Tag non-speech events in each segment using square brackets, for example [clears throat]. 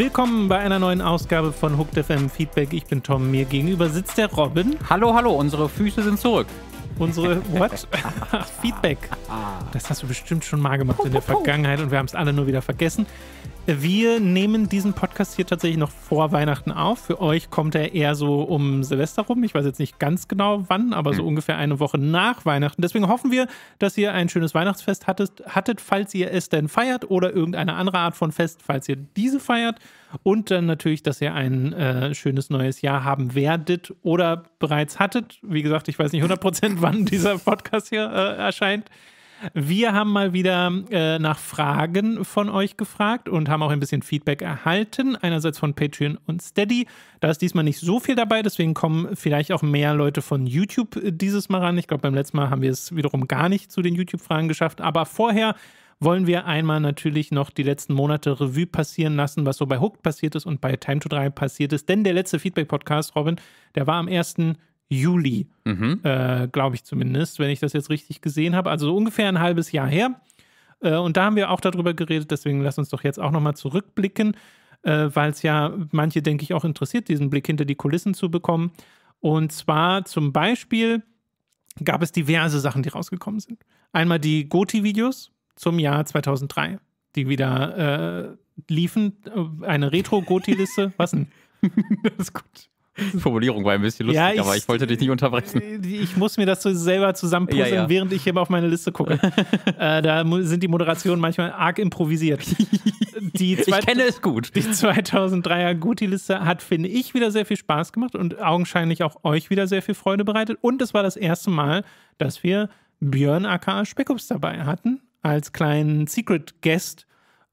Willkommen bei einer neuen Ausgabe von Hooked FM Feedback. Ich bin Tom, mir gegenüber sitzt der Robin. Hallo, hallo, unsere Füße sind zurück. Unsere What? [laughs] Feedback. Ah. Das hast du bestimmt schon mal gemacht in der Vergangenheit und wir haben es alle nur wieder vergessen. Wir nehmen diesen Podcast hier tatsächlich noch vor Weihnachten auf. Für euch kommt er eher so um Silvester rum. Ich weiß jetzt nicht ganz genau wann, aber so mhm. ungefähr eine Woche nach Weihnachten. Deswegen hoffen wir, dass ihr ein schönes Weihnachtsfest hattet, hattet, falls ihr es denn feiert oder irgendeine andere Art von Fest, falls ihr diese feiert. Und dann natürlich, dass ihr ein äh, schönes neues Jahr haben werdet oder bereits hattet. Wie gesagt, ich weiß nicht 100 Prozent, wann dieser Podcast hier äh, erscheint. Wir haben mal wieder äh, nach Fragen von euch gefragt und haben auch ein bisschen Feedback erhalten. Einerseits von Patreon und Steady. Da ist diesmal nicht so viel dabei, deswegen kommen vielleicht auch mehr Leute von YouTube äh, dieses Mal ran. Ich glaube, beim letzten Mal haben wir es wiederum gar nicht zu den YouTube-Fragen geschafft. Aber vorher wollen wir einmal natürlich noch die letzten Monate Revue passieren lassen, was so bei Hooked passiert ist und bei Time to 3 passiert ist. Denn der letzte Feedback-Podcast, Robin, der war am 1. Juli, mhm. äh, glaube ich zumindest, wenn ich das jetzt richtig gesehen habe. Also ungefähr ein halbes Jahr her. Äh, und da haben wir auch darüber geredet, deswegen lass uns doch jetzt auch nochmal zurückblicken, äh, weil es ja manche, denke ich, auch interessiert, diesen Blick hinter die Kulissen zu bekommen. Und zwar zum Beispiel gab es diverse Sachen, die rausgekommen sind. Einmal die Goti-Videos zum Jahr 2003, die wieder äh, liefen, äh, eine Retro-Goti-Liste. Was denn? [laughs] das ist gut. [laughs] Formulierung war ein bisschen lustig, ja, ich, aber ich wollte dich nicht unterbrechen. Äh, ich muss mir das so selber zusammenpuzzeln, ja, ja. während ich immer auf meine Liste gucke. [laughs] äh, da sind die Moderationen manchmal arg improvisiert. Die [laughs] ich kenne es gut. Die 2003er Guti-Liste hat, finde ich, wieder sehr viel Spaß gemacht und augenscheinlich auch euch wieder sehr viel Freude bereitet. Und es war das erste Mal, dass wir Björn aka Speckups dabei hatten als kleinen Secret Guest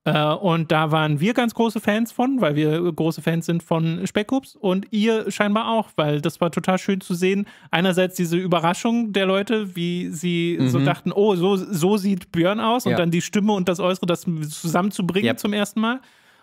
äh, und da waren wir ganz große Fans von, weil wir große Fans sind von Speckups und ihr scheinbar auch, weil das war total schön zu sehen. Einerseits diese Überraschung der Leute, wie sie mhm. so dachten, oh, so, so sieht Björn aus ja. und dann die Stimme und das Äußere, das zusammenzubringen yep. zum ersten Mal.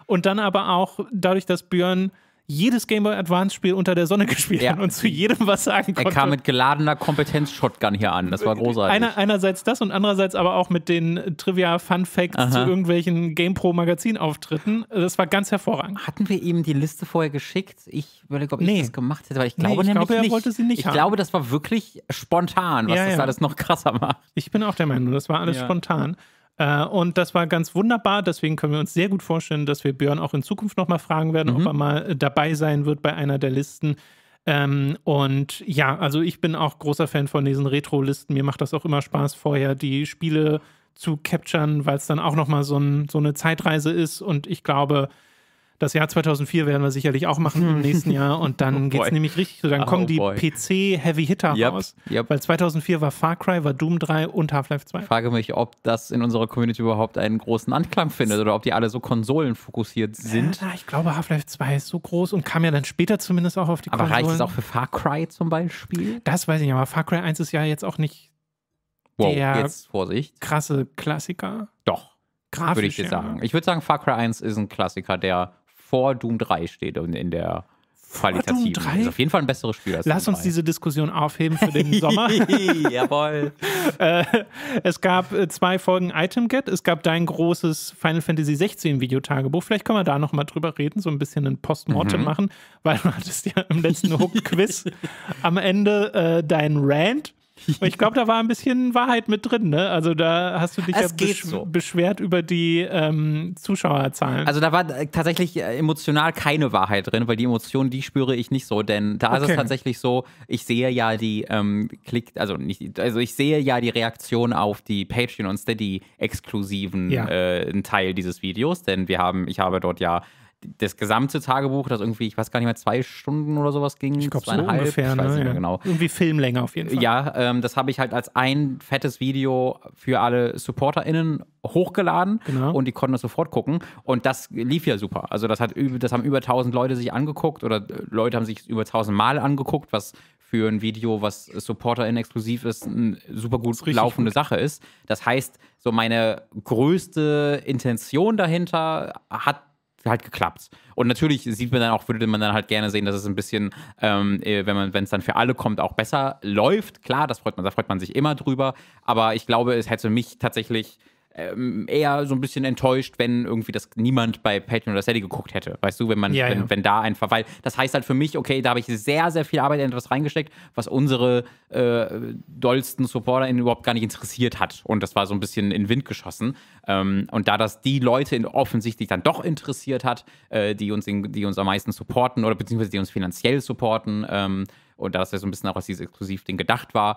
Und dann aber auch dadurch, dass Björn jedes Game Boy Advance Spiel unter der Sonne [laughs] gespielt ja. und zu jedem was sagen konnte. Er kam mit geladener Kompetenz-Shotgun hier an. Das war großartig. Einer, einerseits das und andererseits aber auch mit den Trivia-Fun-Facts zu irgendwelchen GamePro-Magazin-Auftritten. Das war ganz hervorragend. Hatten wir ihm die Liste vorher geschickt? Ich überlege, ob ich nee. das gemacht hätte, weil ich glaube, nee, ich glaube er nicht. wollte sie nicht Ich haben. glaube, das war wirklich spontan, was ja, das ja. alles noch krasser macht. Ich bin auch der Meinung, das war alles spontan. Äh, und das war ganz wunderbar. Deswegen können wir uns sehr gut vorstellen, dass wir Björn auch in Zukunft nochmal fragen werden, mhm. ob er mal äh, dabei sein wird bei einer der Listen. Ähm, und ja, also ich bin auch großer Fan von diesen Retro-Listen. Mir macht das auch immer Spaß, vorher die Spiele zu capturen, weil es dann auch nochmal so, ein, so eine Zeitreise ist. Und ich glaube, das Jahr 2004 werden wir sicherlich auch machen im nächsten Jahr [laughs] und dann oh geht es nämlich richtig so. Dann oh kommen die PC-Heavy-Hitter yep, raus. Yep. Weil 2004 war Far Cry, war Doom 3 und Half-Life 2. Ich frage mich, ob das in unserer Community überhaupt einen großen Anklang findet oder ob die alle so konsolenfokussiert sind. Ja, ich glaube, Half-Life 2 ist so groß und kam ja dann später zumindest auch auf die aber Konsolen. Aber reicht es auch für Far Cry zum Beispiel? Das weiß ich nicht, aber Far Cry 1 ist ja jetzt auch nicht wow, der jetzt Vorsicht. krasse Klassiker. Doch. Grafisch, würde ich dir ja. sagen. Ich würde sagen, Far Cry 1 ist ein Klassiker, der vor Doom 3 steht und in der qualitativen. Doom 3? Ist auf jeden Fall ein besseres Spiel als Lass Doom uns diese Diskussion aufheben für den [laughs] Sommer. [laughs] Jawoll. Äh, es gab äh, zwei Folgen Item Get. Es gab dein großes Final Fantasy 16 Videotagebuch. Vielleicht können wir da nochmal drüber reden, so ein bisschen ein Postmortem mhm. machen, weil du hattest ja im letzten Hook-Quiz [laughs] am Ende äh, deinen Rant aber [laughs] ich glaube, da war ein bisschen Wahrheit mit drin, ne? Also da hast du dich es ja besch so. beschwert über die ähm, Zuschauerzahlen. Also da war tatsächlich äh, emotional keine Wahrheit drin, weil die Emotionen, die spüre ich nicht so, denn da okay. ist es tatsächlich so, ich sehe ja die ähm, Klick, also nicht, also ich sehe ja die Reaktion auf die Patreon und Steady exklusiven ja. äh, Teil dieses Videos, denn wir haben, ich habe dort ja das gesamte Tagebuch, das irgendwie, ich weiß gar nicht mehr, zwei Stunden oder sowas ging. Ich glaube, so ungefähr, ich weiß ne? Mehr, genau. Irgendwie Filmlänge auf jeden Fall. Ja, ähm, das habe ich halt als ein fettes Video für alle SupporterInnen hochgeladen genau. und die konnten das sofort gucken. Und das lief ja super. Also das, hat, das haben über 1000 Leute sich angeguckt oder äh, Leute haben sich über 1000 Mal angeguckt, was für ein Video, was SupporterInnen exklusiv ist, eine super gut laufende gut. Sache ist. Das heißt, so meine größte Intention dahinter hat halt geklappt. Und natürlich sieht man dann auch, würde man dann halt gerne sehen, dass es ein bisschen, ähm, äh, wenn es dann für alle kommt, auch besser läuft. Klar, das freut man, da freut man sich immer drüber. Aber ich glaube, es hätte mich tatsächlich ähm, eher so ein bisschen enttäuscht, wenn irgendwie das niemand bei Patreon oder Sally geguckt hätte. Weißt du, wenn man, ja, wenn, ja. wenn da einfach, weil das heißt halt für mich, okay, da habe ich sehr, sehr viel Arbeit in etwas reingesteckt, was unsere äh, dollsten SupporterInnen überhaupt gar nicht interessiert hat. Und das war so ein bisschen in den Wind geschossen. Ähm, und da das die Leute in, offensichtlich dann doch interessiert hat, äh, die, uns in, die uns am meisten supporten oder beziehungsweise die uns finanziell supporten, ähm, und da das ja so ein bisschen auch als dieses Exklusivding gedacht war,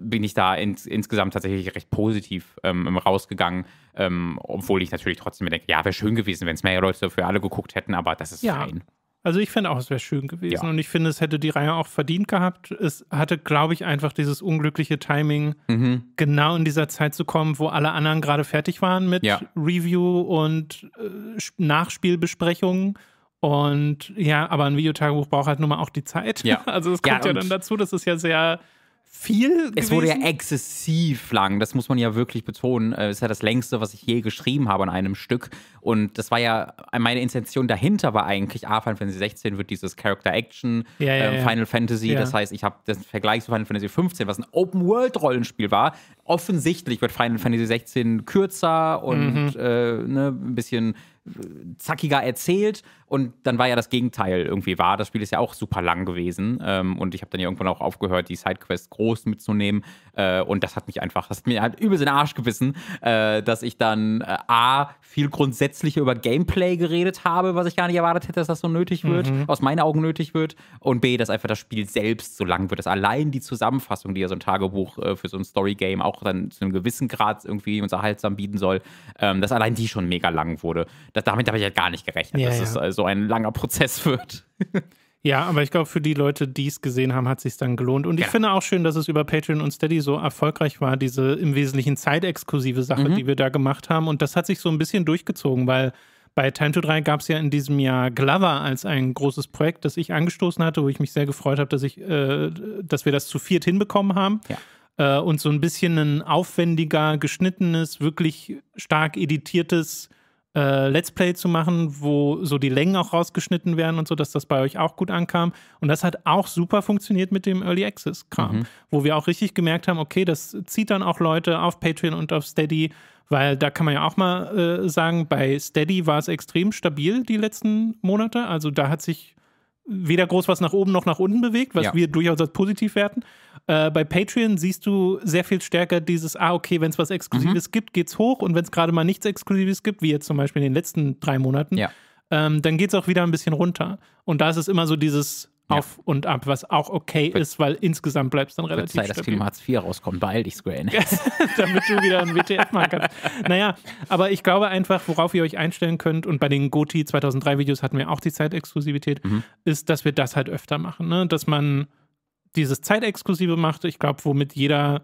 bin ich da ins, insgesamt tatsächlich recht positiv ähm, rausgegangen, ähm, obwohl ich natürlich trotzdem mir denke, ja, wäre schön gewesen, wenn es mehr Leute für alle geguckt hätten, aber das ist ja. fein. Also ich finde auch, es wäre schön gewesen ja. und ich finde, es hätte die Reihe auch verdient gehabt. Es hatte, glaube ich, einfach dieses unglückliche Timing, mhm. genau in dieser Zeit zu kommen, wo alle anderen gerade fertig waren mit ja. Review und äh, Nachspielbesprechungen. Und ja, aber ein Videotagebuch braucht halt nun mal auch die Zeit. Ja. [laughs] Also es kommt ja, ja dann dazu, das ist ja sehr viel. Es gewesen? wurde ja exzessiv lang, das muss man ja wirklich betonen. Äh, es ist ja das längste, was ich je geschrieben habe an einem Stück. Und das war ja, meine Intention dahinter war eigentlich, A, Final Fantasy 16 wird dieses Character Action, ja, ja, äh, Final ja. Fantasy, das heißt, ich habe den Vergleich zu Final Fantasy 15, was ein Open-World-Rollenspiel war. Offensichtlich wird Final Fantasy 16 kürzer und mhm. äh, ne, ein bisschen zackiger erzählt und dann war ja das Gegenteil irgendwie wahr. Das Spiel ist ja auch super lang gewesen ähm, und ich habe dann ja irgendwann auch aufgehört, die Sidequests groß mitzunehmen äh, und das hat mich einfach, das hat mir halt übelst in den Arsch gebissen, äh, dass ich dann äh, A, viel grundsätzlicher über Gameplay geredet habe, was ich gar nicht erwartet hätte, dass das so nötig wird, mhm. aus meinen Augen nötig wird und B, dass einfach das Spiel selbst so lang wird, dass allein die Zusammenfassung, die ja so ein Tagebuch äh, für so ein Story-Game auch dann zu einem gewissen Grad irgendwie uns erhaltsam bieten soll, ähm, dass allein die schon mega lang wurde damit habe ich halt gar nicht gerechnet, ja, dass ja. es äh, so also ein langer Prozess [laughs] wird. Ja, aber ich glaube, für die Leute, die es gesehen haben, hat es sich dann gelohnt. Und ich genau. finde auch schön, dass es über Patreon und Steady so erfolgreich war, diese im Wesentlichen zeitexklusive Sache, mhm. die wir da gemacht haben. Und das hat sich so ein bisschen durchgezogen, weil bei Time to 3 gab es ja in diesem Jahr Glover als ein großes Projekt, das ich angestoßen hatte, wo ich mich sehr gefreut habe, dass, äh, dass wir das zu viert hinbekommen haben. Ja äh, und so ein bisschen ein aufwendiger, geschnittenes, wirklich stark editiertes äh, Let's Play zu machen, wo so die Längen auch rausgeschnitten werden und so, dass das bei euch auch gut ankam. Und das hat auch super funktioniert mit dem Early Access-Kram, mhm. wo wir auch richtig gemerkt haben, okay, das zieht dann auch Leute auf Patreon und auf Steady, weil da kann man ja auch mal äh, sagen, bei Steady war es extrem stabil die letzten Monate. Also da hat sich weder groß was nach oben noch nach unten bewegt, was ja. wir durchaus als positiv werten. Äh, bei Patreon siehst du sehr viel stärker dieses, ah, okay, wenn es was Exklusives mhm. gibt, geht's hoch und wenn es gerade mal nichts Exklusives gibt, wie jetzt zum Beispiel in den letzten drei Monaten, ja. ähm, dann geht's auch wieder ein bisschen runter. Und da ist es immer so dieses, auf ja. und ab, was auch okay Be ist, weil insgesamt bleibt es dann relativ Zeit, stabil. dass Film Hartz IV rauskommt, beeil dich, Square Enix. [laughs] Damit du wieder ein WTF machen kannst. Naja, aber ich glaube einfach, worauf ihr euch einstellen könnt und bei den GOTI 2003 Videos hatten wir auch die Zeitexklusivität, mhm. ist, dass wir das halt öfter machen, ne? dass man dieses Zeitexklusive macht, ich glaube, womit jeder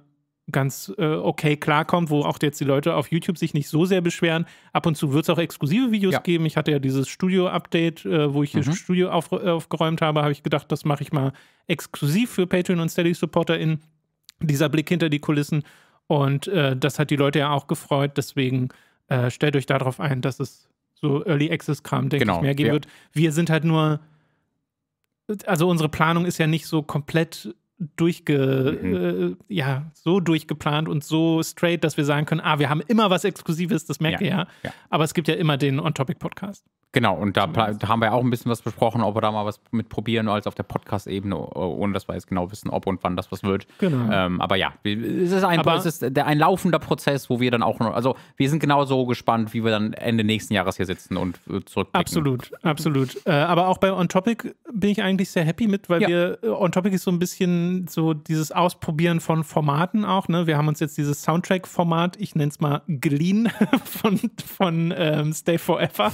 ganz äh, okay klarkommt, wo auch jetzt die Leute auf YouTube sich nicht so sehr beschweren. Ab und zu wird es auch exklusive Videos ja. geben. Ich hatte ja dieses Studio-Update, äh, wo ich mhm. das Studio auf, äh, aufgeräumt habe, habe ich gedacht, das mache ich mal exklusiv für Patreon und Steady-SupporterInnen. Dieser Blick hinter die Kulissen. Und äh, das hat die Leute ja auch gefreut. Deswegen äh, stellt euch darauf ein, dass es so Early Access-Kram, denke genau. ich, mehr geben ja. wird. Wir sind halt nur also unsere Planung ist ja nicht so komplett durchge, mhm. äh, ja, so durchgeplant und so straight, dass wir sagen können, ah, wir haben immer was Exklusives, das merkt ja. ihr ja. ja. Aber es gibt ja immer den On-Topic-Podcast. Genau, und da, haben wir auch ein bisschen was besprochen, ob wir da mal was mit probieren, als auf der Podcast-Ebene, ohne dass wir jetzt genau wissen, ob und wann das was wird. Genau. Ähm, aber ja, es ist, ein, aber es ist der, ein laufender Prozess, wo wir dann auch noch, also wir sind genauso gespannt, wie wir dann Ende nächsten Jahres hier sitzen und äh, zurückblicken. Absolut, absolut. Äh, aber auch bei On Topic bin ich eigentlich sehr happy mit, weil ja. wir, äh, On Topic ist so ein bisschen so dieses Ausprobieren von Formaten auch, ne? Wir haben uns jetzt dieses Soundtrack-Format, ich nenne es mal Glean [laughs] von, von ähm, Stay Forever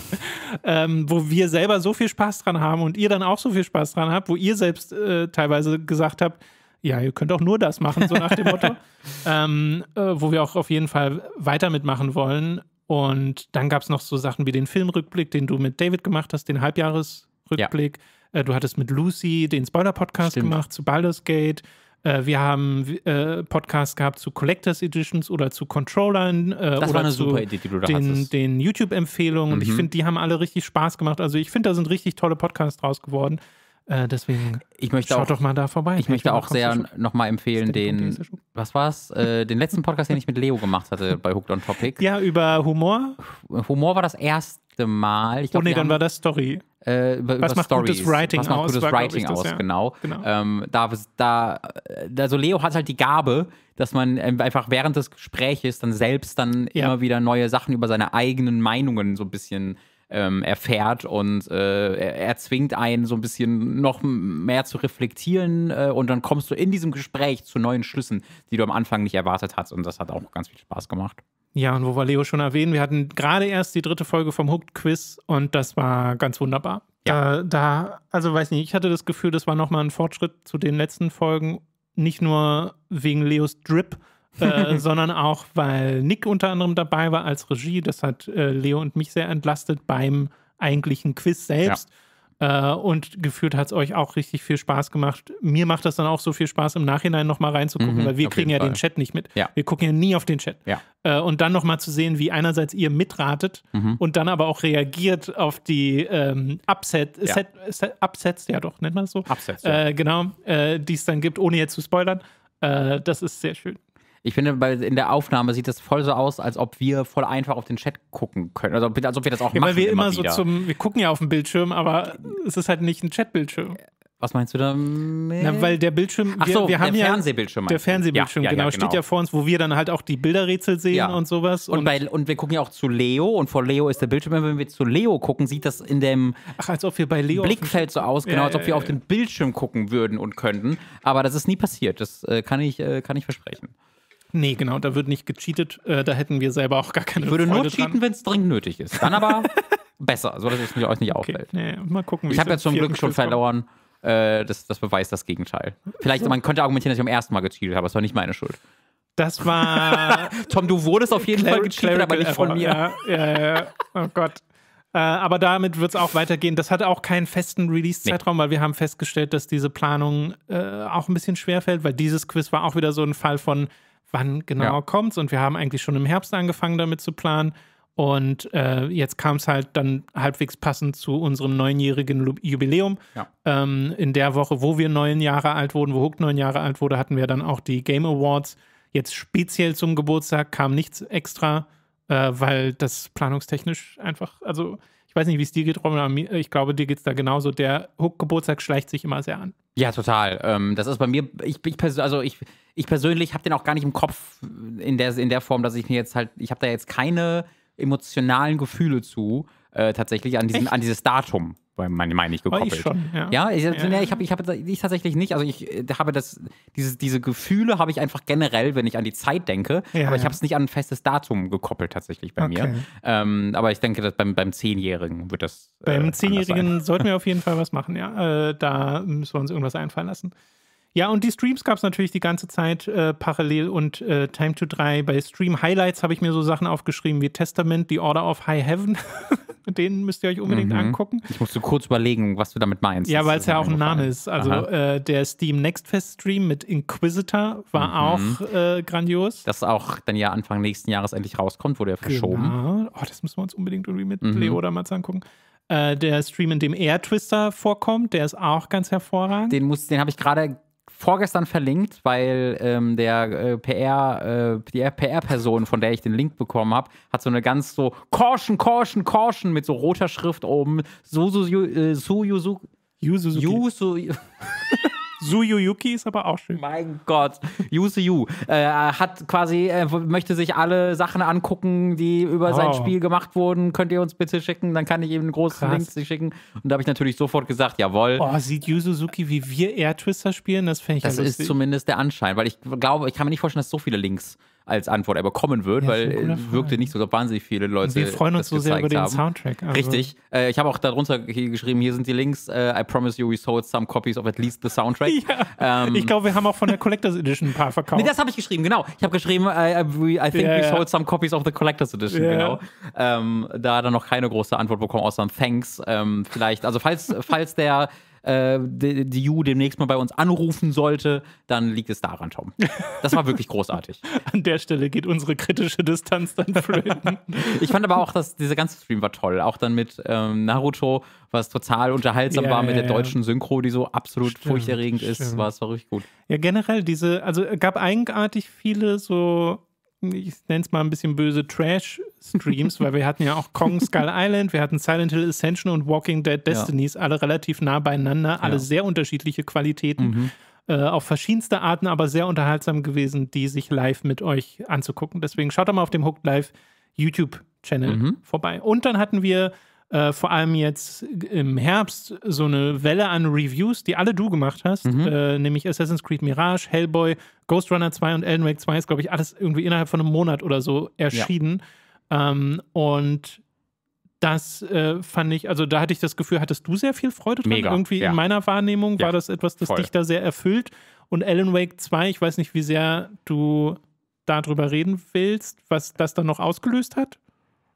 ähm, wo wir selber so viel Spaß dran haben und ihr dann auch so viel Spaß dran habt, wo ihr selbst äh, teilweise gesagt habt, ja, ihr könnt auch nur das machen, so nach dem Motto, [laughs] ähm, äh, wo wir auch auf jeden Fall weiter mitmachen wollen. Und dann gab es noch so Sachen wie den Filmrückblick, den du mit David gemacht hast, den Halbjahresrückblick. Ja. Äh, du hattest mit Lucy den Spoiler-Podcast gemacht zu Baldur's Gate. Äh, wir haben äh, Podcasts gehabt zu Collectors Editions oder zu Controllern. Äh, das war eine super Idee, die du da den, Den YouTube-Empfehlungen. Mhm. Und ich mhm. finde, die haben alle richtig Spaß gemacht. Also ich finde, da sind richtig tolle Podcasts draus geworden. Äh, deswegen ich möchte schaut auch, doch mal da vorbei. Ich, ich möchte auch sehr nochmal empfehlen den, was war's, äh, den letzten Podcast, den ich mit Leo gemacht hatte bei Hooked on Topic. [laughs] Ja, über Humor. Humor war das erste letzte Mal. Glaub, oh nee, dann haben, war das Story. Äh, über, was über macht Stories. gutes Writing was macht aus? Gutes war, Writing das, aus, ja. genau. genau. Ähm, da, da, also Leo hat halt die Gabe, dass man ähm, einfach während des Gespräches dann selbst dann ja. immer wieder neue Sachen über seine eigenen Meinungen so ein bisschen ähm, erfährt und äh, er, er, zwingt einen so ein bisschen noch mehr zu reflektieren äh, und dann kommst du in diesem Gespräch zu neuen Schlüssen, die du am Anfang nicht erwartet hast und das hat auch ganz viel Spaß gemacht. Ja, und wo wir Leo schon erwähnen, wir hatten gerade erst die dritte Folge vom Hooked Quiz und das war ganz wunderbar. Ja. Da, da, also weiß nicht, ich hatte das Gefühl, das war nochmal ein Fortschritt zu den letzten Folgen. Nicht nur wegen Leos Drip, äh, [laughs] sondern auch, weil Nick unter anderem dabei war als Regie. Das hat äh, Leo und mich sehr entlastet beim eigentlichen Quiz selbst. Ja. Äh, und gefühlt hat es euch auch richtig viel Spaß gemacht. Mir macht das dann auch so viel Spaß, im Nachhinein nochmal reinzugucken, mhm, weil wir kriegen ja Fall. den Chat nicht mit. Ja. Wir gucken ja nie auf den Chat. Ja. Äh, und dann nochmal zu sehen, wie einerseits ihr mitratet mhm. und dann aber auch reagiert auf die ähm, Upset, ja. Set, Set, Upsets, ja doch, nennt man das so? Upsets. Ja. Äh, genau, äh, die es dann gibt, ohne jetzt zu spoilern. Äh, das ist sehr schön. Ich finde, in der Aufnahme sieht das voll so aus, als ob wir voll einfach auf den Chat gucken können. Also, als ob wir das auch ja, machen. Weil wir immer, immer so zum, wir gucken ja auf den Bildschirm, aber es ist halt nicht ein Chatbildschirm. Was meinst du da? Na, weil der Bildschirm, Ach so, wir haben der ja, Fernsehbildschirm. Der Fernsehbildschirm, ja, ja, genau, ja, genau, steht ja vor uns, wo wir dann halt auch die Bilderrätsel sehen und sowas. Und, und, bei, und wir gucken ja auch zu Leo und vor Leo ist der Bildschirm. Wenn wir zu Leo gucken, sieht das in dem Ach, als ob wir bei Leo Blickfeld so aus, genau, als ob wir auf den Bildschirm gucken würden und könnten. Aber das ist nie passiert. Das äh, kann, ich, äh, kann ich versprechen. Nee, genau, da wird nicht gecheatet. Äh, da hätten wir selber auch gar keine Ich würde Freude nur cheaten, wenn es dringend nötig ist. Dann aber [laughs] besser, sodass dass es euch nicht okay. auffällt. Nee, mal gucken. Ich habe ja zum Glück schon verloren. Äh, das, das, beweist das Gegenteil. Vielleicht, man könnte argumentieren, dass ich am ersten Mal gecheatet habe. Das war nicht meine Schuld. Das war. [laughs] Tom, du wurdest auf jeden Clar Fall gecheatet, aber nicht von mir. Ja, ja, ja. Oh Gott. Äh, aber damit wird es auch weitergehen. Das hat auch keinen festen Release-Zeitraum, nee. weil wir haben festgestellt, dass diese Planung äh, auch ein bisschen schwerfällt, weil dieses Quiz war auch wieder so ein Fall von, wann genau ja. es. Und wir haben eigentlich schon im Herbst angefangen, damit zu planen. Und äh, jetzt kam es halt dann halbwegs passend zu unserem neunjährigen Jubiläum. Ja. Ähm, in der Woche, wo wir neun Jahre alt wurden, wo Hook neun Jahre alt wurde, hatten wir dann auch die Game Awards. Jetzt speziell zum Geburtstag kam nichts extra, äh, weil das planungstechnisch einfach, also ich weiß nicht, wie es dir geht, aber ich glaube, dir geht es da genauso. Der Hook-Geburtstag schleicht sich immer sehr an. Ja, total. Ähm, das ist bei mir, ich, ich persönlich, also ich ich persönlich habe den auch gar nicht im Kopf in der, in der Form, dass ich mir jetzt halt, ich habe da jetzt keine emotionalen Gefühle zu, äh, tatsächlich an, diesen, an dieses Datum, meine mein oh, ich, gekoppelt. Oh, ich schon, ja. ja ich, ja. ich habe ich hab, ich tatsächlich nicht, also ich äh, habe das, dieses, diese Gefühle habe ich einfach generell, wenn ich an die Zeit denke, ja, aber ich habe es nicht an ein festes Datum gekoppelt tatsächlich bei okay. mir. Ähm, aber ich denke, dass beim, beim Zehnjährigen wird das. Äh, beim Zehnjährigen sollten wir auf jeden Fall was machen, ja. Äh, da müssen wir uns irgendwas einfallen lassen. Ja, und die Streams gab es natürlich die ganze Zeit äh, parallel und äh, Time to 3. Bei Stream Highlights habe ich mir so Sachen aufgeschrieben wie Testament, The Order of High Heaven. [laughs] Den müsst ihr euch unbedingt mhm. angucken. Ich musste kurz überlegen, was du damit meinst. Ja, weil es ja auch ein Name ist. Also äh, der Steam Next Fest Stream mit Inquisitor war mhm. auch äh, grandios. Das auch dann ja Anfang nächsten Jahres endlich rauskommt, wurde ja verschoben. Genau. Oh, das müssen wir uns unbedingt irgendwie mit mhm. Leo damals Mats angucken äh, der Stream, in dem Air Twister vorkommt, der ist auch ganz hervorragend. Den, den habe ich gerade vorgestern verlinkt, weil ähm, der äh, PR, äh, die PR-Person, von der ich den Link bekommen habe, hat so eine ganz so Caution, Caution, Caution mit so roter Schrift oben. Su, äh, su, su, su, su, su, su, su, [laughs] su, su Suyuyuki ist aber auch schön. Mein Gott. Yuzu Yu äh, hat quasi, äh, möchte sich alle Sachen angucken, die über oh. sein Spiel gemacht wurden. Könnt ihr uns bitte schicken? Dann kann ich ihm einen großen Krass. Link schicken. Und da habe ich natürlich sofort gesagt, jawohl. Oh, sieht Yu Suzuki, wie wir Air Twister spielen? Das fände ich Das ja ist zumindest der Anschein, weil ich glaube, ich kann mir nicht vorstellen, dass so viele Links als Antwort er bekommen wird, ja, weil es äh, wirkte nicht so, dass wahnsinnig viele Leute. Und wir freuen uns so sehr über den haben. Soundtrack. Also. Richtig. Äh, ich habe auch darunter geschrieben, hier sind die Links. Äh, I promise you, we sold some copies of at least the soundtrack. [laughs] Ja. Ähm, ich glaube, wir haben auch von der Collectors Edition ein paar verkauft. Nee, das habe ich geschrieben, genau. Ich habe geschrieben, I, äh, I, äh, I think yeah, we sold some copies of the Collectors Edition, yeah. genau. Ähm, da hat er noch keine große Antwort bekommen, außer ein Thanks. Ähm, vielleicht, also falls, [laughs] falls der äh, die, die You demnächst mal bei uns anrufen sollte, dann liegt es daran, Tom. Das war wirklich großartig. [laughs] An der Stelle geht unsere kritische Distanz dann flöten. [laughs] ich fand aber auch, dass dieser ganze Stream war toll. Auch dann mit ähm, Naruto, was total unterhaltsam yeah, war mit der deutschen Synchro, die so absolut stimmt, furchterregend stimmt. ist. War, es war richtig gut. Ja, generell diese, also äh, gab eigenartig viele so ich nenne es mal ein bisschen böse, Trash-Streams, weil wir hatten ja auch Kong Skull Island, wir hatten Silent Hill Ascension und Walking Dead Destinies, ja. alle relativ nah beieinander, alle ja. sehr unterschiedliche Qualitäten. Mhm. Äh, auf verschiedenste Arten, aber sehr unterhaltsam gewesen, die sich live mit euch anzugucken. Deswegen schaut doch mal auf dem Hooked Live YouTube-Channel mhm. vorbei. Und dann hatten wir äh, vor allem jetzt im Herbst so eine Welle an Reviews, die alle du gemacht hast, mhm. äh, nämlich Assassin's Creed Mirage, Hellboy, Ghost Runner 2 und Elden Ring 2 ist, glaube ich, alles irgendwie innerhalb von einem Monat oder so erschienen. Ja. Ähm, und das äh, fand ich, also da hatte ich das Gefühl, hattest du sehr viel Freude dran. Mega, Irgendwie ja. in meiner Wahrnehmung ja, war das etwas, das voll. dich da sehr erfüllt. Und Alan Wake 2, ich weiß nicht, wie sehr du darüber reden willst, was das dann noch ausgelöst hat.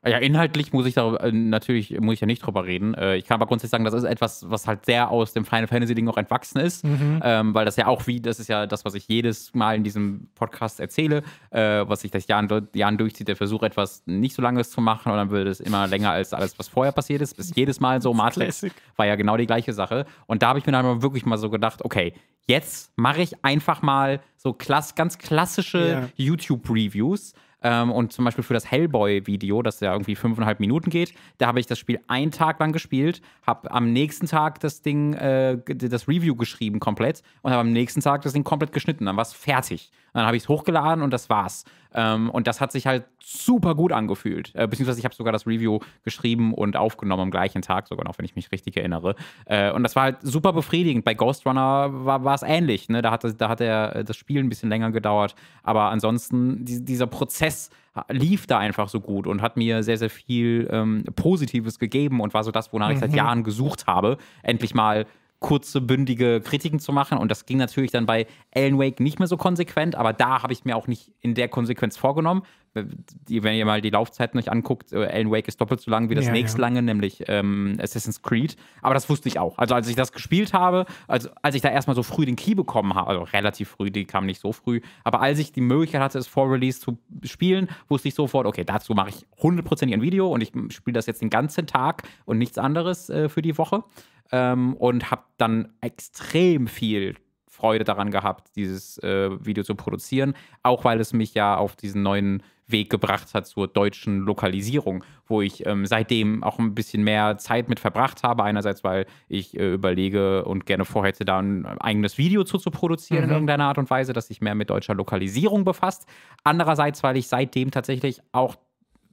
Ah ja, inhaltlich muss ich da äh, natürlich muss ich ja nicht drüber reden. Äh, ich kann aber grundsätzlich sagen, das ist etwas, was halt sehr aus dem Final Fantasy-Ding auch entwachsen ist, mhm. ähm, weil das ja auch wie, das ist ja das, was ich jedes Mal in diesem Podcast erzähle, äh, was sich das Jahren, Jahr durchzieht, der Versuch, etwas nicht so langes zu machen und dann wird es immer länger als alles, was vorher passiert ist. Bis jedes Mal so. Matrix war ja genau die gleiche Sache. Und da habe ich mir dann wirklich mal so gedacht, okay, jetzt mache ich einfach mal so klass ganz klassische yeah. YouTube-Reviews. Ähm, und zum Beispiel für das Hellboy-Video, das ja irgendwie fünfeinhalb Minuten geht, da habe ich das Spiel einen Tag lang gespielt, habe am nächsten Tag das Ding, äh, das Review geschrieben komplett und habe am nächsten Tag das Ding komplett geschnitten. Dann war es fertig. Dann habe ich es hochgeladen und das war's. Ähm, und das hat sich halt super gut angefühlt. Äh, beziehungsweise ich habe sogar das Review geschrieben und aufgenommen am gleichen Tag, sogar noch, wenn ich mich richtig erinnere. Äh, und das war halt super befriedigend. Bei Ghost Runner war es ähnlich. Ne? Da, hat, da hat der, äh, das Spiel ein bisschen länger gedauert. Aber ansonsten, die, dieser Prozess lief da einfach so gut und hat mir sehr, sehr viel ähm, Positives gegeben und war so das, wonach mhm. ich seit mhm. Jahren gesucht habe. Endlich mal kurze, bündige Kritiken zu machen. Und das ging natürlich dann bei Alan Wake nicht mehr so konsequent, aber da habe ich mir auch nicht in der Konsequenz vorgenommen. Wenn ihr mal die Laufzeiten euch anguckt, äh, Alan Wake ist doppelt so lang wie das ja, nächste ja. lange, nämlich ähm, Assassin's Creed. Aber das wusste ich auch. Also als ich das gespielt habe, also als ich da erstmal so früh den Key bekommen habe, also relativ früh, die kam nicht so früh, aber als ich die Möglichkeit hatte, es vor Release zu spielen, wusste ich sofort, okay, dazu mache ich hundertprozentig ein Video und ich spiele das jetzt den ganzen Tag und nichts anderes äh, für die Woche ähm, und habe dann extrem viel Freude daran gehabt, dieses äh, Video zu produzieren, auch weil es mich ja auf diesen neuen Weg gebracht hat zur deutschen Lokalisierung, wo ich ähm, seitdem auch ein bisschen mehr Zeit mit verbracht habe. Einerseits, weil ich äh, überlege und gerne vorhätte, da ein eigenes Video zu, zu produzieren mhm. in irgendeiner Art und Weise, das sich mehr mit deutscher Lokalisierung befasst. Andererseits, weil ich seitdem tatsächlich auch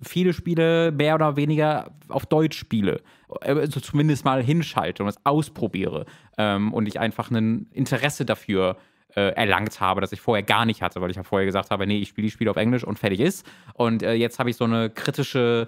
viele Spiele mehr oder weniger auf Deutsch spiele. Äh, also zumindest mal hinschalte und es ausprobiere. Ähm, und ich einfach ein Interesse dafür äh, erlangt habe, das ich vorher gar nicht hatte, weil ich ja vorher gesagt habe, nee, ich spiele die Spiele auf Englisch und fertig ist. Und äh, jetzt habe ich so eine kritische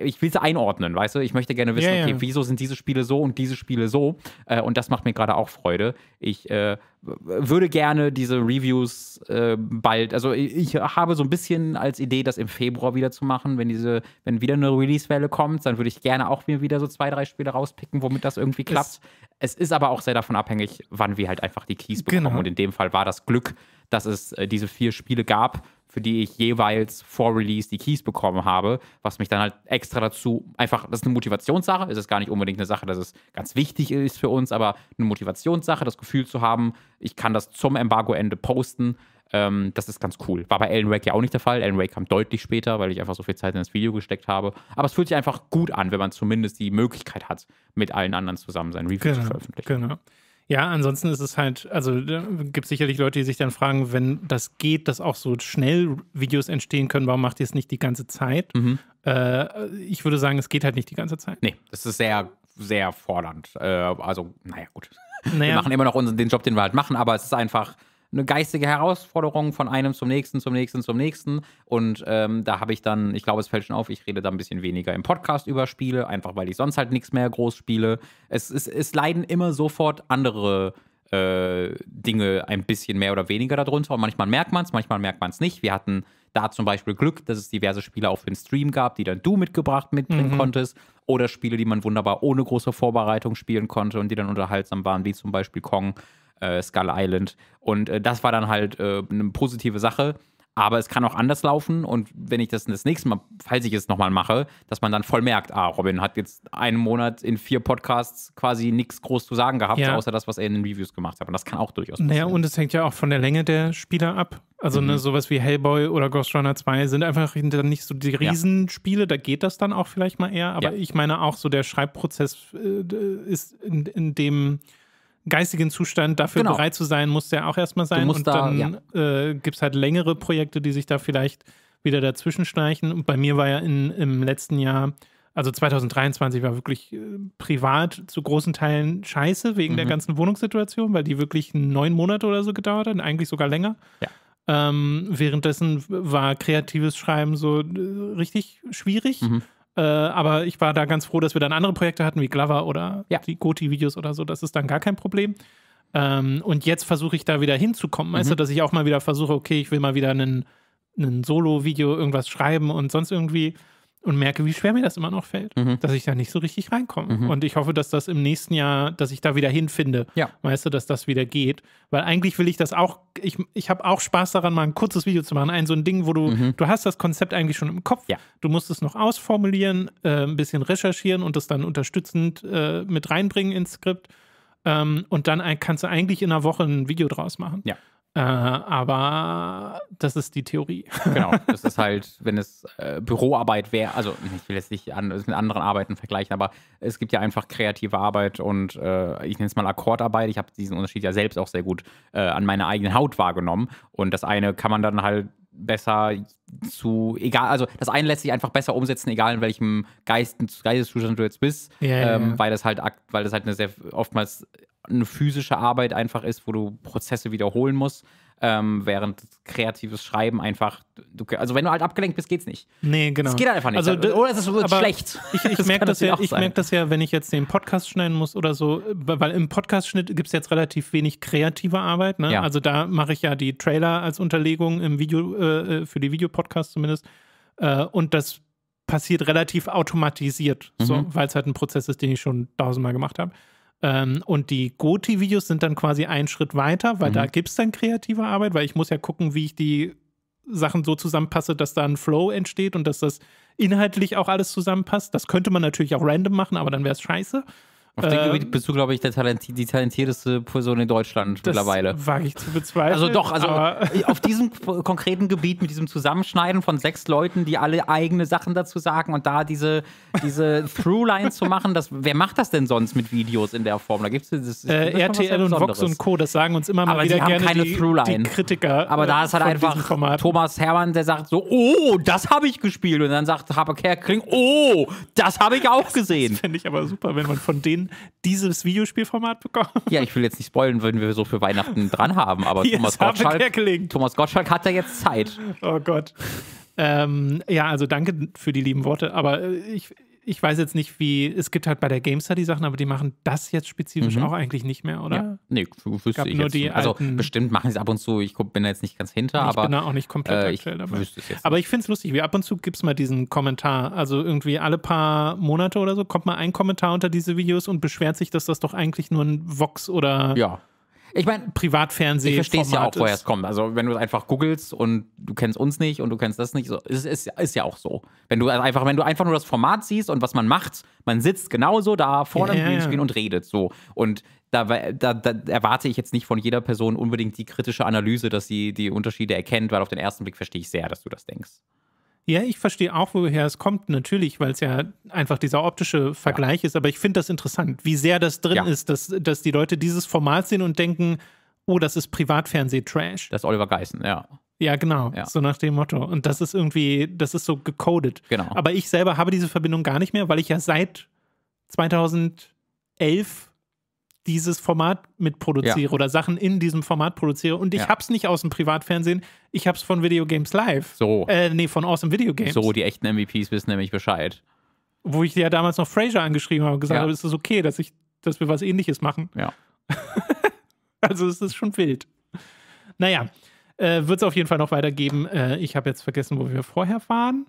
ich will sie einordnen, weißt du? Ich möchte gerne wissen, yeah, okay, yeah. wieso sind diese Spiele so und diese Spiele so? Äh, und das macht mir gerade auch Freude. Ich äh, würde gerne diese Reviews äh, bald, also ich, ich, habe so ein bisschen als Idee, das im Februar wieder zu machen, wenn diese, wenn wieder eine Release-Welle kommt, dann würde ich gerne auch mir wieder so zwei, drei Spiele rauspicken, womit das irgendwie klappt. Es, es ist aber auch sehr davon abhängig, wann wir halt einfach die Keys bekommen. Genau. Und in dem Fall war das Glück, dass es äh, diese vier Spiele gab für die ich jeweils vor Release die Keys bekommen habe, was mich dann halt extra dazu einfach, das ist eine Motivationssache, es ist gar nicht unbedingt eine Sache, dass es ganz wichtig ist für uns, aber eine Motivationssache, das Gefühl zu haben, ich kann das zum Embargoende posten, ähm, das ist ganz cool. War bei Alan Wake ja auch nicht der Fall. Alan Wake kam deutlich später, weil ich einfach so viel Zeit in das Video gesteckt habe. Aber es fühlt sich einfach gut an, wenn man zumindest die Möglichkeit hat, mit allen anderen zusammen sein Review genau, zu veröffentlichen. Genau. Ja, ansonsten ist es halt, also äh, gibt es sicherlich Leute, die sich dann fragen, wenn das geht, dass auch so schnell Videos entstehen können, warum macht ihr es nicht die ganze Zeit? Mhm. Äh, ich würde sagen, es geht halt nicht die ganze Zeit. Nee, das ist sehr, sehr fordernd. Äh, also, naja, gut. Naja. Wir machen immer noch unseren, den Job, den wir halt machen, aber es ist einfach, eine geistige Herausforderung von einem zum nächsten, zum nächsten, zum nächsten. Und ähm, da habe ich dann, ich glaube, es fällt schon auf, ich rede da ein bisschen weniger im Podcast über Spiele, einfach weil ich sonst halt nichts mehr groß spiele. Es, es, es leiden immer sofort andere äh, Dinge ein bisschen mehr oder weniger darunter. Und manchmal merkt man es, manchmal merkt man es nicht. Wir hatten da zum Beispiel Glück, dass es diverse Spiele auch für den Stream gab, die dann du mitgebracht mitbringen mhm. konntest. Oder Spiele, die man wunderbar ohne große Vorbereitung spielen konnte und die dann unterhaltsam waren, wie zum Beispiel Kong äh, Skull Island. Und äh, das war dann halt äh, eine positive Sache. Aber es kann auch anders laufen. Und wenn ich das das nächste Mal, falls ich es nochmal mache, dass man dann voll merkt, ah, Robin hat jetzt einen Monat in vier Podcasts quasi nichts groß zu sagen gehabt, ja. außer das, was er in den Reviews gemacht hat. Und das kann auch durchaus passieren. Naja, und es hängt ja auch von der Länge der Spieler ab. Also ne, mhm. ne, sowas wie Hellboy oder Ghost Runner 2 sind einfach nicht so die Riesenspiele, ja. da geht das dann auch vielleicht mal eher. Aber ja. ich meine auch so, der Schreibprozess äh, ist in, in dem geistigen Zustand dafür genau. bereit zu sein, muss der auch erstmal sein. Und da, dann ja. äh, gibt es halt längere Projekte, die sich da vielleicht wieder dazwischen schleichen. Und bei mir war ja in, im letzten Jahr, also 2023 war wirklich äh, privat zu großen Teilen scheiße wegen mhm. der ganzen Wohnungssituation, weil die wirklich neun Monate oder so gedauert hat, eigentlich sogar länger. Ja. Ähm, währenddessen war kreatives Schreiben so äh, richtig schwierig. Mhm äh, aber ich war da ganz froh, dass wir dann andere Projekte hatten, wie Glover oder ja. die Goti-Videos oder so. Das ist dann gar kein Problem. Ähm, und jetzt versuche ich da wieder hinzukommen, mhm. weißt du, mhm. dass ich auch mal wieder versuche, okay, ich will mal wieder einen ein Solo-Video, irgendwas schreiben und sonst irgendwie und merke, wie schwer mir das immer noch fällt, mhm. dass ich da nicht so richtig reinkomme. Mhm. Und ich hoffe, dass das im nächsten Jahr, dass ich da wieder hinfinde. Ja. Weißt du, dass das wieder geht. Weil eigentlich will ich das auch, ich, ich habe auch Spaß daran, mal ein kurzes Video zu machen. Ein so ein Ding, wo du, mhm. du hast das Konzept eigentlich schon im Kopf. Ja. Du musst es noch ausformulieren, äh, ein bisschen recherchieren und das dann unterstützend äh, mit reinbringen ins Skript. Ähm, und dann ein, kannst du eigentlich in einer Woche ein Video draus machen. Ja. Äh, aber das ist die Theorie. [laughs] genau, das ist halt, wenn es äh, Büroarbeit wäre, also ich will jetzt nicht an, mit anderen Arbeiten vergleichen, aber es gibt ja einfach kreative Arbeit und äh, ich nenne es mal Akkordarbeit. Ich habe diesen Unterschied ja selbst auch sehr gut äh, an meiner eigenen Haut wahrgenommen und das eine kann man dann halt besser zu, egal, also das eine lässt sich einfach besser umsetzen, egal in welchem Geist, Geisteszustand du jetzt bist, ja, ähm, ja. weil das halt, weil das halt eine sehr oftmals eine physische Arbeit einfach ist, wo du Prozesse wiederholen musst. Ähm, während kreatives Schreiben einfach, du, also wenn du halt abgelenkt bist, geht's nicht. Nee, genau. Es geht einfach nicht. Also, oder es ist schlecht. Ich, ich merke [laughs] das, ja, ich das ja, wenn ich jetzt den Podcast schneiden muss oder so, weil im Podcast-Schnitt gibt es jetzt relativ wenig kreative Arbeit. Ne? Ja. Also da mache ich ja die Trailer als Unterlegung im Video, äh, äh für die Videopodcasts zumindest. Äh, und das passiert relativ automatisiert, mhm. so, weil es halt ein Prozess ist, den ich schon tausendmal gemacht habe. Ähm, und die Goti-Videos sind dann quasi einen Schritt weiter, weil mhm. da gibt es dann kreative Arbeit, weil ich muss ja gucken, wie ich die Sachen so zusammenpasse, dass da ein Flow entsteht und dass das inhaltlich auch alles zusammenpasst. Das könnte man natürlich auch random machen, aber dann wäre es scheiße. Auf dem Gebiet ähm. bist du, glaube ich, Talenti die talentierteste Person in Deutschland das mittlerweile. Wage ich zu bezweifeln. Also doch, also äh, auf diesem konkreten Gebiet mit diesem Zusammenschneiden von sechs Leuten, die alle eigene Sachen dazu sagen und da diese, diese Throughline zu machen, das, wer macht das denn sonst mit Videos in der Form? Da äh, gibt es äh, RTL und Vox und Co. Das sagen uns immer mal Aber wieder die haben gerne keine die, Throughline. die Kritiker. Aber da äh, ist halt einfach Thomas Hermann, der sagt so, oh, das habe ich gespielt und dann sagt Habecker Kling, oh, das habe ich auch das, gesehen. Finde ich aber super, wenn man von denen dieses Videospielformat bekommen? Ja, ich will jetzt nicht spoilen, wenn wir so für Weihnachten dran haben, aber yes, [laughs] Thomas, Gottschalk, Thomas Gottschalk hat da jetzt Zeit. Oh Gott. Ähm, ja, also danke für die lieben Worte, aber äh, ich, ich weiß jetzt nicht, wie, es gibt halt bei der GameStar die Sachen, aber die machen das jetzt spezifisch mhm. auch eigentlich nicht mehr, oder? Ja. Nee, wüsste Gab ich nur jetzt die Also bestimmt machen sie es ab und zu, ich bin da jetzt nicht ganz hinter, ich aber... Ich bin da auch nicht komplett äh, aktuell dabei. aber ich finde es lustig, wie ab und zu gibt es mal diesen Kommentar, also irgendwie alle paar Monate oder so kommt mal ein Kommentar unter diese Videos und beschwert sich, dass das doch eigentlich nur ein Vox oder... Ja ich meine, Privatfernsehen. Ich verstehe es ja auch, woher es kommt. Also, wenn du einfach googelst und du kennst uns nicht und du kennst das nicht, so, ist, ist, ist ja auch so. Wenn du also einfach, wenn du einfach nur das Format siehst und was man macht, man sitzt genauso da vorne yeah. im Greenscreen und redet so. Und da, da, da, erwarte ich jetzt nicht von jeder Person unbedingt die kritische Analyse, dass sie die Unterschiede erkennt, weil auf den ersten Blick verstehe ich sehr, dass du das denkst. Ja, ich verstehe auch, woher es kommt, natürlich, weil es ja einfach dieser optische Vergleich ja. ist. Aber ich finde das interessant, wie sehr das drin ja. ist, dass, dass die Leute dieses Format sehen und denken, oh, das ist Privatfernseh-Trash. Das ist Oliver Geißen, ja. Ja, genau. Ja. So nach dem Motto. Und das ist irgendwie, das ist so gecodet. Genau. Aber ich selber habe diese Verbindung gar nicht mehr, weil ich ja seit 2011 dieses Format mitproduziere ja. oder Sachen in diesem Format produziere. Und ich ja. es nicht aus dem Privatfernsehen, ich habe es von Video Games Live. So. Äh, nee, von Awesome Video Games. So, die echten MVPs wissen nämlich Bescheid. Wo ich ja damals noch Fraser angeschrieben habe und gesagt ja. habe, es ist okay, dass ich, dass wir was ähnliches machen. Ja. [laughs] also es ist schon wild. Naja, äh, wird es auf jeden Fall noch weitergeben. Äh, ich habe jetzt vergessen, wo wir vorher waren.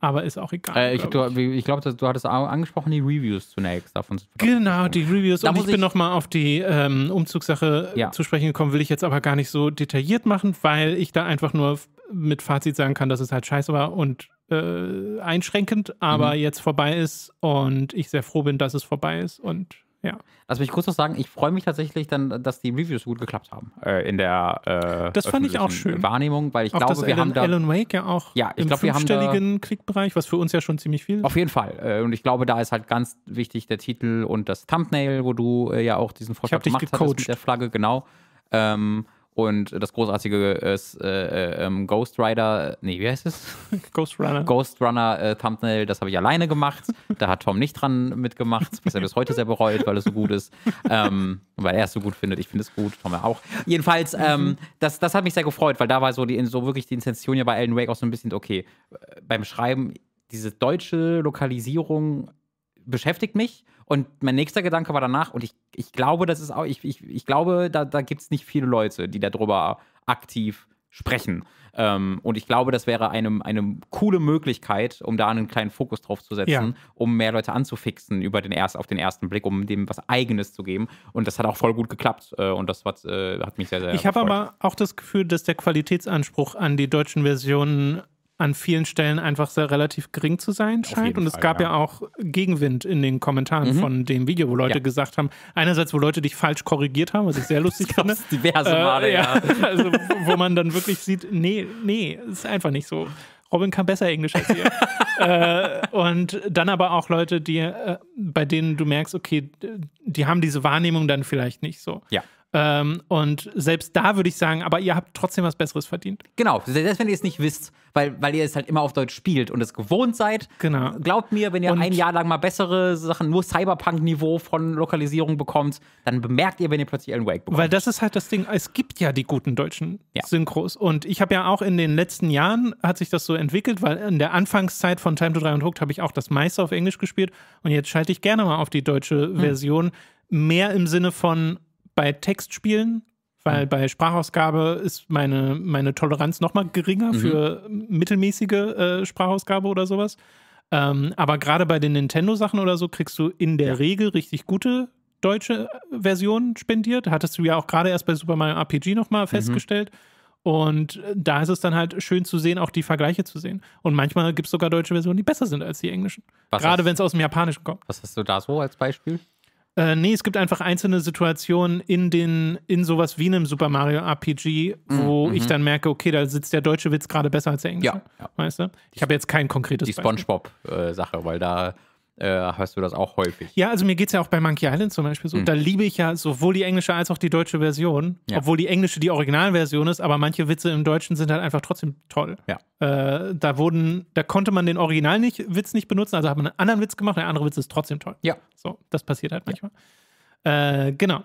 Aber ist auch egal. Äh, ich glaube, ich. Ich glaub, du hattest angesprochen die Reviews zunächst davon. zu Genau, die Reviews. Da und ich, ich bin nochmal auf die ähm, Umzugssache ja. zu sprechen gekommen, will ich jetzt aber gar nicht so detailliert machen, weil ich da einfach nur mit Fazit sagen kann, dass es halt scheiße war und äh, einschränkend, aber mhm. jetzt vorbei ist und ich sehr froh bin, dass es vorbei ist und ja. Also will ich kurz noch sagen, ich freue mich tatsächlich dann, dass die Reviews gut geklappt haben äh, in der äh, das fand ich auch schön. Wahrnehmung, weil ich auch glaube, wir Alan, haben da Alan Wake ja auch ja, ich im glaub, fünfstelligen da, Klickbereich, was für uns ja schon ziemlich viel. Auf jeden Fall. Äh, und ich glaube, da ist halt ganz wichtig der Titel und das Thumbnail, wo du äh, ja auch diesen Vorschlag gemacht hast mit der Flagge, genau. Ähm, und das großartige ist, äh, äh, ähm, Ghost Rider, nee, wie heißt es? [laughs] Ghost Runner. Ghost Runner äh, Thumbnail, das habe ich alleine gemacht. Da hat Tom nicht dran mitgemacht, was er bis heute sehr bereut, weil es so gut ist. Ähm, weil er es so gut findet, ich finde es gut, Tom ja auch. Jedenfalls, mhm. ähm, das, das hat mich sehr gefreut, weil da war so, die, so wirklich die Intention ja bei Alan Wake auch so ein bisschen, okay, äh, beim Schreiben, diese deutsche Lokalisierung beschäftigt mich und mein nächster Gedanke war danach, und ich, ich glaube, das ist auch, ich, ich, ich glaube, da, da gibt es nicht viele Leute, die darüber aktiv sprechen. Ähm, und ich glaube, das wäre eine, eine coole Möglichkeit, um da einen kleinen Fokus drauf zu setzen, ja. um mehr Leute anzufixen über den erst, auf den ersten Blick, um dem was Eigenes zu geben. Und das hat auch voll gut geklappt. Äh, und das hat, äh, hat mich sehr, sehr Ich habe aber auch das Gefühl, dass der Qualitätsanspruch an die deutschen Versionen an vielen Stellen einfach sehr relativ gering zu sein scheint. Und es Fall, gab ja. ja. auch Gegenwind in den Kommentaren mhm. von dem Video, wo Leute ja. gesagt haben, einerseits, wo Leute dich falsch korrigiert haben, was ich sehr lustig [laughs] finde. Diverse äh, Male, äh, ja. [laughs] also, wo man dann wirklich sieht, nee, nee, ist einfach nicht so. Robin kann besser Englisch als ihr. [laughs] äh, und dann aber auch Leute, die, äh, bei denen du merkst, okay, die haben diese Wahrnehmung dann vielleicht nicht so. Ja. Ähm, und selbst da würde ich sagen, aber ihr habt trotzdem was Besseres verdient. Genau, selbst wenn ihr es nicht wisst, weil, weil ihr es halt immer auf Deutsch spielt und es gewohnt seid. Genau. Glaubt mir, wenn ihr und ein Jahr lang mal bessere Sachen, nur Cyberpunk-Niveau von Lokalisierung bekommt, dann bemerkt ihr, wenn ihr plötzlich Alan Wake bekommt. Weil das ist halt das Ding, es gibt ja die guten deutschen ja. Synchros. Und ich habe ja auch in den letzten Jahren hat sich das so entwickelt, weil in der Anfangszeit von Time to 3 und Hooked habe ich auch das meiste auf Englisch gespielt. Und jetzt schalte ich gerne mal auf die deutsche hm. Version. Hm. Mehr im Sinne von, bei Textspielen, weil mhm. bei Sprachausgabe ist meine, meine Toleranz nochmal geringer mhm. für mittelmäßige äh, Sprachausgabe oder sowas. Ähm, aber gerade bei den Nintendo-Sachen oder so kriegst du in der ja. Regel richtig gute deutsche äh, Versionen spendiert. Hattest du ja auch gerade erst bei Super Mario RPG nochmal mhm. festgestellt. Mhm. Und äh, da ist es dann halt schön zu sehen, auch die Vergleiche zu sehen. Und manchmal gibt es sogar deutsche Versionen, die besser sind als die englischen. Was gerade wenn es aus dem Japanischen kommt. Was hast du da so als Beispiel? Äh, nee, es gibt einfach einzelne Situationen in den, in sowas wie einem Super Mario RPG, wo mhm. ich mhm. dann merke, okay, da sitzt der deutsche Witz gerade besser als der englische. Ja. ja. Weißt du? Ich habe jetzt kein konkretes Die Spongebob-Sache, äh, weil da hast äh, du das auch häufig. Ja, also mir geht es ja auch bei Monkey Island zum Beispiel so. Mhm. Da liebe ich ja sowohl die englische als auch die deutsche Version, ja. obwohl die englische die Originalversion ist, aber manche Witze im Deutschen sind halt einfach trotzdem toll. Ja. Äh, da wurden, da konnte man den Original nicht, Witz nicht benutzen, also hat man einen anderen Witz gemacht, der andere Witz ist trotzdem toll. Ja. So, das passiert halt manchmal. Ja. Äh, genau.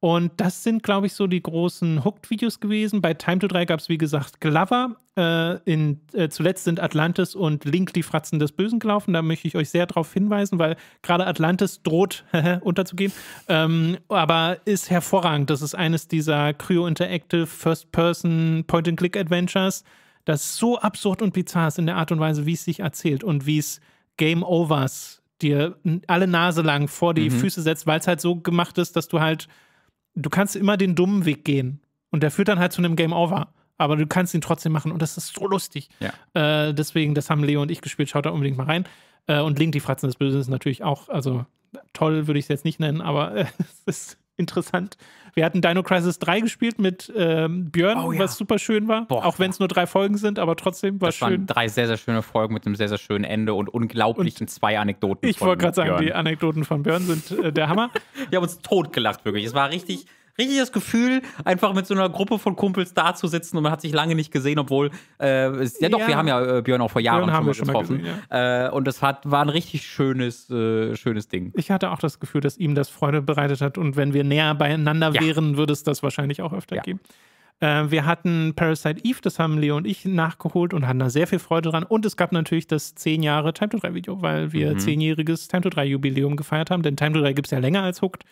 Und das sind, glaube ich, so die großen Hooked-Videos gewesen. Bei Time to 3 gab es, wie gesagt, Glover. Äh, in, äh, zuletzt sind Atlantis und Link die Fratzen des Bösen gelaufen. Da möchte ich euch sehr darauf hinweisen, weil gerade Atlantis droht [laughs] unterzugehen. Ähm, aber ist hervorragend. Das ist eines dieser Cryo-Interactive First-Person Point-and-Click-Adventures, das so absurd und bizarr ist in der Art und Weise, wie es sich erzählt und wie es Game-Overs dir alle Nase lang vor die mhm. Füße setzt, weil es halt so gemacht ist, dass du halt du kannst immer den dummen Weg gehen. Und der führt dann halt zu einem Game Over. Aber du kannst ihn trotzdem machen und das ist so lustig. Ja. Äh, deswegen, das haben Leo und ich gespielt. Schaut da unbedingt mal rein. Äh, und Link, die Fratzen des Bösen ist natürlich auch, also toll würde ich es jetzt nicht nennen, aber äh, [laughs] es ist interessant. Wir hatten Dino Crisis 3 gespielt mit ähm, Björn, oh, ja. was super schön war. Boah, auch wenn es nur drei Folgen sind, aber trotzdem war es schön. Waren drei sehr, sehr schöne Folgen mit einem sehr, sehr schönen Ende und unglaublichen und zwei Anekdoten. Ich wollte gerade sagen, die Anekdoten von Björn sind äh, der Hammer. [laughs] Wir haben uns totgelacht, wirklich. Es war richtig richtig das Gefühl, einfach mit so einer Gruppe von Kumpels da zu sitzen und man hat sich lange nicht gesehen, obwohl äh, es, ja, ja doch, wir haben ja äh, Björn auch vor Jahren schon, schon getroffen. Mal gesehen, ja. äh, und das hat, war ein richtig schönes, äh, schönes Ding. Ich hatte auch das Gefühl, dass ihm das Freude bereitet hat und wenn wir näher beieinander ja. wären, würde es das wahrscheinlich auch öfter geben. Äh, wir hatten Parasite Eve, das haben Leo und ich nachgeholt und hatten da sehr viel Freude dran. Und es gab natürlich das 10 Jahre Time to 3 Video, weil wir mhm. 10-jähriges Time to 3 Jubiläum gefeiert haben. Denn Time to 3 gibt es ja länger als Hooked.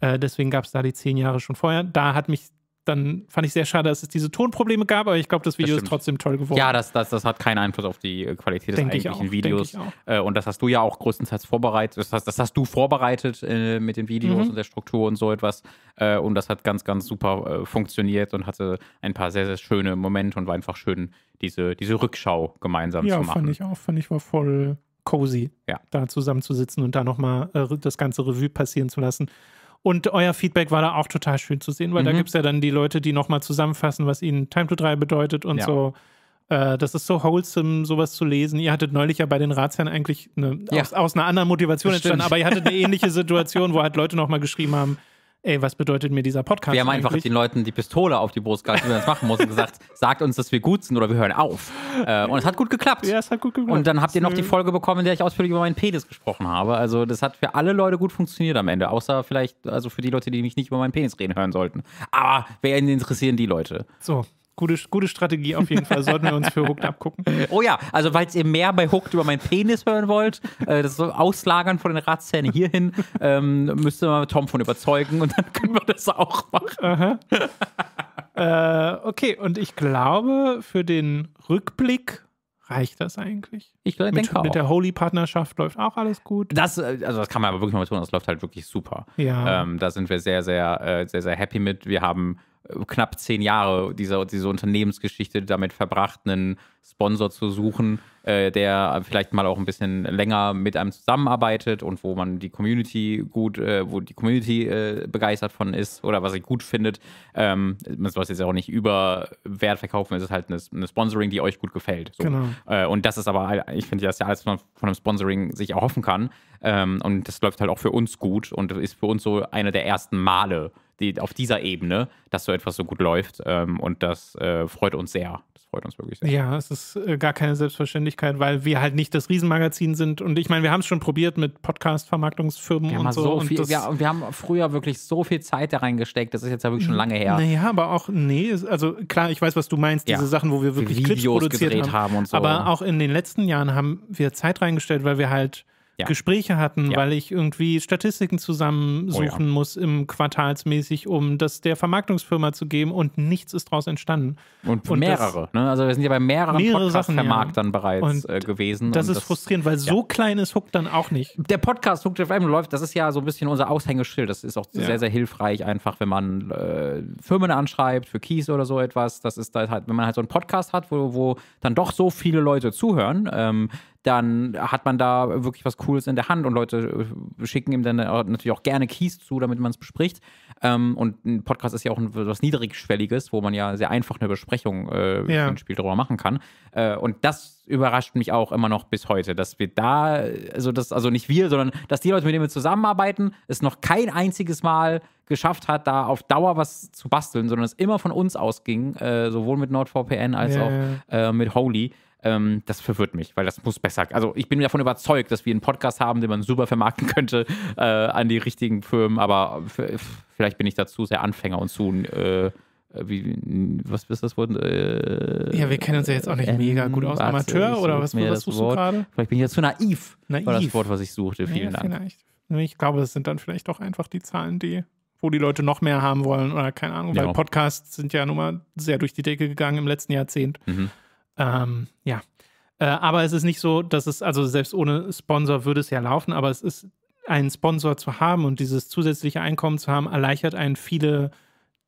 Äh, deswegen gab es da die zehn Jahre schon vorher. Da hat mich dann fand ich sehr schade, dass es diese Tonprobleme gab, aber ich glaube, das Video das ist trotzdem toll geworden. Ja, das, das, das hat keinen Einfluss auf die Qualität denk des eigentlichen auch, Videos. Äh, und das hast du ja auch größtenteils vorbereitet. Das hast, das hast du vorbereitet äh, mit den Videos mhm. und der Struktur und so etwas. Äh, und das hat ganz, ganz super äh, funktioniert und hatte ein paar sehr, sehr schöne Momente und war einfach schön, diese, diese Rückschau gemeinsam ja, zu machen. Ja, fand ich auch. Fand ich war voll cozy, ja. da zusammenzusitzen und da nochmal äh, das ganze Revue passieren zu lassen. Und euer Feedback war da auch total schön zu sehen, weil mhm. da gibt es ja dann die Leute, die nochmal zusammenfassen, was ihnen Time to 3 bedeutet und ja. so. Äh, das ist so wholesome, sowas zu lesen. Ihr hattet neulich ja bei den Ratsherren eigentlich eine, ja. aus, aus, einer anderen Motivation entstanden, aber ihr hattet eine ähnliche Situation, wo halt Leute nochmal geschrieben haben, ey, was bedeutet mir dieser Podcast? Wir haben einfach den Leuten die Pistole auf die Brust gehalten, wie man das machen muss, und gesagt, [laughs] sagt uns, dass wir gut sind oder wir hören auf. Äh, und es hat gut geklappt. Ja, es hat gut geklappt. Und dann habt ihr noch die mhm. Folge bekommen, in der ich ausführlich über meinen Penis gesprochen habe. Also, das hat für alle Leute gut funktioniert am Ende. Außer vielleicht, also für die Leute, die mich nicht über meinen Penis reden hören sollten. Aber wer interessieren die Leute? So. Gute, gute Strategie auf jeden Fall. Sollten wir uns für Hooked abgucken. [laughs] Oh ja, also falls ihr mehr bei Hooked über meinen Penis hören wollt, äh, das so auslagern von den Ratszähnen hierhin, ähm, ihr mal Tom von überzeugen und dann können wir das auch machen. äh, okay, und ich glaube, für den Rückblick reicht das eigentlich? Ich glaube, mit, mit der Holy Partnerschaft läuft auch alles gut. Das, äh, also das kann man aber wirklich mal tun. Das läuft halt wirklich super. Ja. Ähm, da sind wir sehr, sehr, äh, sehr, sehr happy mit. Wir haben knapp zehn Jahre dieser, diese Unternehmensgeschichte damit verbracht, einen Sponsor zu suchen, äh, der vielleicht mal auch ein bisschen länger mit einem zusammenarbeitet und wo man die Community gut, äh, wo die Community äh, begeistert von ist oder was sie gut findet. Ähm, man soll es jetzt auch nicht über Wert verkaufen, es ist halt eine, eine Sponsoring, die euch gut gefällt. So. Genau. Äh, und das ist aber, ich finde, das ist ja alles, was man von einem Sponsoring sich erhoffen kann. Ähm, und das läuft halt auch für uns gut und ist für uns so eine der ersten Male, die, auf dieser Ebene, dass so etwas so gut läuft. Ähm, und das äh, freut uns sehr. Das freut uns wirklich sehr. Ja, es ist äh, gar keine Selbstverständlichkeit, weil wir halt nicht das Riesenmagazin sind. Und ich meine, wir haben es schon probiert mit Podcast-Vermarktungsfirmen und so. so und ja, und wir haben früher wirklich so viel Zeit da reingesteckt. Das ist jetzt ja wirklich schon lange her. Naja, aber auch, nee, also klar, ich weiß, was du meinst, diese ja. Sachen, wo wir wirklich Videos Clips produziert haben. haben so. Aber auch in den letzten Jahren haben wir Zeit reingestellt, weil wir halt ja. Gespräche hatten, ja. weil ich irgendwie Statistiken zusammensuchen oh, muss im quartalsmäßig, um das der Vermarktungsfirma zu geben und nichts ist daraus entstanden. Und, und mehrere, das, ne? Also wir sind ja bei mehreren mehrere Podcast-Vermarktern bereits äh, gewesen. Das ist das, frustrierend, weil so klein ist Hook dann auch nicht. Der Podcast Hook FM läuft, das ist ja so ein bisschen unser Aushängeschild. Das ist auch sehr, sehr hilfreich, einfach, wenn man äh, Firmen anschreibt, für Keys oder so etwas. Das ist halt, wenn man halt so einen Podcast hat, wo, wo dann doch so viele Leute zuhören, ähm, dann hat man da wirklich was Cooles in der Hand und Leute äh, schicken ihm dann äh, natürlich auch gerne Keys zu, damit man es bespricht. Ähm, und ein Podcast ist ja auch etwas Niedrigschwelliges, wo man ja sehr einfach eine Besprechung äh, ja. ein Spiel darüber machen kann. Äh, und das überrascht mich auch immer noch bis heute, dass wir da, also, das, also nicht wir, sondern dass die Leute, mit denen wir zusammenarbeiten, es noch kein einziges Mal geschafft hat, da auf Dauer was zu basteln, sondern es immer von uns ausging, äh, sowohl mit NordVPN als ja. auch äh, mit Holy. Ähm, das verwirrt mich, weil das muss besser. Also ich bin davon überzeugt, dass wir einen Podcast haben, den man super vermarkten [laughs] könnte äh, an die richtigen Firmen, aber vielleicht bin ich dazu sehr Anfänger und zu. Äh, wie, was ist das Wort? Äh, ja, wir kennen uns ja jetzt auch nicht ähm, mega gut aus. Amateur oder was, was suchst Wort. du gerade? Vielleicht bin ich ja zu naiv. Naiv. War das Wort, was ich suchte. Vielen ja, Dank. Vielleicht. Ich glaube, das sind dann vielleicht doch einfach die Zahlen, die wo die Leute noch mehr haben wollen oder keine Ahnung, ja. weil Podcasts sind ja nun mal sehr durch die Decke gegangen im letzten Jahrzehnt. Mhm. Ähm, ja. Äh, aber es ist nicht so, dass es, also selbst ohne Sponsor würde es ja laufen, aber es ist, einen Sponsor zu haben und dieses zusätzliche Einkommen zu haben, erleichtert einen viele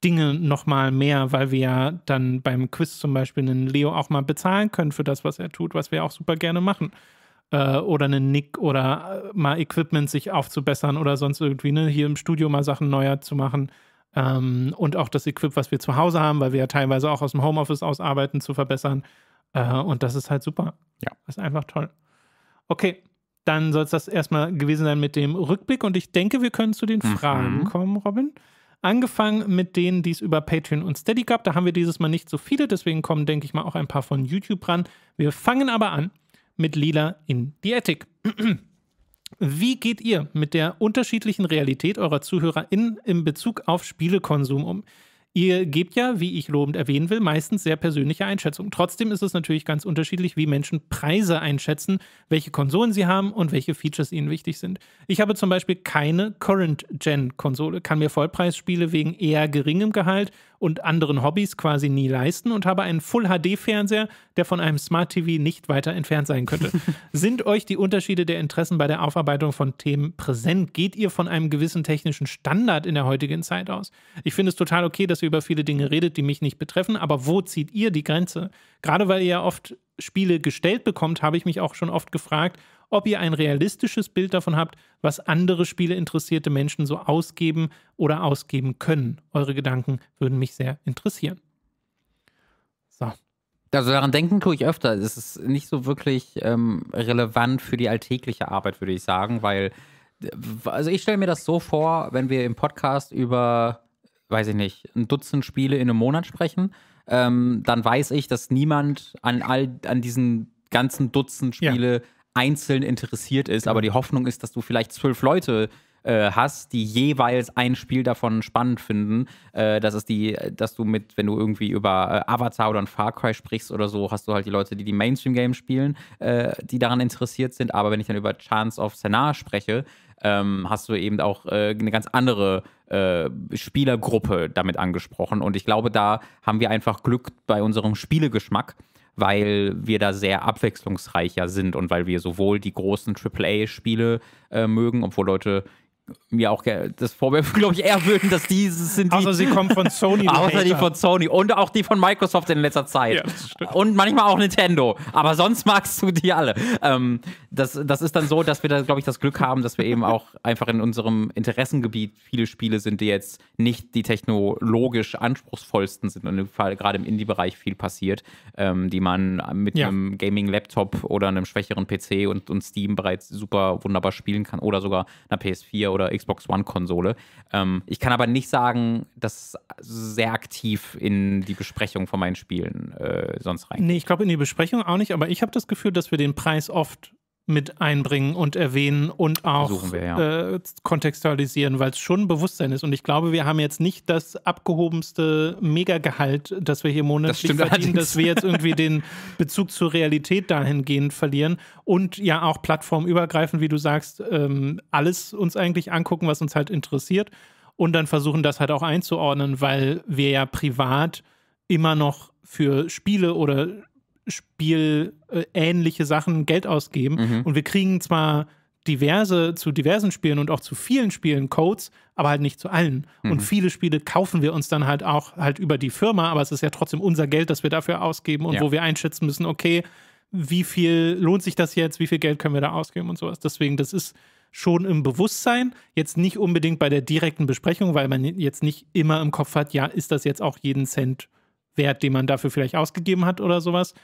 Dinge nochmal mehr, weil wir ja dann beim Quiz zum Beispiel einen Leo auch mal bezahlen können für das, was er tut, was wir auch super gerne machen. Äh, oder einen Nick oder äh, mal Equipment sich aufzubessern oder sonst irgendwie, ne? hier im Studio mal Sachen neuer zu machen. Ähm, und auch das Equip, was wir zu Hause haben, weil wir ja teilweise auch aus dem Homeoffice aus arbeiten, zu verbessern. Äh, und das ist halt super. Ja. Das ist einfach toll. Okay, dann soll es das erstmal gewesen sein mit dem Rückblick. Und ich denke, wir können zu den mhm. Fragen kommen, Robin. Angefangen mit denen, die es über Patreon und Steady gab. Da haben wir dieses Mal nicht so viele, deswegen kommen, denke ich mal, auch ein paar von YouTube ran. Wir fangen aber an mit Lila in die Ethik. [clears throat] Wie geht ihr mit der unterschiedlichen Realität eurer ZuhörerInnen in Bezug auf Spielekonsum um? Ihr gebt ja, wie ich lobend erwähnen will, meistens sehr persönliche Einschätzungen. Trotzdem ist es natürlich ganz unterschiedlich, wie Menschen Preise einschätzen, welche Konsolen sie haben und welche Features ihnen wichtig sind. Ich habe zum Beispiel keine Current-Gen-Konsole, kann mir Vollpreisspiele wegen eher geringem Gehalt und anderen Hobbys quasi nie leisten und habe einen Full-HD-Fernseher, der von einem Smart TV nicht weiter entfernt sein könnte. [laughs] Sind euch die Unterschiede der Interessen bei der Aufarbeitung von Themen präsent? Geht ihr von einem gewissen technischen Standard in der heutigen Zeit aus? Ich finde es total okay, dass ihr über viele Dinge redet, die mich nicht betreffen, aber wo zieht ihr die Grenze? Gerade weil ihr ja oft Spiele gestellt bekommt, habe ich mich auch schon oft gefragt, ob ihr ein realistisches Bild davon habt, was andere spieleinteressierte Menschen so ausgeben oder ausgeben können. Eure Gedanken würden mich sehr interessieren. So. Also daran denken tue ich öfter. Es ist nicht so wirklich ähm, relevant für die alltägliche Arbeit, würde ich sagen, weil, also ich stelle mir das so vor, wenn wir im Podcast über, weiß ich nicht, ein Dutzend Spiele in einem Monat sprechen, ähm, dann weiß ich, dass niemand an all an diesen ganzen Dutzend Spiele ja einzeln interessiert ist, aber die Hoffnung ist, dass du vielleicht zwölf Leute äh, hast, die jeweils ein Spiel davon spannend finden. Äh, das ist die, dass du mit, wenn du irgendwie über äh, Avatar oder ein Far Cry sprichst oder so, hast du halt die Leute, die die Mainstream-Games spielen, äh, die daran interessiert sind. Aber wenn ich dann über Chance of Senar spreche, ähm, hast du eben auch äh, eine ganz andere äh, Spielergruppe damit angesprochen. Und ich glaube, da haben wir einfach Glück bei unserem Spielegeschmack, weil wir da sehr abwechslungsreicher sind und weil wir sowohl die großen AAA-Spiele äh, mögen, obwohl Leute mir auch das Vorwürfe, [laughs] glaube ich, eher würden, dass dieses sind die. Außer also sie kommen von Sony. außer die von Sony und auch die von Microsoft in letzter Zeit. Ja, und manchmal auch Nintendo. Aber sonst magst du die alle. Ähm, das, das ist dann so, dass wir da, glaube ich, das Glück haben, dass wir eben [laughs] auch einfach in unserem Interessengebiet viele Spiele sind, die jetzt nicht die technologisch anspruchsvollsten sind und gerade im Indie-Bereich viel passiert, ähm, die man mit ja. einem Gaming-Laptop oder einem schwächeren PC und, und Steam bereits super wunderbar spielen kann oder sogar einer PS4 oder oder Xbox One-Konsole. Ähm, ich kann aber nicht sagen, dass sehr aktiv in die Besprechung von meinen Spielen äh, sonst rein. Nee, ich glaube in die Besprechung auch nicht, aber ich habe das Gefühl, dass wir den Preis oft mit einbringen und erwähnen und auch wir, ja. äh, kontextualisieren, weil es schon Bewusstsein ist. Und ich glaube, wir haben jetzt nicht das abgehobenste Megagehalt, das wir hier monatlich das verdienen, allerdings. dass wir jetzt irgendwie den [laughs] Bezug zur Realität dahingehend verlieren und ja auch plattformübergreifend, wie du sagst, ähm, alles uns eigentlich angucken, was uns halt interessiert und dann versuchen, das halt auch einzuordnen, weil wir ja privat immer noch für Spiele oder Spielähnliche äh, Sachen Geld ausgeben. Mhm. Und wir kriegen zwar diverse, zu diversen Spielen und auch zu vielen Spielen Codes, aber halt nicht zu allen. Mhm. Und viele Spiele kaufen wir uns dann halt auch halt über die Firma, aber es ist ja trotzdem unser Geld, das wir dafür ausgeben und ja. wo wir einschätzen müssen, okay, wie viel lohnt sich das jetzt, wie viel Geld können wir da ausgeben und sowas. Deswegen, das ist schon im Bewusstsein, jetzt nicht unbedingt bei der direkten Besprechung, weil man jetzt nicht immer im Kopf hat, ja, ist das jetzt auch jeden Cent wert, den man dafür vielleicht ausgegeben hat oder sowas,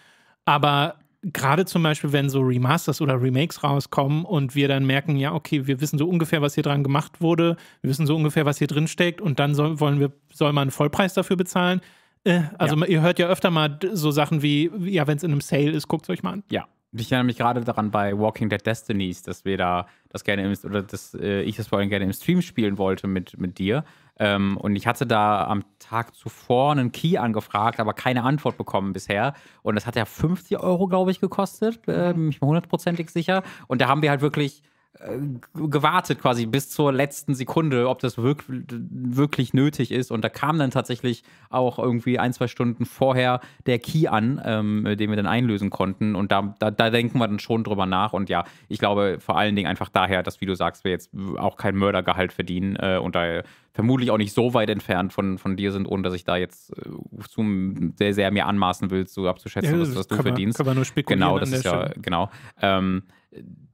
aber gerade zum Beispiel, wenn so Remasters oder Remakes rauskommen und wir dann merken, ja, okay, wir wissen so ungefähr, was hier dran gemacht wurde, wir wissen so ungefähr, was hier drin steckt und dann soll, wollen wir, soll man einen Vollpreis dafür bezahlen. Äh, also ja. ihr hört ja öfter mal so Sachen wie, ja, wenn es in einem Sale ist, guckt es euch mal an. Ja. Ich erinnere mich gerade daran bei Walking Dead Destinies, dass wir da das gerne im, oder dass äh, ich das vor allem gerne im Stream spielen wollte mit, mit dir. Ähm, und ich hatte da am Tag zuvor einen Key angefragt, aber keine Antwort bekommen bisher. Und das hat ja 50 Euro, glaube ich, gekostet. Äh, ich bin hundertprozentig sicher. Und da haben wir halt wirklich äh, gewartet quasi bis zur letzten Sekunde, ob das wirklich nötig ist. Und da kam dann tatsächlich auch irgendwie ein, zwei Stunden vorher der Key an, ähm, den wir dann einlösen konnten. Und da, da, da, denken wir dann schon drüber nach. Und ja, ich glaube vor allen Dingen einfach daher, dass, wie du sagst, wir jetzt auch kein Mördergehalt verdienen äh, und da vermutlich auch nicht so weit entfernt von, von dir sind, ohne dass ich da jetzt äh, zum, sehr, sehr mir anmaßen will, so abzuschätzen, ja, was, was du man, verdienst. Man, kann man nur spekulieren genau, das ist ja, Stelle. genau. Ähm,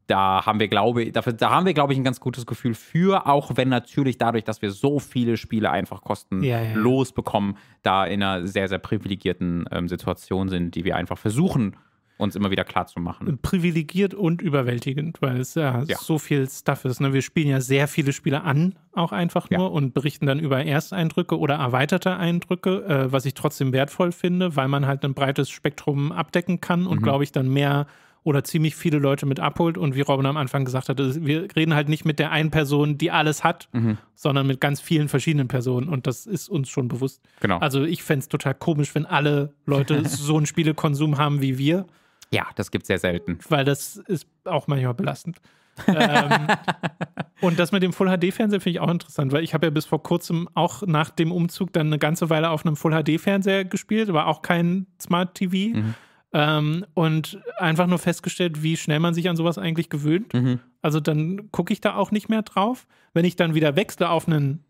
da haben wir, glaube ich, da, da haben wir, glaube ich, ein ganz gutes Gefühl für, auch wenn natürlich dadurch, dass wir so viele Spiele einfach kostenlos ja, ja. bekommen, da in einer sehr, sehr privilegierten ähm, Situation sind, die wir einfach versuchen, uns immer wieder klarzumachen. Privilegiert und überwältigend, weil es ja, ja. so viel Stuff ist. Ne? Wir spielen ja sehr viele Spiele an, auch einfach nur, ja. und berichten dann über Ersteindrücke oder erweiterte Eindrücke, äh, was ich trotzdem wertvoll finde, weil man halt ein breites Spektrum abdecken kann und, mhm. glaube ich, dann mehr oder ziemlich viele Leute mit abholt. Und wie Robin am Anfang gesagt hat, wir reden halt nicht mit der einen Person, die alles hat, mhm. sondern mit ganz vielen verschiedenen Personen. Und das ist uns schon bewusst. Genau. Also ich fände es total komisch, wenn alle Leute [laughs] so einen Spielekonsum haben wie wir. Ja, das gibt es sehr selten. Weil das ist auch manchmal belastend. ähm, [laughs] und das mit dem Full HD-Fernseher finde ich auch interessant, weil ich habe ja bis vor kurzem auch nach dem Umzug dann eine ganze Weile auf einem Full HD-Fernseher gespielt, aber auch kein Smart TV. Mhm. Ähm, und einfach nur festgestellt, wie schnell man sich an sowas eigentlich gewöhnt. Mhm. Also dann gucke ich da auch nicht mehr drauf. Wenn ich dann wieder wechsle auf einen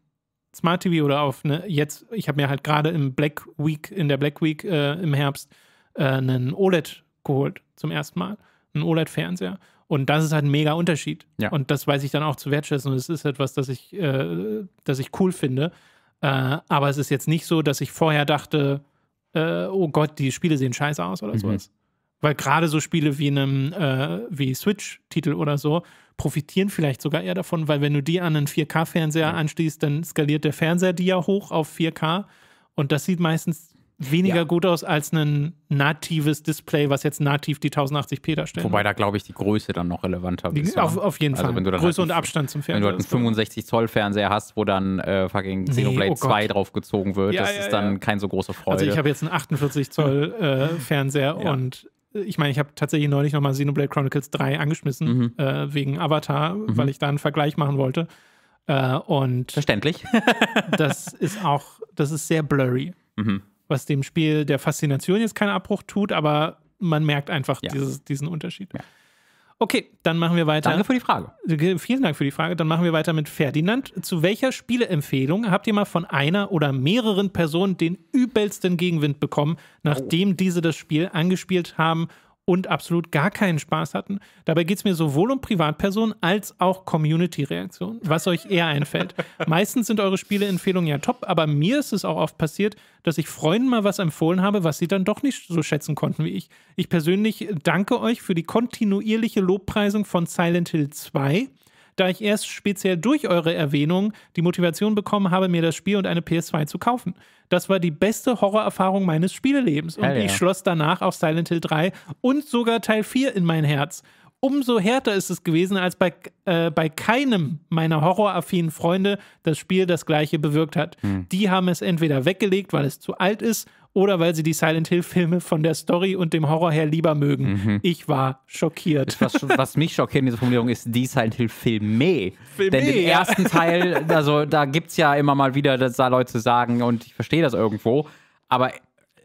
Smart TV oder auf eine, jetzt, ich habe mir halt gerade im Black Week, in der Black Week äh, im Herbst äh, einen OLED geholt zum ersten Mal. Einen OLED-Fernseher. Und das ist halt ein mega Unterschied. Ja. Und das weiß ich dann auch zu wertschätzen. Und es ist etwas, das ich, äh, das ich cool finde. Äh, aber es ist jetzt nicht so, dass ich vorher dachte, äh, oh Gott, die Spiele sehen scheiße aus oder mhm. sowas. Weil gerade so Spiele wie einem äh, wie Switch-Titel oder so profitieren vielleicht sogar eher davon, weil wenn du die an einen 4K-Fernseher anschließt, dann skaliert der Fernseher die ja hoch auf 4K und das sieht meistens weniger ja. gut aus als ein natives Display, was jetzt nativ die 1080p darstellt. Wobei ne? da, glaube ich, die Größe dann noch relevanter ist. Auf, ne? auf jeden also, Fall. Größe halt, und Abstand zum Fernseher. Wenn du halt einen 65-Zoll-Fernseher hast, wo dann äh, fucking Xenoblade nee, oh 2 draufgezogen wird, ja, das ja, ist dann kein so große Freude. Also ich habe jetzt einen 48-Zoll-Fernseher [laughs] äh, und ich meine, ich habe tatsächlich neulich nochmal Xenoblade Chronicles 3 angeschmissen, mhm. äh, wegen Avatar, mhm. weil ich da einen Vergleich machen wollte. Äh, und Verständlich. [laughs] das ist auch, das ist sehr blurry. Mhm was dem Spiel der Faszination jetzt keinen Abbruch tut, aber man merkt einfach ja. dieses, diesen Unterschied. Ja. Okay, dann machen wir weiter. Danke für die Frage. Äh, vielen Dank für die Frage. Dann machen wir weiter mit Ferdinand. Zu welcher Spieleempfehlung habt ihr mal von einer oder mehreren Personen den übelsten Gegenwind bekommen, oh. nachdem oh. diese das Spiel angespielt haben und absolut gar keinen Spaß hatten. Dabei geht es mir sowohl um Privatpersonen als auch Community-Reaktionen, was euch eher einfällt. [laughs] Meistens sind eure Spieleempfehlungen ja top, aber mir ist es auch oft passiert, dass ich Freunden mal was empfohlen habe, was sie dann doch nicht so schätzen konnten wie ich. Ich persönlich danke euch für die kontinuierliche Lobpreisung von Silent Hill 2 da ich erst speziell durch eure Erwähnung die Motivation bekommen habe, mir das Spiel und eine PS2 zu kaufen. Das war die beste Horrorerfahrung meines Spielelebens und Hell ich schloss danach auch Silent Hill 3 und sogar Teil 4 in mein Herz. Umso härter ist es gewesen, als bei, äh, bei keinem meiner horroraffinen Freunde das Spiel das gleiche bewirkt hat. Hm. Die haben es entweder weggelegt, weil es zu alt ist, oder weil sie die Silent Hill-Filme von der Story und dem Horror her lieber mögen. Mhm. Ich war schockiert. Was, was mich schockiert in dieser Formulierung ist die Silent Hill-Filme. Filme, Denn den ja. ersten Teil, [laughs] also da gibt es ja immer mal wieder, dass da Leute sagen, und ich verstehe das irgendwo, aber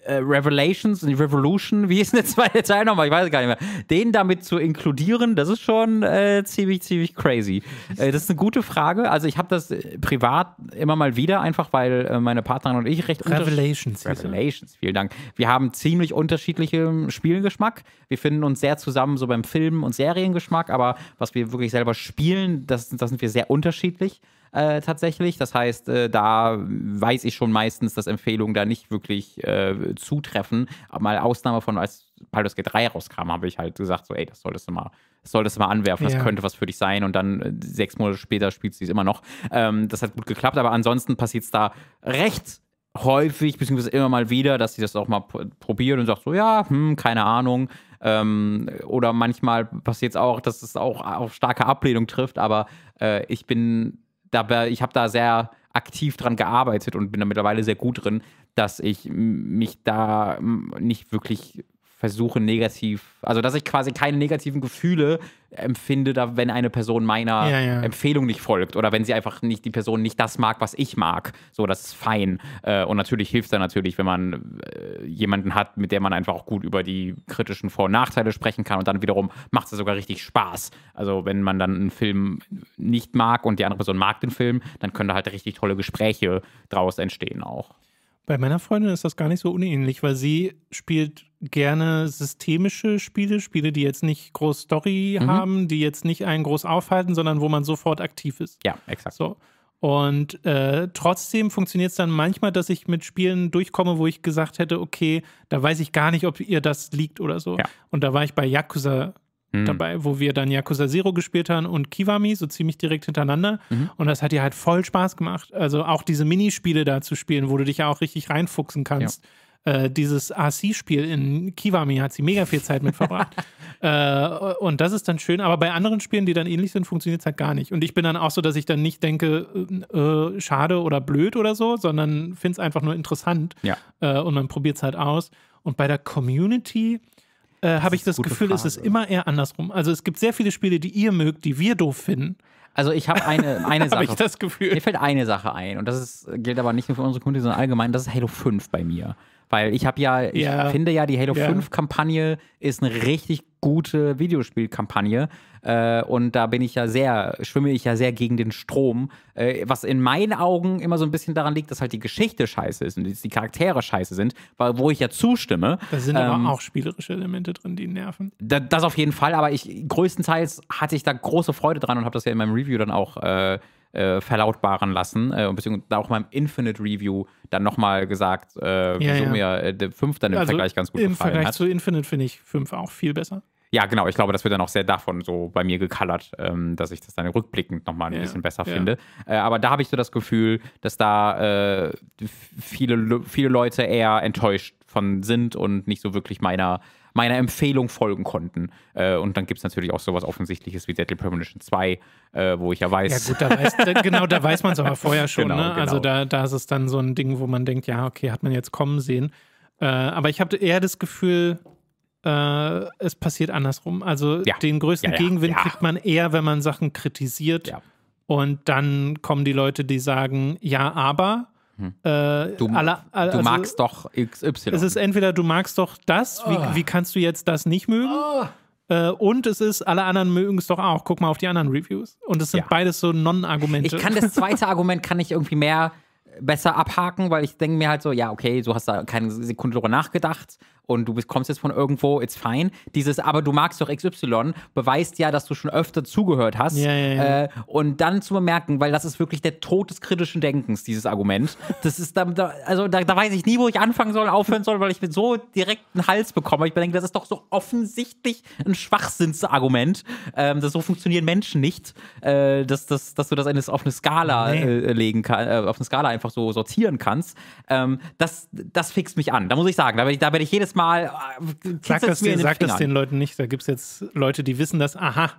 äh, Revelations, Revolution, wie ist denn der zweite Teil nochmal? Ich weiß gar nicht mehr. Den damit zu inkludieren, das ist schon äh, ziemlich, ziemlich crazy. Äh, das ist eine gute Frage. Also ich habe das äh, privat immer mal wieder, einfach weil äh, meine Partnerin und ich recht Revelations. Revelations, vielen Dank. Wir haben ziemlich unterschiedlichen ähm, Spielgeschmack. Wir finden uns sehr zusammen, so beim Film- und Seriengeschmack, aber was wir wirklich selber spielen, das, das sind wir sehr unterschiedlich äh, tatsächlich. Das heißt, äh, da weiß ich schon meistens, dass Empfehlungen da nicht wirklich äh, zutreffen. Aber mal Ausnahme von, als Baldur's Gate 3 rauskam, habe ich halt gesagt, so, ey, das solltest du mal, das solltest du mal anwerfen, das könnte was für dich sein. Und dann äh, sechs Monate später spielst du es immer noch. Ähm, das hat gut geklappt, aber ansonsten passiert es da recht häufig, beziehungsweise immer mal wieder, dass sie das auch mal probiert und sagt so, ja, hm, keine Ahnung. Ähm, oder manchmal passiert es auch, dass es auch auf starke Ablehnung trifft, aber äh, ich bin dabei, ich habe da sehr aktiv dran gearbeitet und bin da mittlerweile sehr gut drin, dass ich mich da nicht wirklich versuche negativ, also dass ich quasi keine negativen Gefühle empfinde, da, wenn eine Person meiner ja, ja. Empfehlung nicht folgt oder wenn sie einfach nicht die Person nicht das mag, was ich mag. So, das ist fein. Äh, und natürlich hilft da natürlich, wenn man äh, jemanden hat, mit der man einfach auch gut über die kritischen Vor- und Nachteile sprechen kann und dann wiederum macht es sogar richtig Spaß. Also wenn man dann einen Film nicht mag und die andere Person mag den Film, dann können da halt richtig tolle Gespräche draus entstehen auch. Bei meiner Freundin ist das gar nicht so unähnlich, weil sie spielt gerne systemische Spiele, Spiele, die jetzt nicht groß Story mhm. haben, die jetzt nicht einen groß aufhalten, sondern wo man sofort aktiv ist. Ja, exakt. So. Und äh, trotzdem funktioniert es dann manchmal, dass ich mit Spielen durchkomme, wo ich gesagt hätte, okay, da weiß ich gar nicht, ob ihr das liegt oder so. Ja. Und da war ich bei Yakuza hm. dabei, wo wir dann Yakuza Zero gespielt haben und Kiwami so ziemlich direkt hintereinander. Mhm. Und das hat dir halt voll Spaß gemacht. Also auch diese Minispiele da zu spielen, wo du dich ja auch richtig reinfuchsen kannst. Ja. Äh, dieses AC-Spiel in Kiwami hat sie mega viel Zeit mit verbracht. [laughs] äh, und das ist dann schön, aber bei anderen Spielen, die dann ähnlich sind, funktioniert es halt gar nicht. Und ich bin dann auch so, dass ich dann nicht denke, äh, äh schade oder blöd oder so, sondern finde es einfach nur interessant. Ja. Äh, und man probiert es halt aus. Und bei der Community äh, habe ich das Gefühl, Frage. ist es immer eher andersrum. Also es gibt sehr viele Spiele, die ihr mögt, die wir doof finden. Also ich habe eine, [laughs] eine Sache. hab ich das Gefühl. Mir fällt eine Sache ein und das ist, gilt aber nicht nur für unsere Kunden, sondern allgemein, das ist Halo 5 bei mir. Weil ich habe ja, ich yeah. finde ja, die Halo yeah. 5-Kampagne ist eine richtig gute Videospielkampagne. Äh, und da bin ich ja sehr, schwimme ich ja sehr gegen den Strom. Äh, was in meinen Augen immer so ein bisschen daran liegt, dass halt die Geschichte scheiße ist und die Charaktere scheiße sind, weil, wo ich ja zustimme. Da sind ähm, aber auch spielerische Elemente drin, die nerven. Da, das auf jeden Fall, aber ich größtenteils hatte ich da große Freude dran und habe das ja in meinem Review dann auch. Äh, äh, verlautbaren lassen äh, beziehungsweise auch meinem Infinite Review dann nochmal gesagt, äh, ja, wieso ja. mir äh, der 5 dann im also Vergleich ganz gut im gefallen Vergleich hat. Im Vergleich zu Infinite finde ich 5 auch viel besser. Ja, genau. Ich glaube, das wird dann auch sehr davon so bei mir gecolored, ähm, dass ich das dann rückblickend nochmal ein ja, bisschen besser ja. finde. Äh, aber da habe ich so das Gefühl, dass da äh, viele, viele Leute eher enttäuscht von sind und nicht so wirklich meiner meiner Empfehlung folgen konnten. Äh, und dann gibt es natürlich auch sowas Offensichtliches wie Deadly Premonition 2, äh, wo ich ja weiß. Ja, gut, da weiß, genau, da weiß man es aber vorher [laughs] schon. Genau, ne? genau. Also da, da ist es dann so ein Ding, wo man denkt, ja, okay, hat man jetzt kommen sehen. Äh, aber ich habe eher das Gefühl, äh, es passiert andersrum. Also ja. den größten ja, Gegenwind kriegt man eher, wenn man Sachen kritisiert. Und dann kommen die Leute, die sagen, ja, aber hm. Äh, du, alla, alla, du also, magst doch XY. Es ist entweder du magst doch das, oh. wie, ah. wie, kannst du jetzt das nicht mögen? Oh. Äh, und es ist, alle anderen mögen es doch auch. Guck mal auf die anderen Reviews. Und es sind ja. beides so Non-Argumente. Ich kann das zweite [laughs] Argument, kann ich irgendwie mehr besser abhaken, weil ich denke mir halt so, ja, okay, so hast da keine Sekunde drüber nachgedacht und du bist, kommst jetzt von irgendwo, it's fine. Dieses, aber du magst doch XY, beweist ja, dass du schon öfter zugehört hast. Ja, ja, ja. Äh, und dann zu bemerken, weil das ist wirklich der Tod des kritischen Denkens, dieses Argument. Das ist, da, da also da, da, weiß ich nie, wo ich anfangen soll, aufhören soll, weil ich mir so direkt einen Hals bekomme. Ich denke, das ist doch so offensichtlich ein Schwachsinnsargument. Ähm, das so funktionieren Menschen nicht, äh, dass, dass, dass du das auf eine Skala nee. äh, legen kannst, äh, auf eine Skala einfach so sortieren kannst. Ähm, das, das fixt mich an. Da muss ich sagen, da werde ich, da werd ich jedes jedes Mal äh, sag das, mir den, sag das den Leuten nicht. Da gibt es jetzt Leute, die wissen das. Aha,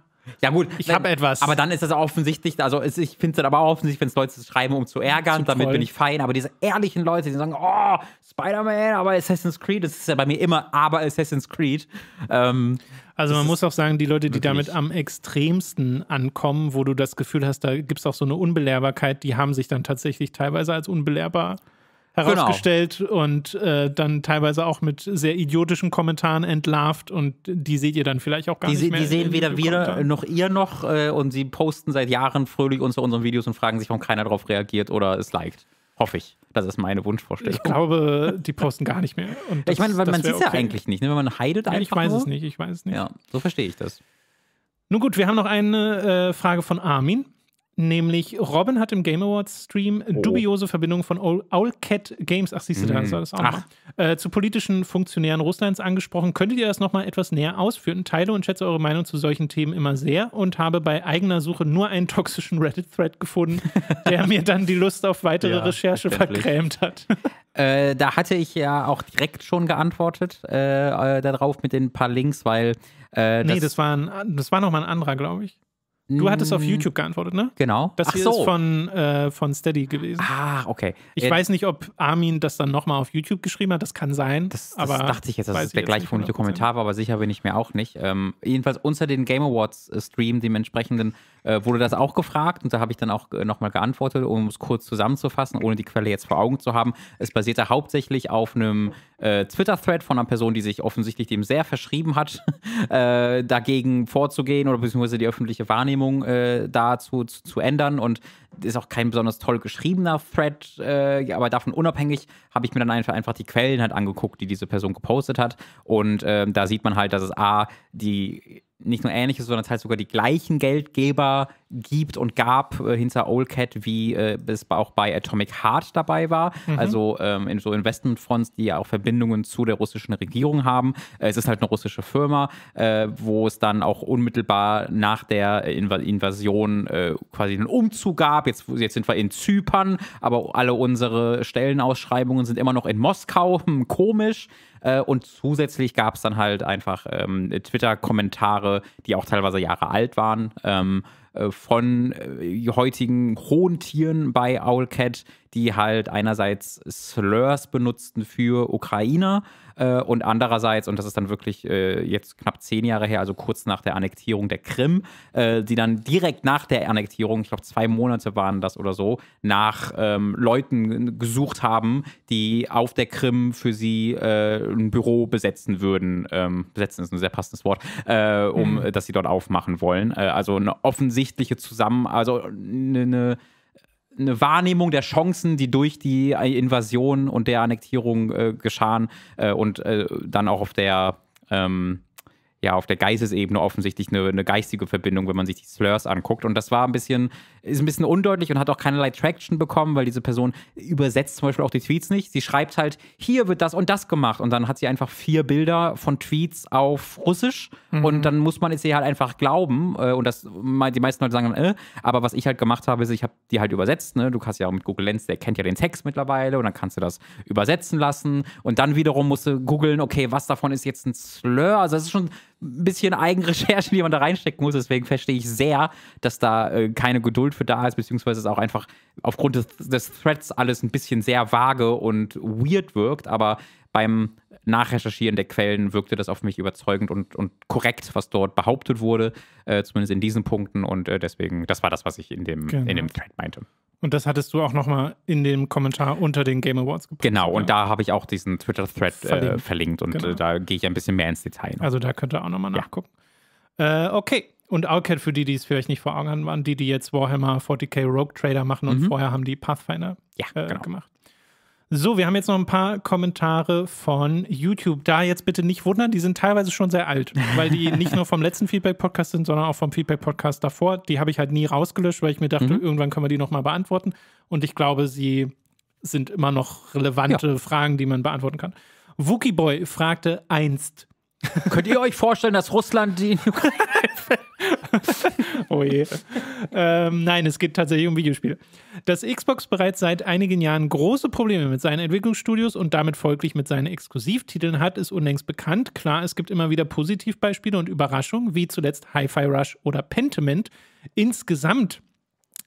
ja, gut. Ich habe etwas. Aber dann ist das offensichtlich, also ist, ich finde es aber auch offensichtlich, wenn es Leute schreiben, um zu ärgern, zu damit bin ich fein. Aber diese ehrlichen Leute, die sagen, oh, Spider-Man, aber Assassin's Creed, das ist ja bei mir immer, aber Assassin's Creed. Ähm, also man muss auch sagen, die Leute, die damit am extremsten ankommen, wo du das Gefühl hast, da gibt es auch so eine Unbelehrbarkeit, die haben sich dann tatsächlich teilweise als unbelehrbar Genau. herausgestellt genau. und äh, dann teilweise auch mit sehr idiotischen Kommentaren entlarvt und die seht ihr dann vielleicht auch gar die, nicht mehr. Die sehen weder wir noch ihr noch äh, und sie posten seit Jahren fröhlich unter unseren Videos und fragen sich, warum keiner darauf reagiert oder es liked. Hoffe ich. Das ist meine Wunschvorstellung. Ich glaube, die posten gar nicht mehr. Das, ich meine, man sieht es okay. ja eigentlich nicht, ne? wenn man heidet ja, einfach. Ich weiß nur. es nicht, ich weiß es nicht. Ja, so verstehe ich das. Nun gut, wir haben noch eine äh, Frage von Armin. Nämlich Robin hat im Game Awards Stream oh. dubiose Verbindungen von Owlcat Games, ach siehst du, da mm. war das auch ach. äh, zu politischen Funktionären Russlands angesprochen. Könntet ihr das nochmal etwas näher ausführen? Teile und schätze eure Meinung zu solchen Themen immer sehr und habe bei eigener Suche nur einen toxischen Reddit-Thread gefunden, [laughs] der mir dann die Lust auf weitere ja, Recherche vergrämt hat. [laughs] Äh, da hatte ich ja auch direkt schon geantwortet äh, äh darauf mit den paar Links, weil. Äh, das nee, das war, ein, das war nochmal ein anderer, glaube ich. Du hattest auf mm. YouTube geantwortet, ne? Genau. Das Ach so. ist von, äh, von Steady gewesen. Ah, okay. Ich äh, weiß nicht, ob Armin das dann nochmal auf YouTube geschrieben hat, das kann sein. Das, das dachte ich jetzt, dass es der gleichformige Kommentar war, aber sicher bin ich mir auch nicht. Ähm, jedenfalls unter den Game Awards äh, Stream, dementsprechenden äh, wurde das auch gefragt und da habe ich dann auch äh, nochmal geantwortet, um es kurz zusammenzufassen, ohne die Quelle jetzt vor Augen zu haben. Es basierte hauptsächlich auf einem äh, Twitter-Thread von einer Person, die sich offensichtlich dem sehr verschrieben hat, [laughs] dagegen vorzugehen oder beziehungsweise die öffentliche Wahrnehmung Wahrnehmung äh, da zu, zu, ändern und ist auch kein besonders toll geschriebener Thread, äh, aber davon unabhängig habe ich mir dann einfach, einfach die Quellen halt angeguckt, die diese Person gepostet hat und ähm, da sieht man halt, dass es A, die nicht nur ähnliches, sondern es halt sogar die gleichen Geldgeber gibt und gab äh, hinter Old Cat, wie äh, es auch bei Atomic Heart dabei war. Mhm. Also ähm, in so Investmentfonds, die ja auch Verbindungen zu der russischen Regierung haben. Äh, es ist halt eine russische Firma, äh, wo es dann auch unmittelbar nach der Inv Invasion äh, quasi einen Umzug gab. Jetzt, jetzt sind wir in Zypern, aber alle unsere Stellenausschreibungen sind immer noch in Moskau. Hm, komisch. Äh, und zusätzlich gab es dann halt einfach ähm, Twitter-Kommentare, die auch teilweise Jahre alt waren, ähm, äh, von äh, heutigen hohen Tieren bei Owlcat, die halt einerseits Slurs benutzten für Ukrainer äh, und andererseits, und das ist dann wirklich äh, jetzt knapp zehn Jahre her, also kurz nach der Annektierung der Krim, äh, die dann direkt nach der Annektierung, ich glaube zwei Monate waren das oder so, nach ähm, Leuten gesucht haben, die auf der Krim für sie äh, ein Büro besetzen würden. Ähm, besetzen ist ein sehr passendes Wort, äh, um, mhm. dass sie dort aufmachen wollen. Äh, also eine offensichtliche Zusammen, also eine eine Wahrnehmung der Chancen, die durch die Invasion und der Annektierung äh, geschahen äh, und äh, dann auch auf der ähm, ja, auf der Geistesebene offensichtlich eine, eine, geistige Verbindung, wenn man sich die Slurs anguckt. Und das war ein bisschen ist ein bisschen undeutlich und hat auch keinerlei Traction bekommen, weil diese Person übersetzt zum Beispiel auch die Tweets nicht. Sie schreibt halt, hier wird das und das gemacht. Und dann hat sie einfach vier Bilder von Tweets auf Russisch. Mhm. Und dann muss man es ihr halt einfach glauben. Äh, und das, die meisten Leute sagen dann, äh. Aber was ich halt gemacht habe, ist, ich habe die halt übersetzt. Ne? Du kannst ja auch mit Google Lens, der kennt ja den Text mittlerweile. Und dann kannst du das übersetzen lassen. Und dann wiederum musst du googeln, okay, was davon ist jetzt ein Slur? Also das ist schon ein bisschen Eigenrecherche, die man da reinstecken muss. Deswegen verstehe ich sehr, dass da äh, keine Geduld für da ist, beziehungsweise es auch einfach aufgrund des, des Threads alles ein bisschen sehr vage und weird wirkt. Aber beim Nachrecherchieren der Quellen wirkte das auf mich überzeugend und, und korrekt, was dort behauptet wurde, äh, zumindest in diesen Punkten. Und äh, deswegen, das war das, was ich in dem, genau. in dem genau. Thread meinte. Und das hattest du auch nochmal in dem Kommentar unter den Game Awards gepackt. Genau, und ja. da habe ich auch diesen Twitter-Thread verlinkt. Äh, verlinkt. und äh, genau. äh, da gehe ich ein bisschen mehr ins Detail. Noch. Also da könnt ihr auch nochmal nachgucken. Ja. Äh, okay, und Outcat für die, die es vielleicht nicht vor Augen haben, waren die, die jetzt Warhammer 40k Rogue Trader machen und mhm. vorher haben die Pathfinder ja, äh, genau. gemacht. So, wir haben jetzt noch ein paar Kommentare von YouTube. Da jetzt bitte nicht wundern, die sind teilweise schon sehr alt, [laughs] weil die nicht nur vom letzten Feedback-Podcast sind, sondern auch vom Feedback-Podcast davor. Die habe ich halt nie rausgelöscht, weil ich mir dachte, mhm. irgendwann können wir die nochmal beantworten. Und ich glaube, sie sind immer noch relevante ja. Fragen, die man beantworten kann. Wookieboy fragte einst, Könnt ihr euch vorstellen, dass Russland die Ukraine Oh je. Ähm, nein, es geht tatsächlich um Videospiele. Dass Xbox bereits seit einigen Jahren große Probleme mit seinen Entwicklungsstudios und damit folglich mit seinen Exklusivtiteln hat, ist unlängst bekannt. Klar, es gibt immer wieder Positivbeispiele und Überraschungen, wie zuletzt Hi-Fi Rush oder Pentiment. Insgesamt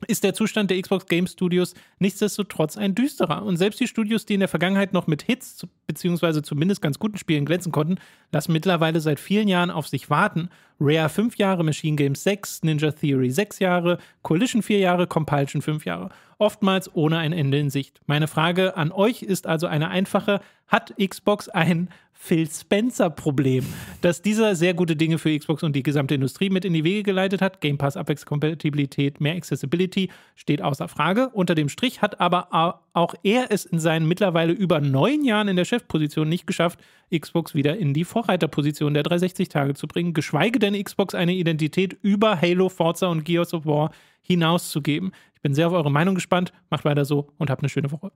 ist der Zustand der Xbox Game Studios nichtsdestotrotz ein düsterer. Und selbst die Studios, die in der Vergangenheit noch mit Hits beziehungsweise zumindest ganz guten Spielen glänzen konnten, lassen mittlerweile seit vielen Jahren auf sich warten. Rare 5 Jahre, Machine Games 6, Ninja Theory 6 Jahre, Coalition 4 Jahre, Compulsion 5 Jahre. Oftmals ohne ein Ende in Sicht. Meine Frage an euch ist also eine einfache. Hat Xbox ein Phil Spencer-Problem, dass dieser sehr gute Dinge für Xbox und die gesamte Industrie mit in die Wege geleitet hat. Game Pass Apex-Kompatibilität, mehr Accessibility steht außer Frage. Unter dem Strich hat aber auch er es in seinen mittlerweile über neun Jahren in der Chefposition nicht geschafft, Xbox wieder in die Vorreiterposition der 360-Tage zu bringen, geschweige denn Xbox eine Identität über Halo, Forza und Gears of War hinauszugeben. Ich bin sehr auf eure Meinung gespannt. Macht weiter so und habt eine schöne Woche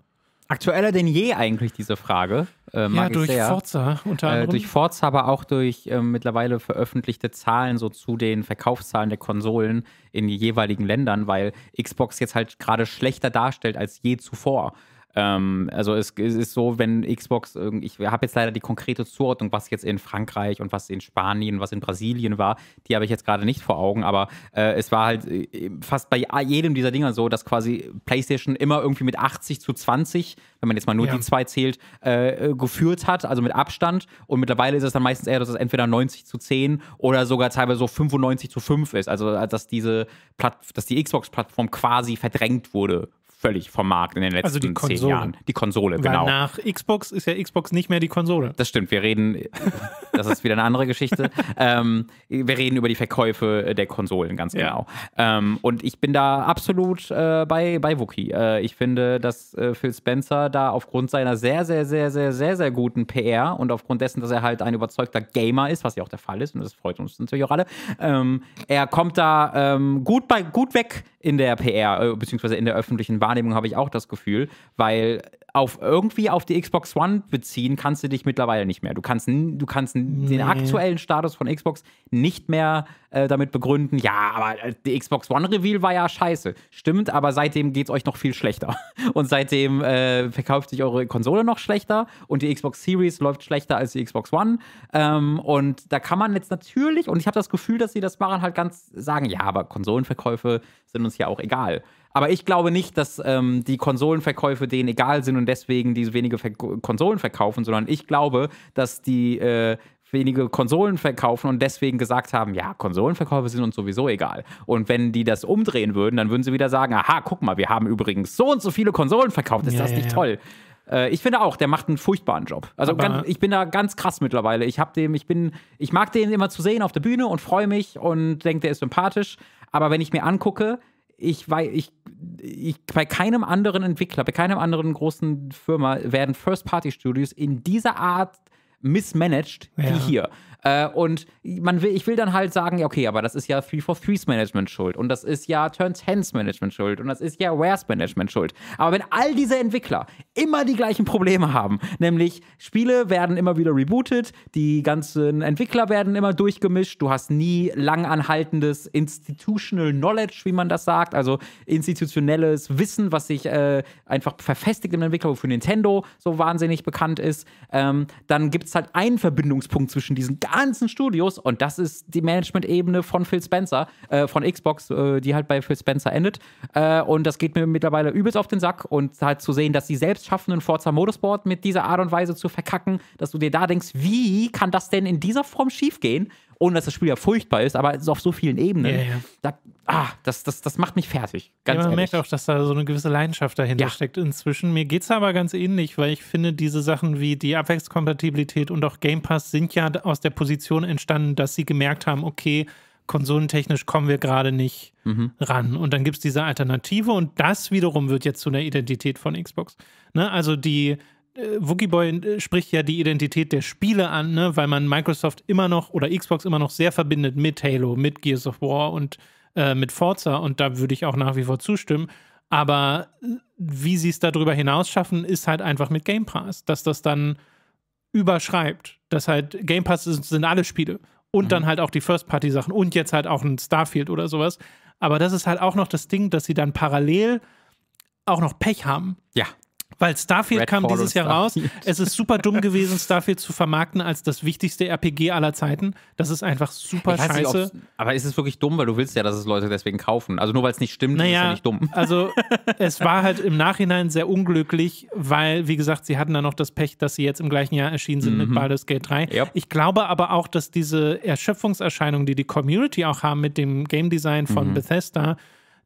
aktueller denn je eigentlich diese Frage. Äh, ja, durch Forza unter äh, anderem. Äh, durch Forza, aber auch durch äh, mittlerweile veröffentlichte Zahlen so zu den Verkaufszahlen der Konsolen in die jeweiligen Ländern, weil Xbox jetzt halt gerade schlechter darstellt als je zuvor. Ähm, also es, es, ist so, wenn Xbox, ich habe jetzt leider die konkrete Zuordnung, was jetzt in Frankreich und was in Spanien, was in Brasilien war, die habe ich jetzt gerade nicht vor Augen, aber äh, es war halt äh, fast bei jedem dieser Dinger so, dass quasi PlayStation immer irgendwie mit 80 zu 20, wenn man jetzt mal nur ja. die zwei zählt, äh, äh, geführt hat, also mit Abstand. Und mittlerweile ist es dann meistens eher, dass es entweder 90 zu 10 oder sogar teilweise so 95 zu 5 ist. Also äh, dass diese Platt dass die Xbox-Plattform quasi verdrängt wurde völlig vom Markt in den letzten also die zehn Jahren. Die Konsole, Weil genau. Nach Xbox ist ja Xbox nicht mehr die Konsole. Das stimmt, wir reden, [laughs] das ist wieder eine andere Geschichte. ähm, wir reden über die Verkäufe der Konsolen, ganz ja. genau. Ähm, und ich bin da absolut äh, bei, bei Wookie. Äh, ich finde, dass äh, Phil Spencer da aufgrund seiner sehr, sehr, sehr, sehr, sehr, sehr guten PR und aufgrund dessen, dass er halt ein überzeugter Gamer ist, was ja auch der Fall ist, und das freut uns natürlich auch alle, ähm, er kommt da ähm, gut, bei, gut weg in der PR, äh, beziehungsweise in der öffentlichen Wahrnehmung habe ich auch das Gefühl, weil auf irgendwie auf die Xbox One beziehen kannst du dich mittlerweile nicht mehr. Du kannst, du kannst nee. den aktuellen Status von Xbox nicht mehr äh, damit begründen, ja, aber äh, die Xbox One Reveal war ja scheiße. Stimmt, aber seitdem geht es euch noch viel schlechter. [laughs] Und seitdem äh, verkauft sich eure Konsole noch schlechter und die Xbox Series läuft schlechter als die Xbox One. Ähm, und da kann man jetzt natürlich, und ich habe das Gefühl, dass sie das machen, halt ganz sagen, ja, aber Konsolenverkäufe sind uns ja auch egal. Aber ich glaube nicht, dass ähm, die Konsolenverkäufe denen egal sind und deswegen diese wenige Ver Konsolen verkaufen, sondern ich glaube, dass die äh, wenige Konsolen verkaufen und deswegen gesagt haben, ja, Konsolenverkäufe sind uns sowieso egal. Und wenn die das umdrehen würden, dann würden sie wieder sagen, aha, guck mal, wir haben übrigens so und so viele Konsolen verkauft, ist ja, das nicht ja. toll? Äh, ich finde auch, der macht einen furchtbaren Job. Also ganz, ich bin da ganz krass mittlerweile. Ich habe dem, ich bin, ich mag den immer zu sehen auf der Bühne und freue mich und denke, der ist sympathisch. Aber wenn ich mir angucke, ich weiß, ich, ich, bei keinem anderen Entwickler, bei keinem anderen großen Firma werden First-Party-Studios in dieser Art mismanaged ja. wie hier. Äh, und man will, ich will dann halt sagen, okay, aber das ist ja 3 s Management schuld und das ist ja Turn 10s Management schuld und das ist ja Wares Management schuld. Aber wenn all diese Entwickler immer die gleichen Probleme haben. Nämlich Spiele werden immer wieder rebootet, die ganzen Entwickler werden immer durchgemischt, du hast nie langanhaltendes institutional knowledge, wie man das sagt, also institutionelles Wissen, was sich äh, einfach verfestigt im Entwickler, wofür Nintendo so wahnsinnig bekannt ist. Ähm, dann gibt es halt einen Verbindungspunkt zwischen diesen ganzen Studios und das ist die Management-Ebene von Phil Spencer, äh, von Xbox, äh, die halt bei Phil Spencer endet. Äh, und das geht mir mittlerweile übelst auf den Sack und halt zu sehen, dass sie selbst selbst schaffen, in Forza Motorsport mit dieser Art und Weise zu verkacken, dass du dir da denkst, wie kann das denn in dieser Form schiefgehen? Ohne dass das Spiel ja furchtbar ist, aber es ist auf so vielen Ebenen. Ja, ja. Da, ah, das, das, das macht mich fertig. Ganz ja, man ehrlich. merkt auch, dass da so eine gewisse Leidenschaft dahinter ja. steckt inzwischen. Mir geht es aber ganz ähnlich, weil ich finde, diese Sachen wie die Abwechslungskompatibilität und auch Game Pass sind ja aus der Position entstanden, dass sie gemerkt haben, okay, konsolentechnisch kommen wir gerade nicht mhm. ran. Und dann gibt es diese Alternative und das wiederum wird jetzt zu einer Identität von Xbox. Ne? Also die äh, Wookieboy äh, spricht ja die Identität der Spiele an, ne? weil man Microsoft immer noch oder Xbox immer noch sehr verbindet mit Halo, mit Gears of War und äh, mit Forza und da würde ich auch nach wie vor zustimmen. Aber äh, wie sie es darüber hinaus schaffen, ist halt einfach mit Game Pass, dass das dann überschreibt. Dass halt Game Pass sind alle Spiele und mhm. dann halt auch die First-Party-Sachen und jetzt halt auch ein Starfield oder sowas. Aber das ist halt auch noch das Ding, dass sie dann parallel auch noch Pech haben. Ja. Weil Starfield Red kam Portal dieses Jahr raus. Es ist super dumm gewesen, Starfield zu vermarkten als das wichtigste RPG aller Zeiten. Das ist einfach super scheiße. Nicht, aber ist es wirklich dumm, weil du willst ja, dass es Leute deswegen kaufen. Also nur weil es nicht stimmt, naja, ist es ja nicht dumm. Also [laughs] es war halt im Nachhinein sehr unglücklich, weil, wie gesagt, sie hatten dann noch das Pech, dass sie jetzt im gleichen Jahr erschienen sind mhm. mit Baldur's Gate 3. Yep. Ich glaube aber auch, dass diese Erschöpfungserscheinung, die die Community auch haben mit dem Game Design von mhm. Bethesda,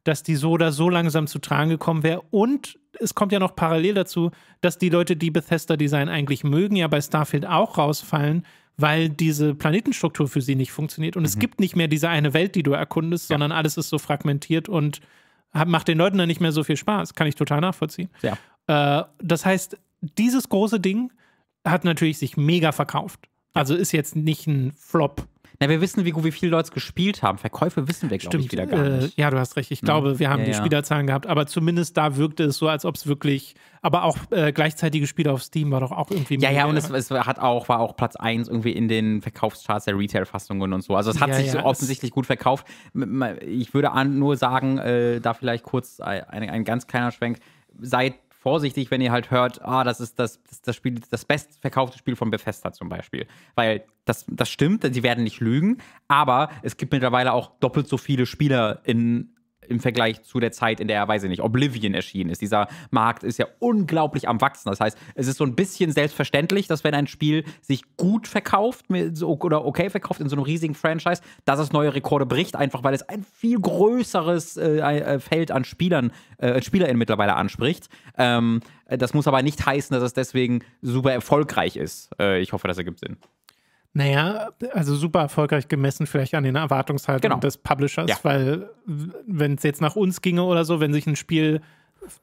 dass die Soda so langsam zu tragen gekommen wäre. Und es kommt ja noch parallel dazu, dass die Leute, die Bethesda-Design eigentlich mögen, ja bei Starfield auch rausfallen, weil diese Planetenstruktur für sie nicht funktioniert. Und mhm. es gibt nicht mehr diese eine Welt, die du erkundest, ja. sondern alles ist so fragmentiert und macht den Leuten dann nicht mehr so viel Spaß. Kann ich total nachvollziehen. Ja. Äh, das heißt, dieses große Ding hat natürlich sich mega verkauft. Also ist jetzt nicht ein Flop na, wir wissen, wie, wie viele Leute es gespielt haben. Verkäufe wissen wir, glaube ich, wieder gar äh, nicht. Äh, ja, du hast recht. Ich ne? glaube, hm. wir haben ja, die ja. Spielerzahlen gehabt. Aber zumindest da wirkte es so, als ob es wirklich, aber auch äh, gleichzeitige Spiele auf Steam war doch auch irgendwie Ja, ja, und es, es, hat auch, war auch Platz 1 irgendwie in den Verkaufscharts der Retail-Fassungen und so. Also es hat ja, sich so offensichtlich gut verkauft. Ich würde nur sagen, äh, da vielleicht kurz ein, ein ganz kleiner Schwenk. Seit vorsichtig, wenn ihr halt hört, ah, das ist das, das, das Spiel, das bestverkaufte Spiel von Bethesda zum Beispiel. Weil das, das stimmt, sie werden nicht lügen, aber es gibt mittlerweile auch doppelt so viele Spieler in im Vergleich zu der Zeit, in der er, weiß ich nicht, Oblivion erschienen ist. Dieser Markt ist ja unglaublich am Wachsen. Das heißt, es ist so ein bisschen selbstverständlich, dass wenn ein Spiel sich gut verkauft oder okay verkauft in so einem riesigen Franchise, dass es neue Rekorde bricht, einfach weil es ein viel größeres äh, äh Feld an Spielern, äh, SpielerInnen mittlerweile anspricht. Ähm, das muss aber nicht heißen, dass es deswegen super erfolgreich ist. Äh, ich hoffe, das ergibt Sinn. Naja, also super erfolgreich gemessen vielleicht an den Erwartungshaltungen genau. des Publishers, ja. weil wenn es jetzt nach uns ginge oder so, wenn sich ein Spiel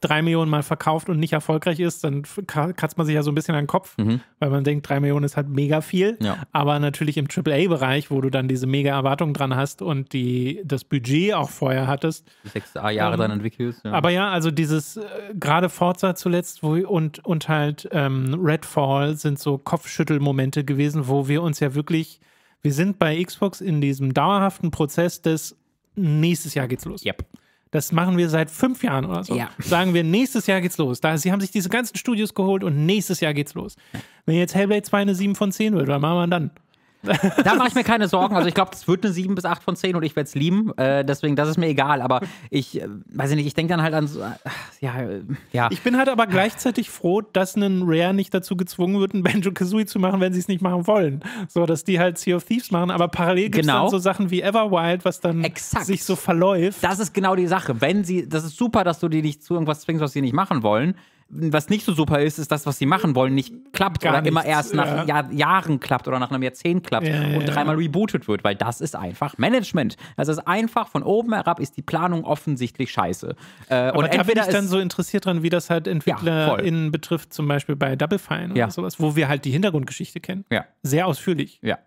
drei Millionen Mal verkauft und nicht erfolgreich ist, dann kratzt man sich ja so ein bisschen an den Kopf, mhm. weil man denkt, drei Millionen ist halt mega viel. Ja. Aber natürlich im AAA-Bereich, wo du dann diese mega Erwartungen dran hast und die, das Budget auch vorher hattest. Sechs ah, Jahre ähm, dann entwickelst. Ja. Aber ja, also dieses, äh, gerade Forza zuletzt wo, und, und halt ähm, Redfall sind so Kopfschüttelmomente gewesen, wo wir uns ja wirklich, wir sind bei Xbox in diesem dauerhaften Prozess des nächstes Jahr geht's los. Yep. Das machen wir seit fünf Jahren oder so. Ja. Sagen wir, nächstes Jahr geht's los. Da, sie haben sich diese ganzen Studios geholt und nächstes Jahr geht's los. Wenn jetzt Hellblade 2 eine 7 von 10 wird, was machen wir dann? Da mache ich mir keine Sorgen. Also ich glaube, das wird eine 7 bis 8 von 10 und ich werde es lieben. Äh, deswegen, das ist mir egal. Aber ich, äh, weiß ich nicht, ich denke dann halt an so, äh, ja, äh, ja. Ich bin halt aber gleichzeitig froh, dass ein Rare nicht dazu gezwungen wird, ein Banjo-Kazooie zu machen, wenn sie es nicht machen wollen. So, dass die halt Sea of Thieves machen. Aber parallel gibt es genau. dann so Sachen wie Everwild, was dann Exakt. sich so verläuft. Das ist genau die Sache. Wenn sie, das ist super, dass du die nicht zu irgendwas zwingst, was sie nicht machen wollen was nicht so super ist, ist das, was sie machen wollen, nicht klappt Gar oder nichts. immer erst nach ja. Jahr, Jahren klappt oder nach einem Jahrzehnt klappt ja, und dreimal rebootet wird, weil das ist einfach Management. Das ist einfach von oben herab ist die Planung offensichtlich scheiße. Äh, Aber und da entweder bin ich dann so interessiert dran, wie das halt EntwicklerInnen betrifft, zum Beispiel bei Double Fine oder sowas, wo wir halt die Hintergrundgeschichte kennen. Ja. Sehr ausführlich. Ja.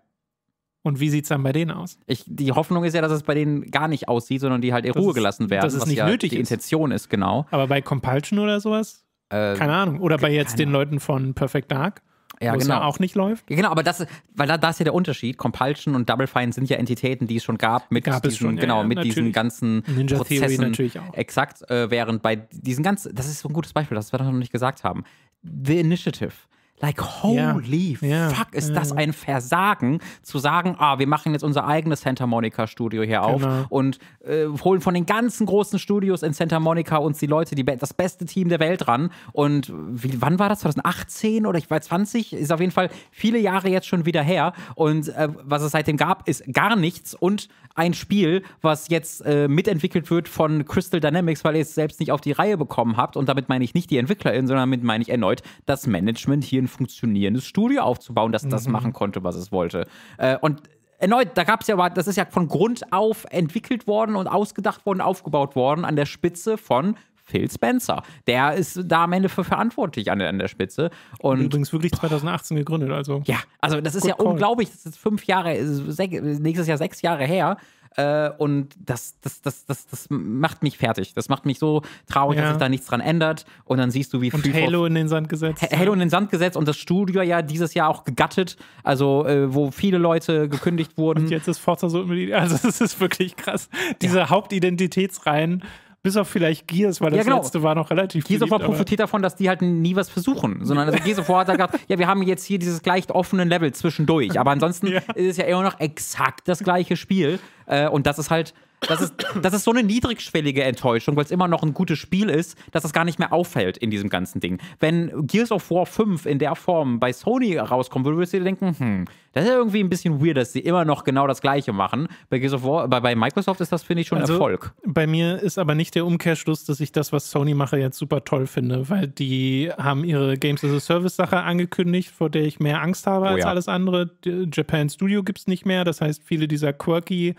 Und wie sieht es dann bei denen aus? Ich, die Hoffnung ist ja, dass es bei denen gar nicht aussieht, sondern die halt in Ruhe gelassen werden. Dass es nicht ja nötig die ist. Intention ist, genau. Aber bei Compulsion oder sowas? Äh, Keine Ahnung. Oder bei jetzt den Leuten von Perfect Dark. Ja, wo genau. es ja genau. auch nicht läuft. Ja, genau, aber das, weil da, da ist ja der Unterschied. Compulsion und Double Fine sind ja Entitäten, die es schon gab mit gab diesen, schon, ja, genau, ja, mit diesen ganzen Ninja Prozessen. Theory natürlich auch. Exakt, äh, während bei diesen ganzen, das ist so ein gutes Beispiel, das wir noch nicht gesagt haben. The Initiative Like, holy yeah. fuck, ist yeah. das ein Versagen, zu sagen, ah, wir machen jetzt unser eigenes Santa Monica Studio hier genau. auf und äh, holen von den ganzen großen Studios in Santa Monica uns die Leute, die, das beste Team der Welt ran. Und wie, wann war das? 2018 oder ich weiß 20? Ist auf jeden Fall viele Jahre jetzt schon wieder her. Und äh, was es seitdem gab, ist gar nichts und ein Spiel, was jetzt äh, mitentwickelt wird von Crystal Dynamics, weil ihr es selbst nicht auf die Reihe bekommen habt. Und damit meine ich nicht die EntwicklerInnen, sondern damit meine ich erneut das Management hier in ein funktionierendes Studio aufzubauen, das das mhm. machen konnte, was es wollte. Äh, und erneut, da gab es ja, aber, das ist ja von Grund auf entwickelt worden und ausgedacht worden, aufgebaut worden an der Spitze von Phil Spencer. Der ist da am Ende für verantwortlich an, an der Spitze. Und Übrigens wirklich 2018 boah. gegründet, also. Ja, also das ist Good ja call. unglaublich, das ist fünf Jahre, äh, nächstes Jahr sechs Jahre her. Äh, und das, das, das, das, das macht mich fertig. Das macht mich so traurig, ja. dass sich da nichts dran ändert. Und dann siehst du, wie viel. Halo in den Sand gesetzt. Halo in den Sand gesetzt und das Studio ja dieses Jahr auch gegattet, also äh, wo viele Leute gekündigt [laughs] wurden. Und jetzt ist Forza so immer die. Also, [laughs] das ist wirklich krass. Diese ja. Hauptidentitätsreihen bis auf vielleicht Gears, weil das genau. letzte war noch relativ Gears beliebt, profitiert davon, dass die halt nie was versuchen, sondern also Gears of War hat gesagt, [laughs] ja, wir haben jetzt hier dieses leicht offene Level zwischendurch, aber ansonsten [laughs] ja. ist es ja immer noch exakt das gleiche Spiel äh, und das ist halt das ist, das ist so eine niedrigschwellige Enttäuschung, weil es immer noch ein gutes Spiel ist, dass es gar nicht mehr auffällt in diesem ganzen Ding. Wenn Gears of War 5 in der Form bei Sony rauskommen würde, würdest du dir denken, hm, das ist ja irgendwie ein bisschen weird, dass sie immer noch genau das Gleiche machen. Bei, Gears of War, bei, bei Microsoft ist das, finde ich, schon also, Erfolg. Bei mir ist aber nicht der Umkehrschluss, dass ich das, was Sony mache, jetzt super toll finde, weil die haben ihre Games as a Service-Sache angekündigt, vor der ich mehr Angst habe oh, als ja. alles andere. Japan Studio gibt es nicht mehr, das heißt, viele dieser quirky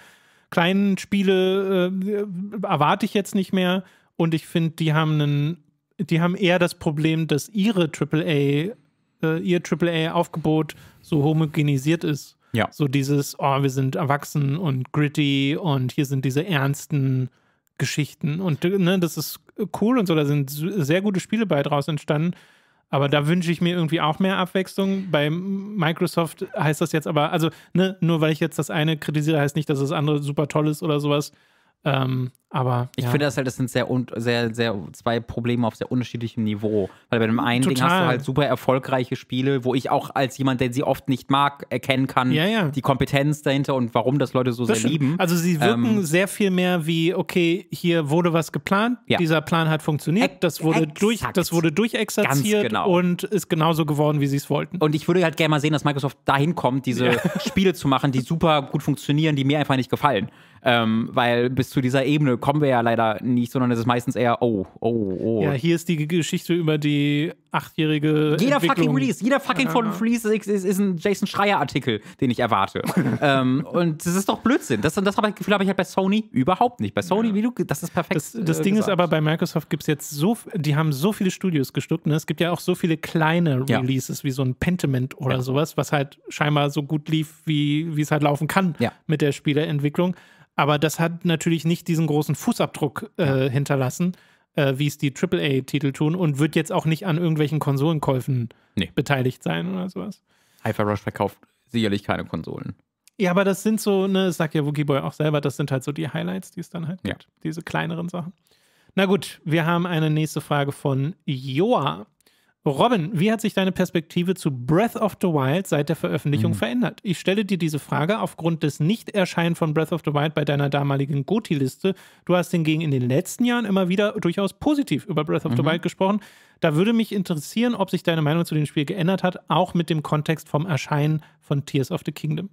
kleinen Spiele äh, erwarte ich jetzt nicht mehr. Und ich finde, die haben einen, die haben eher das Problem, dass ihre AAA, äh, ihr AAA-Aufgebot so homogenisiert ist. Ja. So dieses, oh, wir sind erwachsen und gritty und hier sind diese ernsten Geschichten. Und äh, ne, das ist cool und so, da sind sehr gute Spiele bei draus entstanden. Aber da wünsche ich mir irgendwie auch mehr Abwechslung. Bei Microsoft heißt das jetzt aber, also ne, nur weil ich jetzt das eine kritisiere, heißt nicht, dass das andere super toll ist oder sowas. Ähm, aber ich finde das halt, das sind sehr, sehr, sehr zwei Probleme auf sehr unterschiedlichem Niveau. Weil bei dem einen Total. Ding hast du halt super erfolgreiche Spiele, wo ich auch als jemand, der sie oft nicht mag, erkennen kann, ja, ja. die Kompetenz dahinter und warum das Leute so das sehr stimmt. lieben. Also sie ähm, wirken ähm, sehr viel mehr wie, okay, hier wurde was geplant, dieser Plan hat funktioniert, das wurde, Exakt. durch, das wurde durchexerziert genau. und ist genauso geworden, wie sie es wollten. Und ich würde halt gerne mal sehen, dass Microsoft dahin kommt, diese Spiele zu machen, die super gut funktionieren, die mir einfach nicht gefallen. Ähm, weil bis zu dieser Ebene kommen wir ja leider nicht, sondern es ist meistens eher, oh, oh, oh. Ja, hier ist die Geschichte über die achtjährige. Jeder fucking Release, jeder fucking von Release ist, ist, ist, ein Jason Schreier-Artikel, den ich erwarte. [laughs] ähm, und das ist doch Blödsinn. Das, das habe ich, Gefühl habe ich halt bei Sony überhaupt nicht. Bei Sony, ja. wie du, das ist perfekt. Das, das äh, Ding gesagt. ist aber, bei Microsoft gibt es jetzt so, die haben so viele Studios gestuckt. Ne? Es gibt ja auch so viele kleine Releases, ja. wie so ein Pentiment oder sowas, was halt scheinbar so gut lief, wie es halt laufen kann mit der Spieleentwicklung. Aber das hat natürlich nicht diesen großen Fußabdruck äh, hinterlassen äh, wie es die AAA-Titel tun und wird jetzt auch nicht an irgendwelchen Konsolenkäufen nee. beteiligt sein oder sowas. Hyper Rush verkauft sicherlich keine Konsolen. Ja, aber das sind so, ne, das sagt ja Wookieboy auch selber, das sind halt so die Highlights, die es dann halt ja. gibt, diese kleineren Sachen. Na gut, wir haben eine nächste Frage von Joa. Robin, wie hat sich deine Perspektive zu Breath of the Wild seit der Veröffentlichung mhm. verändert? Ich stelle dir diese Frage aufgrund des Nichterscheinen von Breath of the Wild bei deiner damaligen Goti-Liste. Du hast hingegen in den letzten Jahren immer wieder durchaus positiv über Breath of mhm. the Wild gesprochen. Da würde mich interessieren, ob sich deine Meinung zu dem Spiel geändert hat, auch mit dem Kontext vom Erscheinen von Tears of the Kingdom.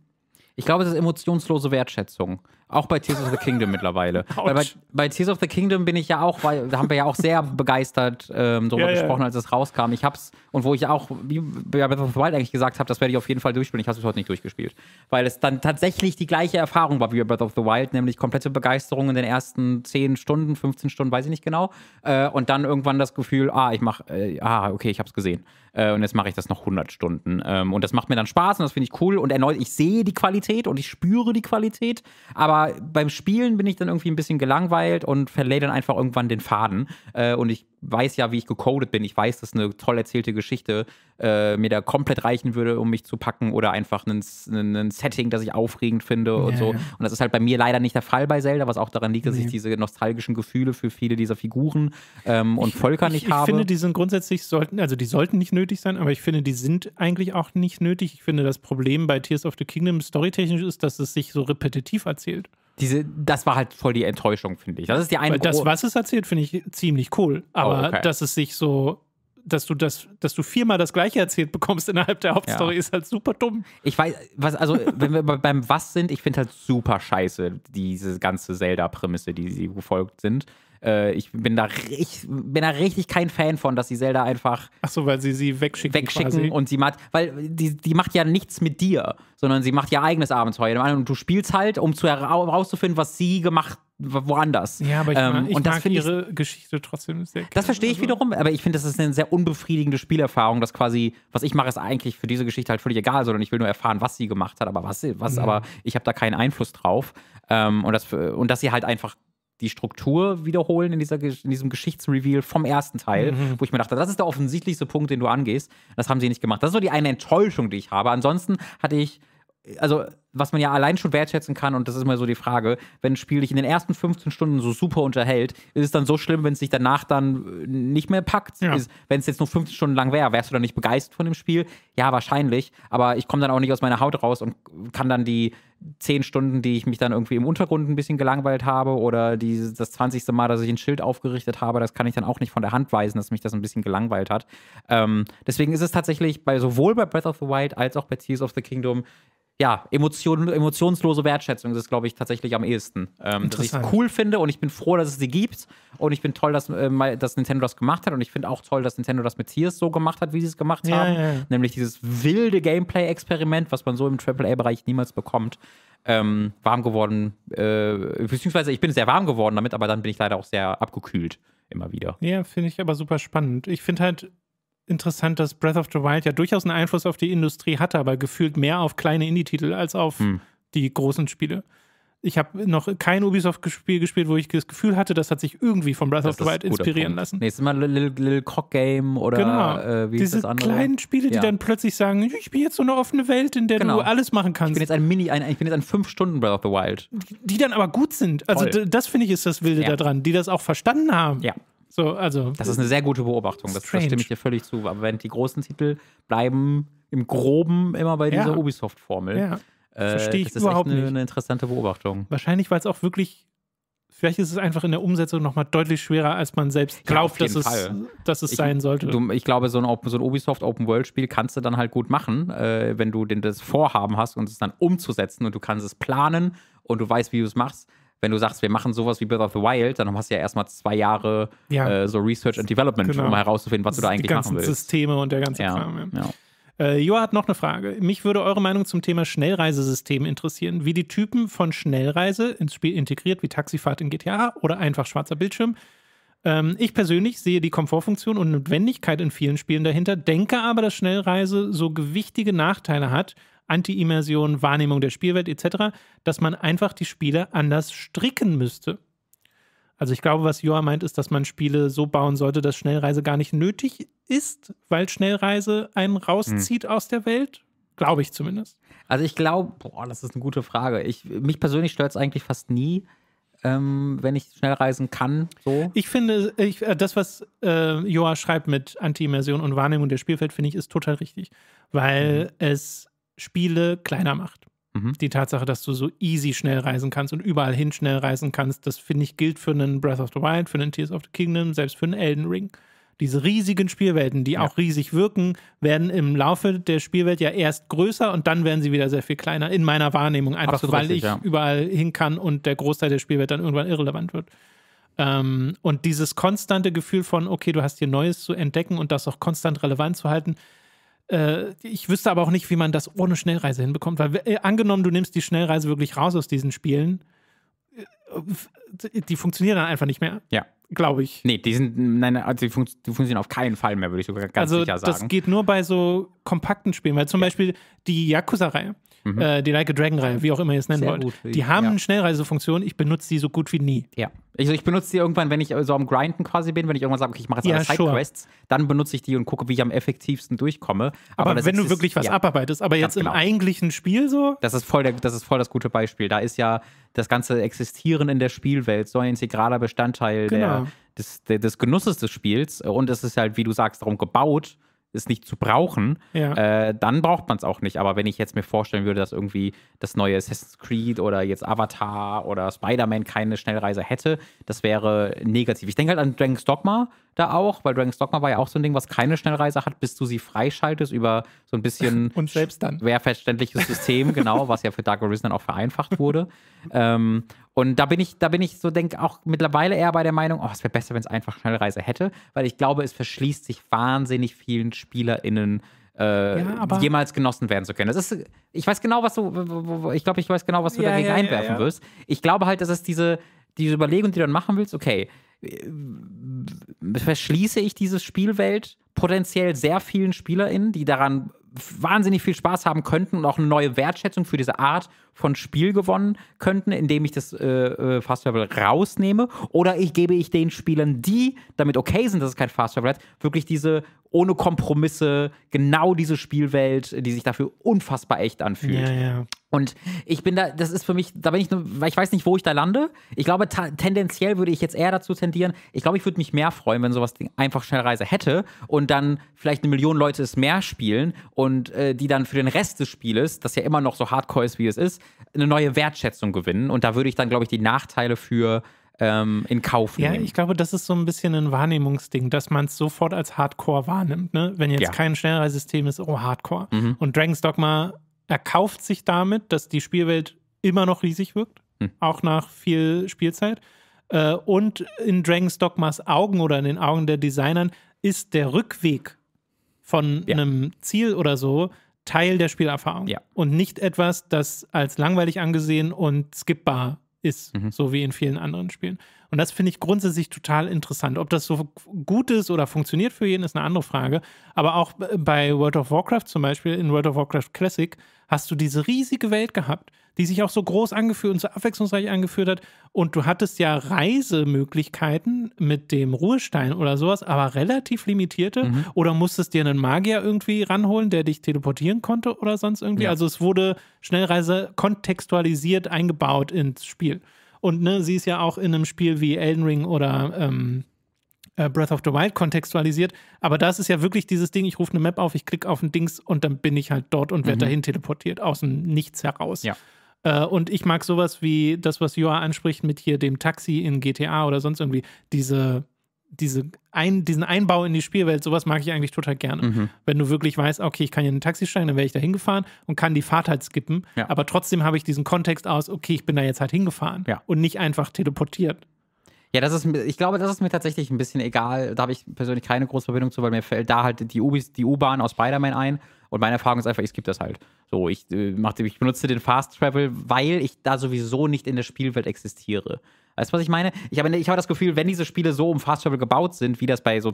Ich glaube, es ist emotionslose Wertschätzung. Auch bei Tears of the Kingdom mittlerweile. [laughs] Bei, bei, Tears of the Kingdom bin ich ja auch, weil da haben wir ja auch sehr begeistert ähm, darüber ja, gesprochen, ja. als es rauskam. Ich hab's, und wo ich auch, wie bei Breath of the Wild eigentlich gesagt habe, das werde ich auf jeden Fall durchspielen. Ich habe es heute nicht durchgespielt. Weil es dann tatsächlich die gleiche Erfahrung war wie bei Breath of the Wild, nämlich komplette Begeisterung in den ersten 10 Stunden, 15 Stunden, weiß ich nicht genau. Äh, und dann irgendwann das Gefühl, ah, ich mach, äh, ah, okay, ich hab's gesehen. Äh, und jetzt mache ich das noch 100 Stunden. Ähm, und das macht mir dann Spaß und das finde ich cool. Und erneut, ich sehe die Qualität und ich spüre die Qualität. Aber beim Spielen bin ich dann irgendwie ein bisschen gelangweilt und verliere dann einfach irgendwann den Faden. Äh, und ich weiß ja, wie ich gecodet bin. Ich weiß, dass eine toll erzählte Geschichte äh, mir da komplett reichen würde, um mich zu packen oder einfach ein Setting, das ich aufregend finde ja, und so. Ja. Und das ist halt bei mir leider nicht der Fall bei Zelda, was auch daran liegt, dass nee. ich diese nostalgischen Gefühle für viele dieser Figuren ähm, und ich, Völker ich, nicht ich habe. Ich finde, die sind grundsätzlich sollten, also die sollten nicht nötig sein, aber ich finde, die sind eigentlich auch nicht nötig. Ich finde, das Problem bei Tears of the Kingdom storytechnisch ist, dass es sich so repetitiv erzählt diese, das war halt voll die Enttäuschung, finde ich. Das ist die eine. Das, was es erzählt, finde ich ziemlich cool. Aber oh, okay. dass es sich so, dass du das, dass du viermal das Gleiche erzählt bekommst innerhalb der Hauptstory, ja. ist halt super dumm. Ich weiß, was, also wenn wir beim Was sind, ich finde halt super scheiße diese ganze Zelda-Prämisse, die sie gefolgt sind äh, ich bin da, bin da richtig kein Fan von, dass die Zelda einfach. Ach so, weil sie sie wegschicken. Wegschicken quasi. und sie macht, weil die, die macht ja nichts mit dir, sondern sie macht ihr eigenes Abenteuer. Und du spielst halt, um zu herauszufinden, was sie gemacht woanders. Ja, aber ich, ähm, mag, ich und das mag ihre ich, Geschichte trotzdem sehr. Das verstehe ich also. wiederum, aber ich finde, das ist eine sehr unbefriedigende Spielerfahrung, dass quasi, was ich mache, ist eigentlich für diese Geschichte halt völlig egal, sondern ich will nur erfahren, was sie gemacht hat, aber was, was, ja. aber ich habe da keinen Einfluss drauf. Ähm, und, das, und dass sie halt einfach die Struktur wiederholen in, dieser, in diesem Geschichtsreveal vom ersten Teil, mhm. wo ich mir dachte, das ist der offensichtlichste Punkt, den du angehst. Das haben sie nicht gemacht. Das ist nur die eine Enttäuschung, die ich habe. Ansonsten hatte ich also was man ja allein schon wertschätzen kann, und das ist immer so die Frage, wenn ein Spiel dich in den ersten 15 Stunden so super unterhält, ist es dann so schlimm, wenn es dich danach dann äh, nicht mehr packt? Ja. Wenn es jetzt nur 15 Stunden lang wäre, wärst du dann nicht begeistert von dem Spiel? Ja, wahrscheinlich, aber ich komme dann auch nicht aus meiner Haut raus und kann dann die 10 Stunden, die ich mich dann irgendwie im Untergrund ein bisschen gelangweilt habe oder die, das 20. Mal, dass ich ein Schild aufgerichtet habe, das kann ich dann auch nicht von der Hand weisen, dass mich das ein bisschen gelangweilt hat. Ähm, deswegen ist es tatsächlich bei sowohl bei Breath of the Wild als auch bei Tears of the Kingdom ja, emotion, emotionslose Wertschätzung ist, glaube ich, tatsächlich am ehesten. Ähm, dass ich es cool finde und ich bin froh, dass es sie gibt. Und ich bin toll, dass, äh, dass Nintendo das gemacht hat. Und ich finde auch toll, dass Nintendo das mit Tears so gemacht hat, wie sie es gemacht ja, haben. ja. Nämlich dieses wilde Gameplay-Experiment, was man so im AAA-Bereich niemals bekommt. Ähm, warm geworden, äh, beziehungsweise ich bin sehr warm geworden damit, aber dann bin ich leider auch sehr abgekühlt immer wieder. Ja, finde ich aber super spannend. Ich finde halt, interessant, dass Breath of the Wild ja durchaus einen Einfluss auf die Industrie hatte, aber gefühlt mehr auf kleine Indie-Titel als auf hm. die großen Spiele. Ich habe noch kein Ubisoft-Spiel gespielt, wo ich das Gefühl hatte, das hat sich irgendwie von Breath of the Wild inspirieren Punkt. lassen. Nächstes Mal Little, Little Cock Game oder genau. äh, wie Diese ist das andere? kleinen Spiele, die dann plötzlich sagen, ich bin jetzt so eine offene Welt, in der genau. du alles machen kannst. Ich bin jetzt ein Mini, ein, ich bin jetzt ein fünf Stunden Breath of the Wild. Die, die dann aber gut sind. Also Voll. das finde ich ist das Wilde ja. daran, die das auch verstanden haben. Ja. So, also. Das ist eine sehr gute Beobachtung. Das, das, stimme ich dir völlig zu. Aber wenn die großen Titel bleiben im Groben immer bei dieser ja. Ubisoft-Formel. Ja. Äh, das verstehe ich äh, das überhaupt ist echt eine, eine interessante Beobachtung. Wahrscheinlich, weil es auch wirklich Vielleicht ist es einfach in der Umsetzung nochmal deutlich schwerer, als man selbst glaubt, ja, dass, es, dass, es, ich, sein sollte. Du, ich glaube, so ein, so ein Ubisoft Open World Spiel kannst du dann halt gut machen, äh, wenn du denn das Vorhaben hast und es dann umzusetzen und du kannst es planen und du weißt, wie du es machst wenn du sagst, wir machen sowas wie Breath of the Wild, dann hast du ja erstmal zwei Jahre ja. äh, so Research and Development, genau. um herauszufinden, was du da eigentlich machen willst. Systeme und der ganze ja. Kram. Ja. Äh, Joa hat noch eine Frage. Mich würde eure Meinung zum Thema Schnellreisesystem interessieren. Wie die Typen von Schnellreise ins Spiel integriert, wie Taxifahrt in GTA oder einfach schwarzer Bildschirm. Ähm, ich persönlich sehe die Komfortfunktion und Notwendigkeit in vielen Spielen dahinter, denke aber, dass Schnellreise so gewichtige Nachteile hat Anti-Immersion, Wahrnehmung der Spielwelt etc., dass man einfach die Spiele anders stricken müsste. Also ich glaube, was Joa meint, ist, dass man Spiele so bauen sollte, dass Schnellreise gar nicht nötig ist, weil Schnellreise einen rauszieht hm. aus der Welt. Glaube ich zumindest. Also ich glaube, boah, das ist eine gute Frage. Ich, mich persönlich stört es eigentlich fast nie, ähm, wenn ich schnell reisen kann. So. Ich finde, ich, äh, das, was äh, Joa schreibt mit Anti-Immersion und Wahrnehmung der Spielwelt, finde ich, ist total richtig. Weil mhm. es Spiele kleiner macht. Mhm. Die Tatsache, dass du so easy schnell reisen kannst und überall hin schnell reisen kannst, das finde ich gilt für einen Breath of the Wild, für einen Tears of the Kingdom, selbst für einen Elden Ring. Diese riesigen Spielwelten, die ja. auch riesig wirken, werden im Laufe der Spielwelt ja erst größer und dann werden sie wieder sehr viel kleiner, in meiner Wahrnehmung, einfach Absolut weil richtig, ich ja. überall hin kann und der Großteil der Spielwelt dann irgendwann irrelevant wird. Ähm, und dieses konstante Gefühl von, okay, du hast hier Neues zu entdecken und das auch konstant relevant zu halten, äh, ich wüsste aber auch nicht, wie man das ohne Schnellreise hinbekommt, weil äh, angenommen, du nimmst die Schnellreise wirklich raus aus diesen Spielen, äh, die funktionieren dann einfach nicht mehr. Ja. Glaube ich. Nee, die sind, nein, also die, fun die funktionieren auf keinen Fall mehr, würde ich sogar ganz also sicher sagen. Also das geht nur bei so kompakten Spielen, weil zum ja. Beispiel die Yakuza-Reihe, Mhm. Äh, die Like a Dragon Reihe, wie auch immer ihr es nennen Sehr wollt. Gut, die haben ja. eine Schnellreisefunktion, ich benutze die so gut wie nie. Ja. Also ich benutze die irgendwann, wenn ich so am Grinden quasi bin, wenn ich irgendwann sage, okay, ich mache jetzt ja, alle Sidequests, sure. dann benutze ich die und gucke, wie ich am effektivsten durchkomme. Aber, aber wenn du wirklich ist, was ja. abarbeitest, aber jetzt genau. im eigentlichen Spiel so? Das ist, voll der, das ist voll das gute Beispiel. Da ist ja das ganze Existieren in der Spielwelt so ein integraler Bestandteil genau. der, des, des Genusses des Spiels. Und es ist halt, wie du sagst, darum gebaut, es nicht zu brauchen, ja. äh, dann braucht man es auch nicht. Aber wenn ich jetzt mir vorstellen würde, dass irgendwie das neue Assassin's Creed oder jetzt Avatar oder Spider-Man keine Schnellreise hätte, das wäre negativ. Ich denke halt an Dragon's Dogma, da auch, weil Dragon's Dogma war ja auch so ein Ding, was keine Schnellreise hat, bis du sie freischaltest über so ein bisschen [laughs] und selbst dann schwer System, [laughs] genau, was ja für Dark Arisen dann auch vereinfacht wurde. ähm, und da bin ich, da bin ich so, denke auch mittlerweile eher bei der Meinung, oh, es wäre besser, wenn es einfach Schnellreise hätte, weil ich glaube, es verschließt sich wahnsinnig vielen SpielerInnen. Äh, ja, jemals genossen werden zu können. Das ist, ich weiß genau, was du, ich glaube, ich weiß genau, was du ja, dagegen ja, einwerfen wirst. Ich glaube halt, dass es diese, diese Überlegung, die du dann machen willst, okay, äh, verschließe ich diese Spielwelt potenziell sehr vielen SpielerInnen, die daran wahnsinnig viel Spaß haben könnten und auch eine neue Wertschätzung für diese Art von Spiel gewonnen könnten, indem ich das äh, äh Fast Travel rausnehme. Oder ich gebe ich den Spielern, die damit okay sind, dass es kein Fast Travel hat, wirklich diese ohne Kompromisse, genau diese Spielwelt, die sich dafür unfassbar echt anfühlt. Ja, ja. Und ich bin da, das ist für mich, da bin ich, weil ich weiß nicht, wo ich da lande. Ich glaube, tendenziell würde ich jetzt eher dazu tendieren. Ich glaube, ich würde mich mehr freuen, wenn sowas einfach Schnellreise hätte und dann vielleicht eine Million Leute es mehr spielen und äh, die dann für den Rest des Spieles, das ja immer noch so hardcore ist, wie es ist, eine neue Wertschätzung gewinnen. Und da würde ich dann, glaube ich, die Nachteile für ähm, in Kauf nehmen. Ja, ich glaube, das ist so ein bisschen ein Wahrnehmungsding, dass man es sofort als Hardcore wahrnimmt. Ne? Wenn jetzt ja. kein Schnellreisystem ist, oh, Hardcore. Mhm. Und Dragon's Dogma erkauft sich damit, dass die Spielwelt immer noch riesig wirkt, mhm. auch nach viel Spielzeit. Äh, und in Dragon's Dogmas Augen oder in den Augen der Designern ist der Rückweg von ja. einem Ziel oder so Teil der Spielerfahrung ja. und nicht etwas, das als langweilig angesehen und skippbar ist, mhm. so wie in vielen anderen Spielen. Und das finde ich grundsätzlich total interessant. Ob das so gut ist oder funktioniert für jeden, ist eine andere Frage. Aber auch bei World of Warcraft zum Beispiel, in World of Warcraft Classic, hast du diese riesige Welt gehabt, die sich auch so groß angeführt und so abwechslungsreich angeführt hat. Und du hattest ja Reisemöglichkeiten mit dem Ruhestein oder sowas, aber relativ limitierte. Mhm. Oder musstest dir einen Magier irgendwie ranholen, der dich teleportieren konnte oder sonst irgendwie. Ja. Also es wurde Schnellreise kontextualisiert eingebaut ins Spiel. Und ne, sie ist ja auch in einem Spiel wie Elden Ring oder ähm, äh, Breath of the Wild kontextualisiert. Aber das ist ja wirklich dieses Ding, ich rufe eine Map auf, ich klicke auf ein Dings und dann bin ich halt dort und werde mhm. dahin teleportiert, aus dem Nichts heraus. Ja. Äh, und ich mag sowas wie das, was Joa anspricht mit hier dem Taxi in GTA oder sonst irgendwie, diese diese ein, diesen Einbau in die Spielwelt, sowas mag ich eigentlich total gerne. Mhm. Wenn du wirklich weißt, okay, ich kann hier in ein Taxi steigen, dann wäre ich da hingefahren und kann die Fahrt halt skippen. Ja. Aber trotzdem habe ich diesen Kontext aus, okay, ich bin da jetzt halt hingefahren ja. und nicht einfach teleportiert. Ja, das ist, ich glaube, das ist mir tatsächlich ein bisschen egal. Da habe ich persönlich keine große Verbindung zu, weil mir fällt da halt die U-Bahn aus Spider-Man ein. Und meine Erfahrung ist einfach, ich skippe das halt. So, ich, äh, ich benutze den Fast Travel, weil ich da sowieso nicht in der Spielwelt existiere. Weißt du, was ich meine? Ich habe, ich habe das Gefühl, wenn diese Spiele so um Fast Travel gebaut sind, wie das bei so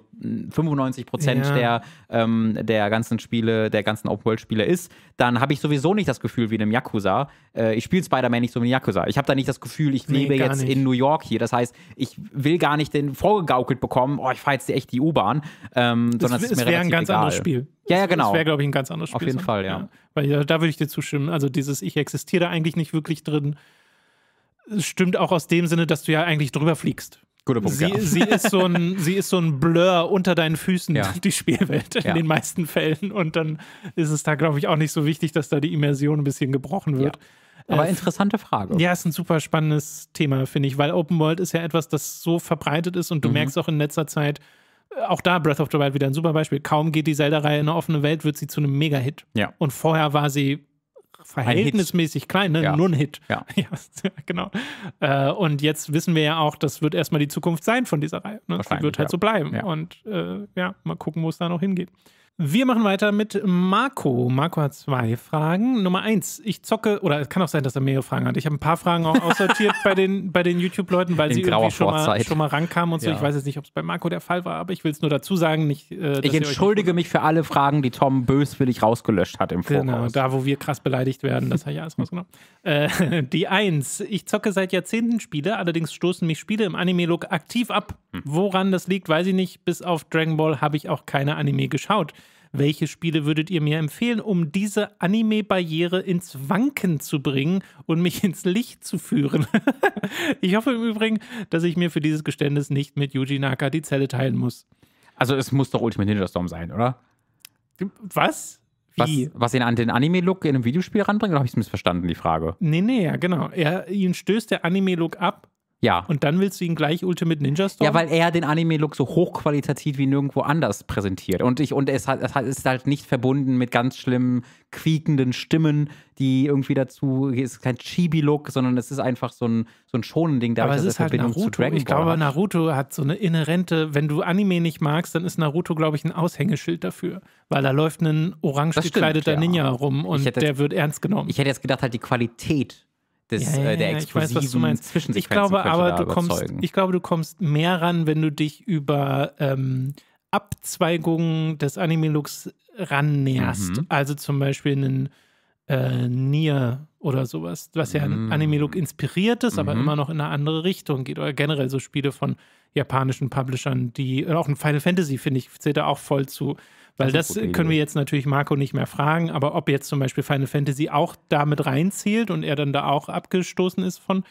95 Prozent ja. der, ähm, der ganzen Spiele, der ganzen Open-World-Spiele ist, dann habe ich sowieso nicht das Gefühl wie in einem Yakuza. Äh, ich spiele Spider-Man nicht so wie in Yakuza. Ich habe da nicht das Gefühl, ich lebe nee, jetzt nicht. in New York hier. Das heißt, ich will gar nicht den vorgegaukelt bekommen, oh, ich fahre jetzt echt die U-Bahn, ähm, sondern es, es ist ein ganz egal. anderes Spiel. Ja, ja, genau. Das wäre, glaube ich, ein ganz anderes Spiel. Auf jeden Fall, ja. ja. Weil da würde ich dir zustimmen. Also dieses Ich existiere eigentlich nicht wirklich drin stimmt auch aus dem Sinne, dass du ja eigentlich drüber fliegst. Guter Punkt, sie, ja. sie, ist so ein, [laughs] sie ist so ein Blur unter deinen Füßen, ja. [laughs] die Spielwelt in ja. den meisten Fällen. Und dann ist es da, glaube ich, auch nicht so wichtig, dass da die Immersion ein bisschen gebrochen wird. Aber äh, interessante Frage. Ja, ist ein super spannendes Thema, finde ich, weil Open World ist ja etwas, das so verbreitet ist und du mhm. merkst auch in letzter Zeit, äh, auch da Breath of the Wild wieder ein super Beispiel. Kaum geht die Zelda-Reihe in eine offene Welt, wird sie zu einem Mega-Hit. Ja. Und vorher war sie verhältnismäßig klein, ne? Ja. nur ein Hit. Ja, [laughs] ja genau. Äh, und jetzt wissen wir ja auch, das wird erstmal die Zukunft sein von dieser Reihe. Ne? Die wird halt ja. so bleiben. Und äh, ja, mal gucken, wo es da noch hingeht. Wir machen weiter mit Marco. Marco hat zwei Fragen. Nummer eins, ich zocke, oder es kann auch sein, dass er mehrere Fragen hat. Ich habe ein paar Fragen auch aussortiert [laughs] bei den, bei den YouTube-Leuten, weil In sie irgendwie schon mal, schon mal, rankamen und ja. so. Ich weiß jetzt nicht, ob es bei Marco der Fall war, aber ich will es nur dazu sagen. Nicht, äh, ich entschuldige mich für alle Fragen, die Tom böswillig rausgelöscht hat im genau, Voraus. Genau, da wo wir krass beleidigt werden, das habe ich alles rausgenommen. [laughs] Äh, die eins, ich zocke seit Jahrzehnten Spiele, allerdings stoßen mich Spiele im Anime-Look aktiv ab. Hm. Woran das liegt, weiß ich nicht. Bis auf Dragon Ball habe ich auch keine Anime geschaut. Welche Spiele würdet ihr mir empfehlen, um diese Anime-Barriere ins Wanken zu bringen und mich [laughs] ins Licht zu führen? [laughs] ich hoffe im Übrigen, dass ich mir für dieses Geständnis nicht mit Yuji Naka die Zelle teilen muss. Also es muss doch Ultimate Ninja Storm sein, oder? Was? Wie? Was, was ihn an den Anime-Look in einem Videospiel ranbringt, oder habe ich es missverstanden, die Frage? Nee, nee, ja, genau. Er, ihn stößt der Anime-Look ab ja. Und dann willst du ihn gleich Ultimate Ninja Storm? Ja, weil er den Anime-Look so hochqualitativ wie nirgendwo anders präsentiert. Und, ich, und es, hat, es ist halt nicht verbunden mit ganz schlimmen, quiekenden Stimmen, die irgendwie dazu. Es ist kein Chibi-Look, sondern es ist einfach so ein, so ein schonendes Aber es ist halt Naruto. ich glaube, Naruto hat so eine inhärente, wenn du Anime nicht magst, dann ist Naruto, glaube ich, ein Aushängeschild dafür. Weil da läuft ein orange gekleideter ja. Ninja rum und der wird ernst genommen. Ich hätte jetzt gedacht, halt die Qualität des, ja, ja, äh, der exklusiven ich weiß, was du meinst. Zwischensequenzen ich glaube, aber du kommst, Ich glaube, du kommst mehr ran, wenn du dich über ähm, Abzweigungen des Anime-Looks rannäherst. Mhm. Also zum Beispiel einen äh, Nier oder sowas, was ja mhm. Anime-Look inspiriert ist, aber mhm. immer noch in eine andere Richtung geht. Oder generell so Spiele von japanischen Publishern, die, auch ein Final Fantasy, finde ich, zählt da auch voll zu, weil das, das können wir jetzt natürlich Marco nicht mehr fragen, aber ob jetzt zum Beispiel Final Fantasy auch da mit reinzielt und er dann da auch abgestoßen ist von,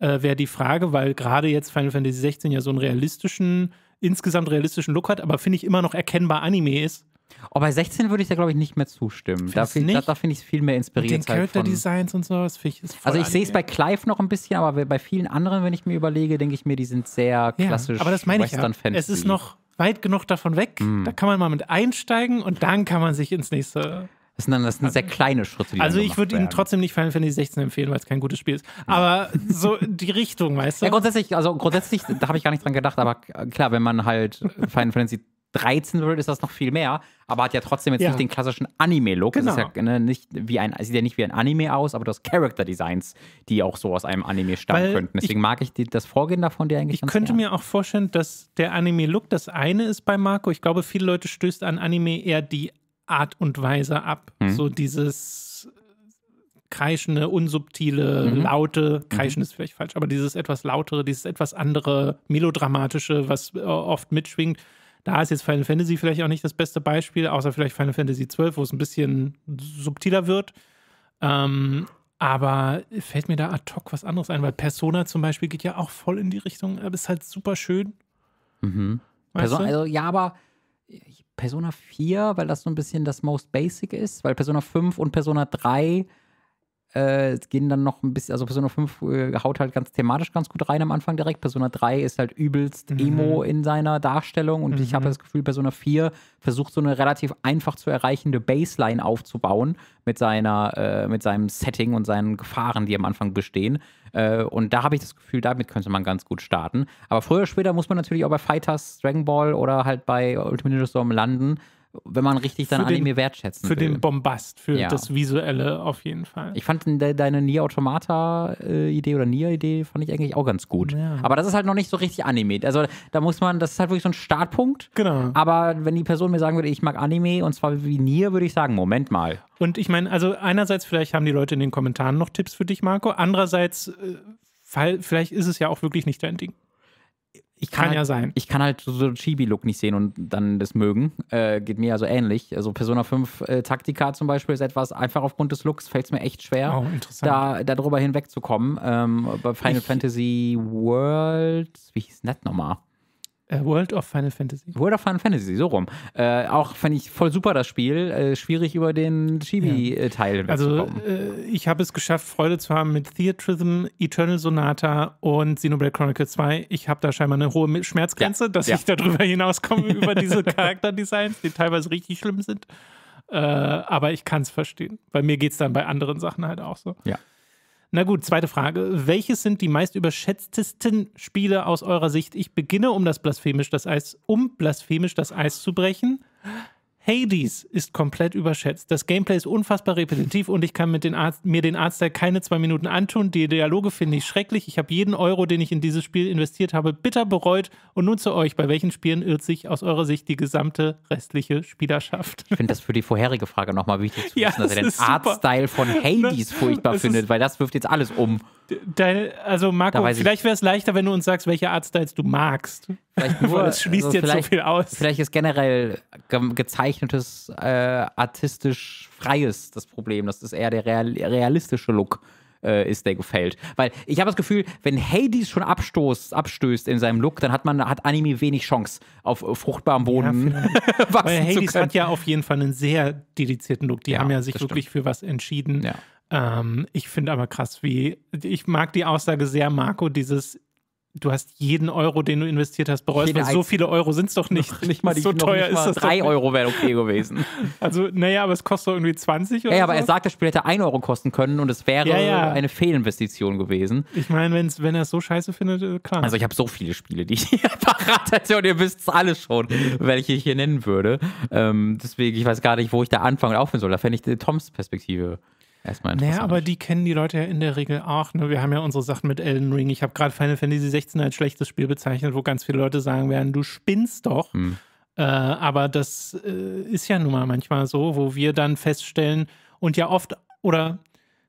äh, wäre die Frage, weil gerade jetzt Final Fantasy 16 ja so einen realistischen, insgesamt realistischen Look hat, aber finde ich immer noch erkennbar Anime ist. Oh, bei 16 würde ich da, glaube ich, nicht mehr zustimmen. Da, da, da finde ich es viel mehr inspiriert. Mit den halt Character Designs und sowas finde ich ist Also ich sehe es bei Clive noch ein bisschen, aber bei vielen anderen, wenn ich mir überlege, denke ich mir, die sind sehr klassisch ja, aber das meine ich ja. Es ist noch weit genug davon weg. Mm. Da kann man mal mit einsteigen und dann kann man sich ins nächste. Das sind, dann, das sind sehr kleine Schritte. Die also ich würde Ihnen trotzdem nicht Final Fantasy 16 empfehlen, weil es kein gutes Spiel ist. Aber so die Richtung, weißt du? Ja, grundsätzlich, also grundsätzlich, da habe ich gar nicht dran gedacht, aber klar, wenn man halt Final Fantasy 13 wird, ist das noch viel mehr, aber hat ja trotzdem jetzt ja. nicht den klassischen Anime-Look. Genau. Das ja, ne, sieht ja nicht wie ein Anime aus, aber du hast Character-Designs, die auch so aus einem Anime stammen Weil könnten. Deswegen ich, mag ich die, das Vorgehen davon dir eigentlich Ich könnte gern. mir auch vorstellen, dass der Anime-Look das eine ist bei Marco. Ich glaube, viele Leute stößt an Anime eher die Art und Weise ab. Mhm. So dieses kreischende, unsubtile, mhm. laute, mhm. kreischen mhm. ist vielleicht falsch, aber dieses etwas lautere, dieses etwas andere, melodramatische, was oft mitschwingt, da ist jetzt Final Fantasy vielleicht auch nicht das beste Beispiel, außer vielleicht Final Fantasy XII, wo es ein bisschen subtiler wird. Ähm, aber fällt mir da ad hoc was anderes ein, weil Persona zum Beispiel geht ja auch voll in die Richtung, aber ist halt super schön. Mhm. Person, also ja, aber Persona 4, weil das so ein bisschen das Most Basic ist, weil Persona 5 und Persona 3 äh, gehen dann noch ein bisschen, also Persona 5 äh, haut halt ganz thematisch ganz gut rein am Anfang direkt. Persona 3 ist halt übelst mhm. emo in seiner Darstellung und mhm. ich habe mhm. das Gefühl, Persona 4 versucht so eine relativ einfach zu erreichende Baseline aufzubauen mit seiner, äh, mit seinem Setting und seinen Gefahren, die am Anfang bestehen. Äh, und da habe ich das Gefühl, damit könnte man ganz gut starten. Aber früher oder später muss man natürlich auch bei Fighters, Dragon Ball oder halt bei Ultimate Ninja Storm landen wenn man richtig dann Anime den, wertschätzen Für will. den Bombast, für ja. das Visuelle auf jeden Fall. Ich fand de deine Nier Automata-Idee oder Nier-Idee fand ich eigentlich auch ganz gut. Ja. Aber das ist halt noch nicht so richtig Anime. Also da muss man, das ist halt wirklich so ein Startpunkt. Genau. Aber wenn die Person mir sagen würde, ich mag Anime und zwar wie Nier, würde ich sagen, Moment mal. Und ich meine, also einerseits vielleicht haben die Leute in den Kommentaren noch Tipps für dich, Marco. Andererseits, äh, vielleicht ist es ja auch wirklich nicht dein Ding ich kann, kann halt, ja sein. Ich kann halt so Chibi-Look nicht sehen und dann das mögen. Äh, geht mir also ähnlich. Also Persona 5 äh, Taktika zum Beispiel ist etwas, einfach aufgrund des Looks fällt es mir echt schwer, oh, da darüber hinwegzukommen. Ähm, bei Final ich, Fantasy World, wie hieß das nochmal? Äh, World of Final Fantasy. World of Final Fantasy, so rum. Äh, auch fand ich voll super das Spiel. Äh, schwierig über den Chibi-Teil ja. Äh, also äh, ich habe es geschafft, Freude zu haben mit Theatrism, Eternal Sonata und Xenoblade Chronicles 2. Ich habe da scheinbar eine hohe Schmerzgrenze, ja. dass ja. ich darüber hinauskomme, [laughs] über diese Charakterdesigns, die teilweise richtig schlimm sind. Äh, aber ich kann es verstehen. Bei mir geht es dann bei anderen Sachen halt auch so. Ja. Na gut, zweite Frage. Welches sind die meist überschätztesten Spiele aus eurer Sicht? Ich beginne, um das blasphemisch das Eis, um blasphemisch das Eis zu brechen. Hades ist komplett überschätzt. Das Gameplay ist unfassbar repetitiv und ich kann mit den Arzt, mir den Arztteil keine zwei Minuten antun. Die Dialoge finde ich schrecklich. Ich habe jeden Euro, den ich in dieses Spiel investiert habe, bitter bereut. Und nun zu euch. Bei welchen Spielen irrt sich aus eurer Sicht die gesamte restliche Spielerschaft? Ich finde das für die vorherige Frage nochmal wichtig zu wissen, ja, dass ihr den Artstyle von ne, Hades furchtbar findet, weil das wirft jetzt alles um. Dein, also Marco, vielleicht wäre es leichter, wenn du uns sagst, welche Artstyles du magst. Vielleicht nur, [laughs] es schließt also jetzt so viel aus. Vielleicht ist generell ge gezeichnetes, äh, artistisch Freies das Problem. Das ist eher der real realistische Look äh, ist, der gefällt. Weil ich habe das Gefühl, wenn Hades schon abstoßt, abstößt in seinem Look, dann hat man hat Anime wenig Chance, auf fruchtbarem Boden ja, [laughs] wachsen Weil Hades hat ja auf jeden Fall einen sehr dedizierten Look. Die ja, haben ja sich wirklich stimmt. für was entschieden. Ja. Ähm, ich finde aber krass, wie ich mag die Aussage sehr, Marco, dieses du hast jeden Euro, den du investiert hast, bereust, weil so viele Euro sind es doch nicht. Nicht mal die, so teuer ist das. Drei Euro wäre okay gewesen. [laughs] Also, naja, aber es kostet doch irgendwie 20 oder Ja, aber so. er sagt, das Spiel hätte ein Euro kosten können und es wäre ja, ja. eine Fehlinvestition gewesen. Ich meine, wenn er es so scheiße findet, äh, klar. Also, ich habe so viele Spiele, die ich [laughs] hier parat hätte und ihr wisst es alle schon, welche ich hier nennen würde. Ähm, deswegen, ich weiß gar nicht, wo ich da anfangen und aufhören soll. Da fände ich Toms Perspektive erstmal interessant. Naja, aber die kennen die Leute ja in der Regel auch. Ne? Wir haben ja unsere Sachen mit Elden Ring. Ich habe gerade Final Fantasy 16 als schlechtes Spiel bezeichnet, wo ganz viele Leute sagen werden, du spinnst doch. Hm. Äh, aber das äh, ist ja nun mal manchmal so, wo wir dann feststellen und ja oft oder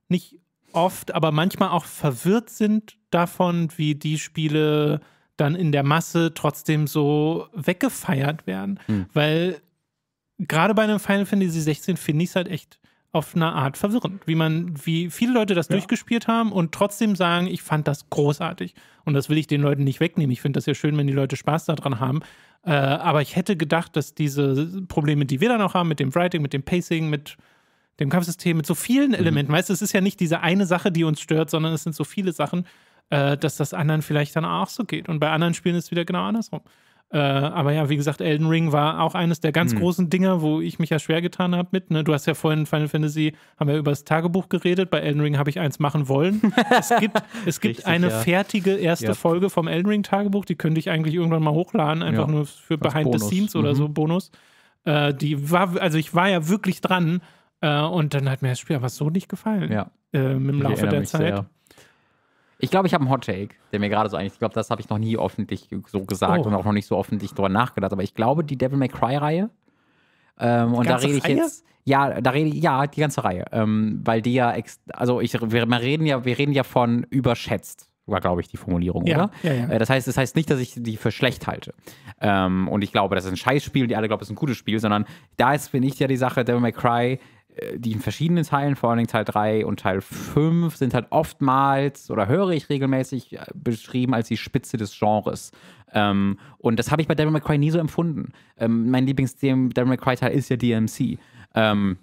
nicht oft, aber manchmal auch verwirrt sind davon, wie die Spiele dann in der Masse trotzdem so weggefeiert werden. Hm. Weil gerade bei einem Final Fantasy 16 finde ich es halt echt auf eine Art verwirrend, wie man, wie viele Leute das ja. durchgespielt haben und trotzdem sagen, ich fand das großartig. Und das will ich den Leuten nicht wegnehmen. Ich finde das ja schön, wenn die Leute Spaß daran haben. Äh, aber ich hätte gedacht, dass diese Probleme, die wir dann auch haben, mit dem Writing, mit dem Pacing, mit dem Kampfsystem, mit so vielen mhm. Elementen, mhm. weißt du, es ist ja nicht diese eine Sache, die uns stört, sondern es sind so viele Sachen, äh, dass das anderen vielleicht dann auch so geht. Und bei anderen Spielen ist es wieder genau andersrum. Äh, aber ja, wie gesagt, Elden Ring war auch eines der ganz mhm. großen Dinger, wo ich mich ja schwer getan habe mit. Ne? Du hast ja vorhin Final Fantasy, haben wir über das Tagebuch geredet. Bei Elden Ring habe ich eins machen wollen. es gibt, [laughs] es gibt Richtig, eine ja. fertige erste ja. Folge vom Elden Ring Tagebuch, die könnte ich eigentlich irgendwann mal hochladen, einfach ja, nur für Behind the Scenes oder mhm. so Bonus. Äh, die war, also ich war ja wirklich dran. Äh, und dann hat mir das Spiel aber so nicht gefallen. Ja. Äh, Im Laufe der Zeit. Sehr. Ich glaube, ich habe einen Hot Take, der mir gerade so eigentlich, ich glaube, das habe ich noch nie öffentlich so gesagt oh. und auch noch nicht so öffentlich drüber nachgedacht, aber ich glaube, die Devil May Cry Reihe ähm, und da rede ich jetzt ja, da rede ich, ja, die ganze Reihe, ähm, weil die ja also ich wir, wir reden ja, wir reden ja von überschätzt war, glaube ich, die Formulierung, ja, oder? Ja, ja. Äh, das heißt, das heißt nicht, dass ich die für schlecht halte. Ähm, und ich glaube, das ist ein Scheißspiel, die alle glauben, es ist ein gutes Spiel, sondern da ist, finde ich, ja die Sache, Devil May Cry äh, die in verschiedenen Teilen, vor allen Dingen Teil 3 und Teil 5, sind halt oftmals oder höre ich regelmäßig äh, beschrieben als die Spitze des Genres. Ähm, und das habe ich bei Devil May Cry nie so empfunden. Ähm, mein Lieblingsthema Devil May Cry Teil ist ja DMC. Ähm,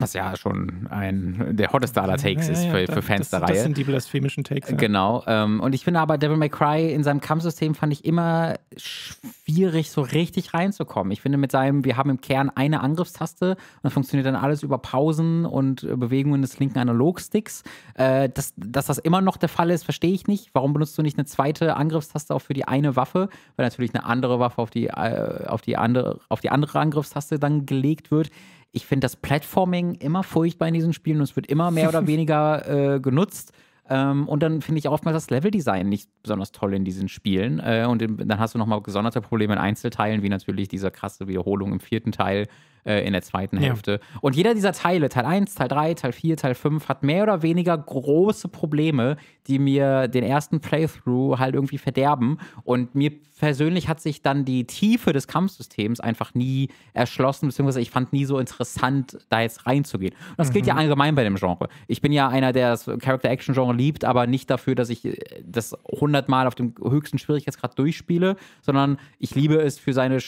was ja schon ein der hotteste aller Takes ja, ist für, ja, für Fans das, der Reihe. Das sind die blasphemischen Takes. Ja. Genau. Ähm, und ich finde aber, Devil May Cry in seinem Kampfsystem fand ich immer schwierig, so richtig reinzukommen. Ich finde mit seinem, wir haben im Kern eine Angriffstaste und funktioniert dann alles über Pausen und äh, Bewegungen des linken Analogsticks. Äh, dass, dass das immer noch der Fall ist, verstehe ich nicht. Warum benutzt du nicht eine zweite Angriffstaste auch für die eine Waffe? Weil natürlich eine andere Waffe auf die, äh, auf die, andere, auf die andere Angriffstaste dann gelegt wird. Ich finde das Platforming immer furchtbar in diesen Spielen und es wird immer mehr oder [laughs] weniger äh, genutzt. Ähm, und dann finde ich auch oftmals das Leveldesign nicht besonders toll in diesen Spielen. Äh, und im, dann hast du nochmal gesonderte Probleme in Einzelteilen, wie natürlich diese krasse Wiederholung im vierten Teil, äh, in der zweiten Hälfte. Ja. Und jeder dieser Teile, Teil 1, Teil 3, Teil 4, Teil 5, hat mehr oder weniger große Probleme, die mir den ersten Playthrough halt irgendwie verderben. Und mir persönlich hat sich dann die Tiefe des Kampfsystems einfach nie erschlossen, beziehungsweise ich fand nie so interessant, da jetzt reinzugehen. Und das mhm. gilt ja mhm. allgemein bei dem Genre. Ich bin ja einer, der das Character-Action-Genre liebt, aber nicht dafür, dass ich äh, das 100 Mal auf dem höchsten Schwierigkeitsgrad durchspiele, sondern ich liebe es für seine, äh,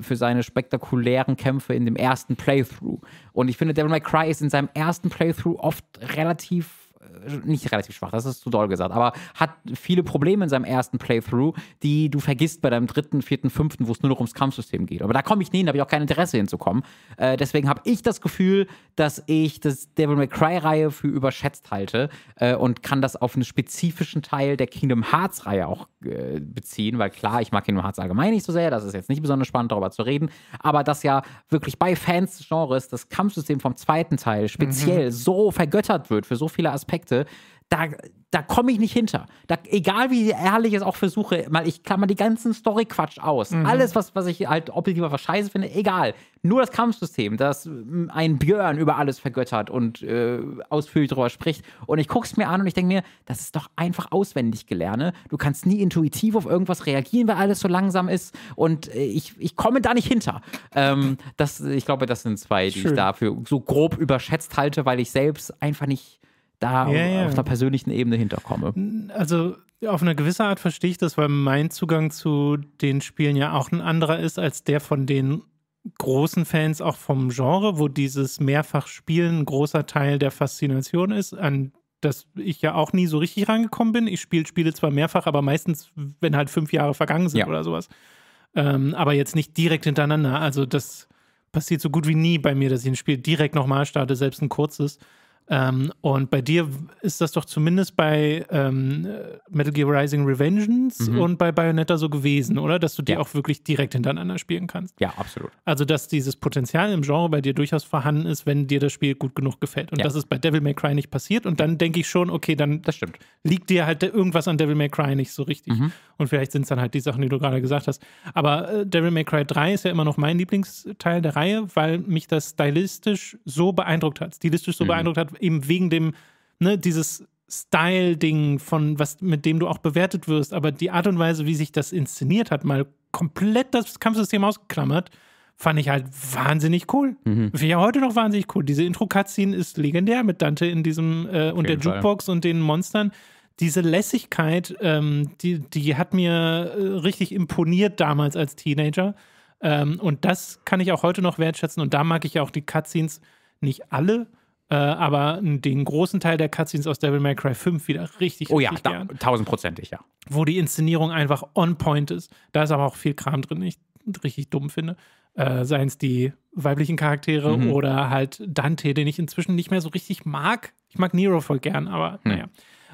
für seine spektakulären Kämpfe in dem ersten Playthrough. Und ich finde, Devil May Cry ist in seinem ersten Playthrough oft relativ äh, nicht relativ schwach, das ist zu doll gesagt, aber hat viele Probleme in seinem ersten Playthrough, die du vergisst bei deinem dritten, vierten, fünften, wo es nur noch ums Kampfsystem geht. Aber da komme ich nie hin, da habe ich auch kein Interesse hinzukommen. Äh, deswegen habe ich das Gefühl, dass ich das Devil May Cry-Reihe für überschätzt halte äh, und kann das auf einen spezifischen Teil der Kingdom Hearts-Reihe auch äh, beziehen, weil klar, ich mag Kingdom Hearts allgemein nicht so sehr, das ist jetzt nicht besonders spannend, darüber zu reden, aber dass ja wirklich bei Fans des Genres das Kampfsystem vom zweiten Teil speziell mhm. so vergöttert wird für so viele Aspekte, Effekte, da, da komme ich nicht hinter. Da, egal wie ehrlich ich es auch versuche, mal ich klammer die ganzen Story-Quatsch aus. Mhm. Alles, was, was ich halt objektiv was scheiße finde, egal. Nur das Kampfsystem, das mm, ein Björn über alles vergöttert und äh, ausführlich darüber spricht. Und ich gucke es mir an und ich denke mir, das ist doch einfach auswendig gelerne. Du kannst nie intuitiv auf irgendwas reagieren, weil alles so langsam ist. Und äh, ich, ich komme da nicht hinter. Ähm, das, ich glaube, das sind zwei, die Schön. ich dafür so grob überschätzt halte, weil ich selbst einfach nicht da ja, ja. auf einer persönlichen Ebene hinterkomme. Also auf eine gewisse Art verstehe ich das, weil mein Zugang zu den Spielen ja auch ein anderer ist als der von den großen Fans auch vom Genre, wo dieses Mehrfachspielen ein großer Teil der Faszination ist, an das ich ja auch nie so richtig rangekommen bin. Ich spiele Spiele zwar mehrfach, aber meistens, wenn halt fünf Jahre vergangen sind ja. oder sowas. Ähm, aber jetzt nicht direkt hintereinander. Also das passiert so gut wie nie bei mir, dass ich ein Spiel direkt nochmal starte, selbst ein kurzes. Ähm, und bei dir ist das doch zumindest bei ähm, Metal Gear Rising Revengeance mhm. und bei Bayonetta so gewesen, oder? Dass du die ja. auch wirklich direkt hintereinander spielen kannst. Ja, absolut. Also, dass dieses Potenzial im Genre bei dir durchaus vorhanden ist, wenn dir das Spiel gut genug gefällt. Und ja. das ist bei Devil May Cry nicht passiert. Und dann denke ich schon, okay, dann liegt dir halt irgendwas an Devil May Cry nicht so richtig. Mhm. Und vielleicht sind es dann halt die Sachen, die du gerade gesagt hast. Aber äh, Devil May Cry 3 ist ja immer noch mein Lieblingsteil der Reihe, weil mich das stylistisch so beeindruckt hat. Stilistisch so mhm. beeindruckt hat, eben wegen dem, ne, dieses Style-Ding von, was, mit dem du auch bewertet wirst, aber die Art und Weise, wie sich das inszeniert hat, mal komplett das Kampfsystem ausgeklammert, fand ich halt wahnsinnig cool. Mhm. Finde ich ja heute noch wahnsinnig cool. Diese Intro-Cutscene ist legendär mit Dante in diesem, äh, und der Jukebox und den Monstern diese Lässigkeit, ähm, die, die hat mir äh, richtig imponiert damals als Teenager. Ähm, und das kann ich auch heute noch wertschätzen. Und da mag ich ja auch die Cutscenes nicht alle, äh, aber den großen Teil der Cutscenes aus Devil May Cry 5 wieder richtig, oh ja, richtig da, tausendprozentig, ja. Wo die Inszenierung einfach on point ist. Da ist aber auch viel Kram drin, den ich richtig dumm finde. Äh, Seien es die weiblichen Charaktere mhm. oder halt Dante, den ich inzwischen nicht mehr so richtig mag. Ich mag Nero voll gern, aber mhm.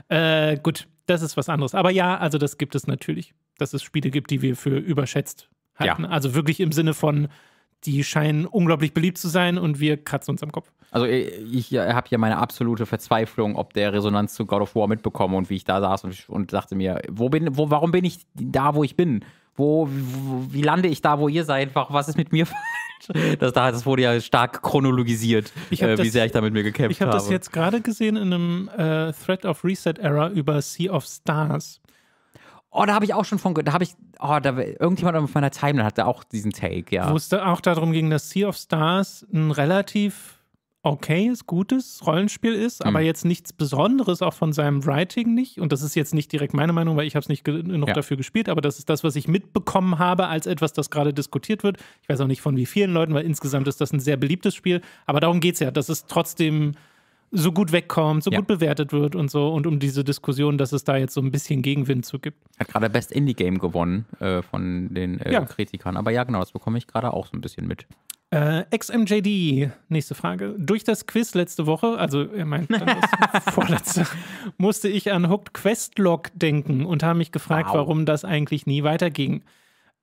naja. Äh, gut, das ist was anderes. Aber ja, also das gibt es natürlich, dass es Spiele gibt, die wir für überschätzt halten. Ja. Also wirklich im Sinne von die scheinen unglaublich beliebt zu sein und wir kratzen uns am Kopf. Also äh, ich, ich äh, habe hier meine absolute Verzweiflung, ob der Resonanz zu God of War mitbekommen und wie ich da saß und, und dachte mir, wo bin, wo, warum bin ich da, wo ich bin? Wo, wo wie lande ich da, wo ihr seid? Was ist mit mir [laughs] falsch? Das, das wurde ja stark chronologisiert, äh, das, wie sehr ich da mit mir gekämpft ich hab habe. Ich habe das jetzt gerade gesehen in einem äh, Thread of Reset Error über Sea of Stars. Oh, da habe ich auch schon von, da habe ich, oh, da irgendjemand auf meiner Timeline hatte auch diesen Take, ja. Wo es da auch darum ging, dass Sea of Stars ein relativ okayes, gutes Rollenspiel ist, mhm. aber jetzt nichts Besonderes, auch von seinem Writing nicht. Und das ist jetzt nicht direkt meine Meinung, weil ich habe es nicht genug ja. dafür gespielt, aber das ist das, was ich mitbekommen habe als etwas, das gerade diskutiert wird. Ich weiß auch nicht von wie vielen Leuten, weil insgesamt ist das ein sehr beliebtes Spiel. Aber darum geht es ja, dass es trotzdem so gut wegkommt, so ja. gut bewertet wird und so und um diese Diskussion, dass es da jetzt so ein bisschen Gegenwind zu gibt. Hat gerade Best Indie Game gewonnen äh, von den äh, ja. Kritikern. Aber ja, genau, das bekomme ich gerade auch so ein bisschen mit. Äh, XMJD, nächste Frage. Durch das Quiz letzte Woche, also er meint [laughs] vorletzte, musste ich an Hooked Questlog denken und habe mich gefragt, wow. warum das eigentlich nie weiterging.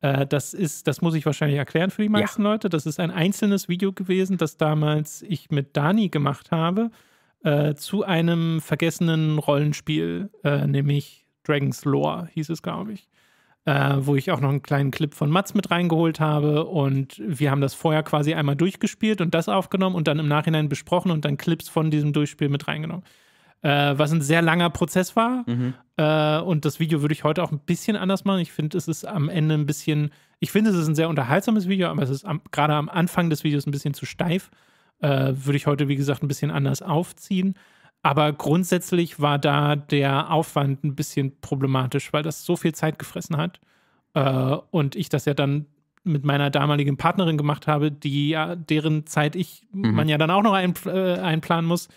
Äh, das ist, das muss ich wahrscheinlich erklären für die meisten ja. Leute. Das ist ein einzelnes Video gewesen, das damals ich mit Dani gemacht habe. Äh, zu einem vergessenen Rollenspiel, äh, nämlich Dragon's Lore hieß es, glaube ich. Äh, wo ich auch noch einen kleinen Clip von Mats mit reingeholt habe. Und wir haben das vorher quasi einmal durchgespielt und das aufgenommen und dann im Nachhinein besprochen und dann Clips von diesem Durchspiel mit reingenommen. Äh, was ein sehr langer Prozess war. Mhm. Äh, und das Video würde ich heute auch ein bisschen anders machen. Ich finde, es ist am Ende ein bisschen, ich finde, es ist ein sehr unterhaltsames Video, aber es ist gerade am Anfang des Videos ein bisschen zu steif äh, würde ich heute, wie gesagt, ein bisschen anders aufziehen. Aber grundsätzlich war da der Aufwand ein bisschen problematisch, weil das so viel Zeit gefressen hat. Äh, und ich das ja dann mit meiner damaligen Partnerin gemacht habe, die ja, deren Zeit ich mhm. man ja dann auch noch ein, äh, einplanen muss.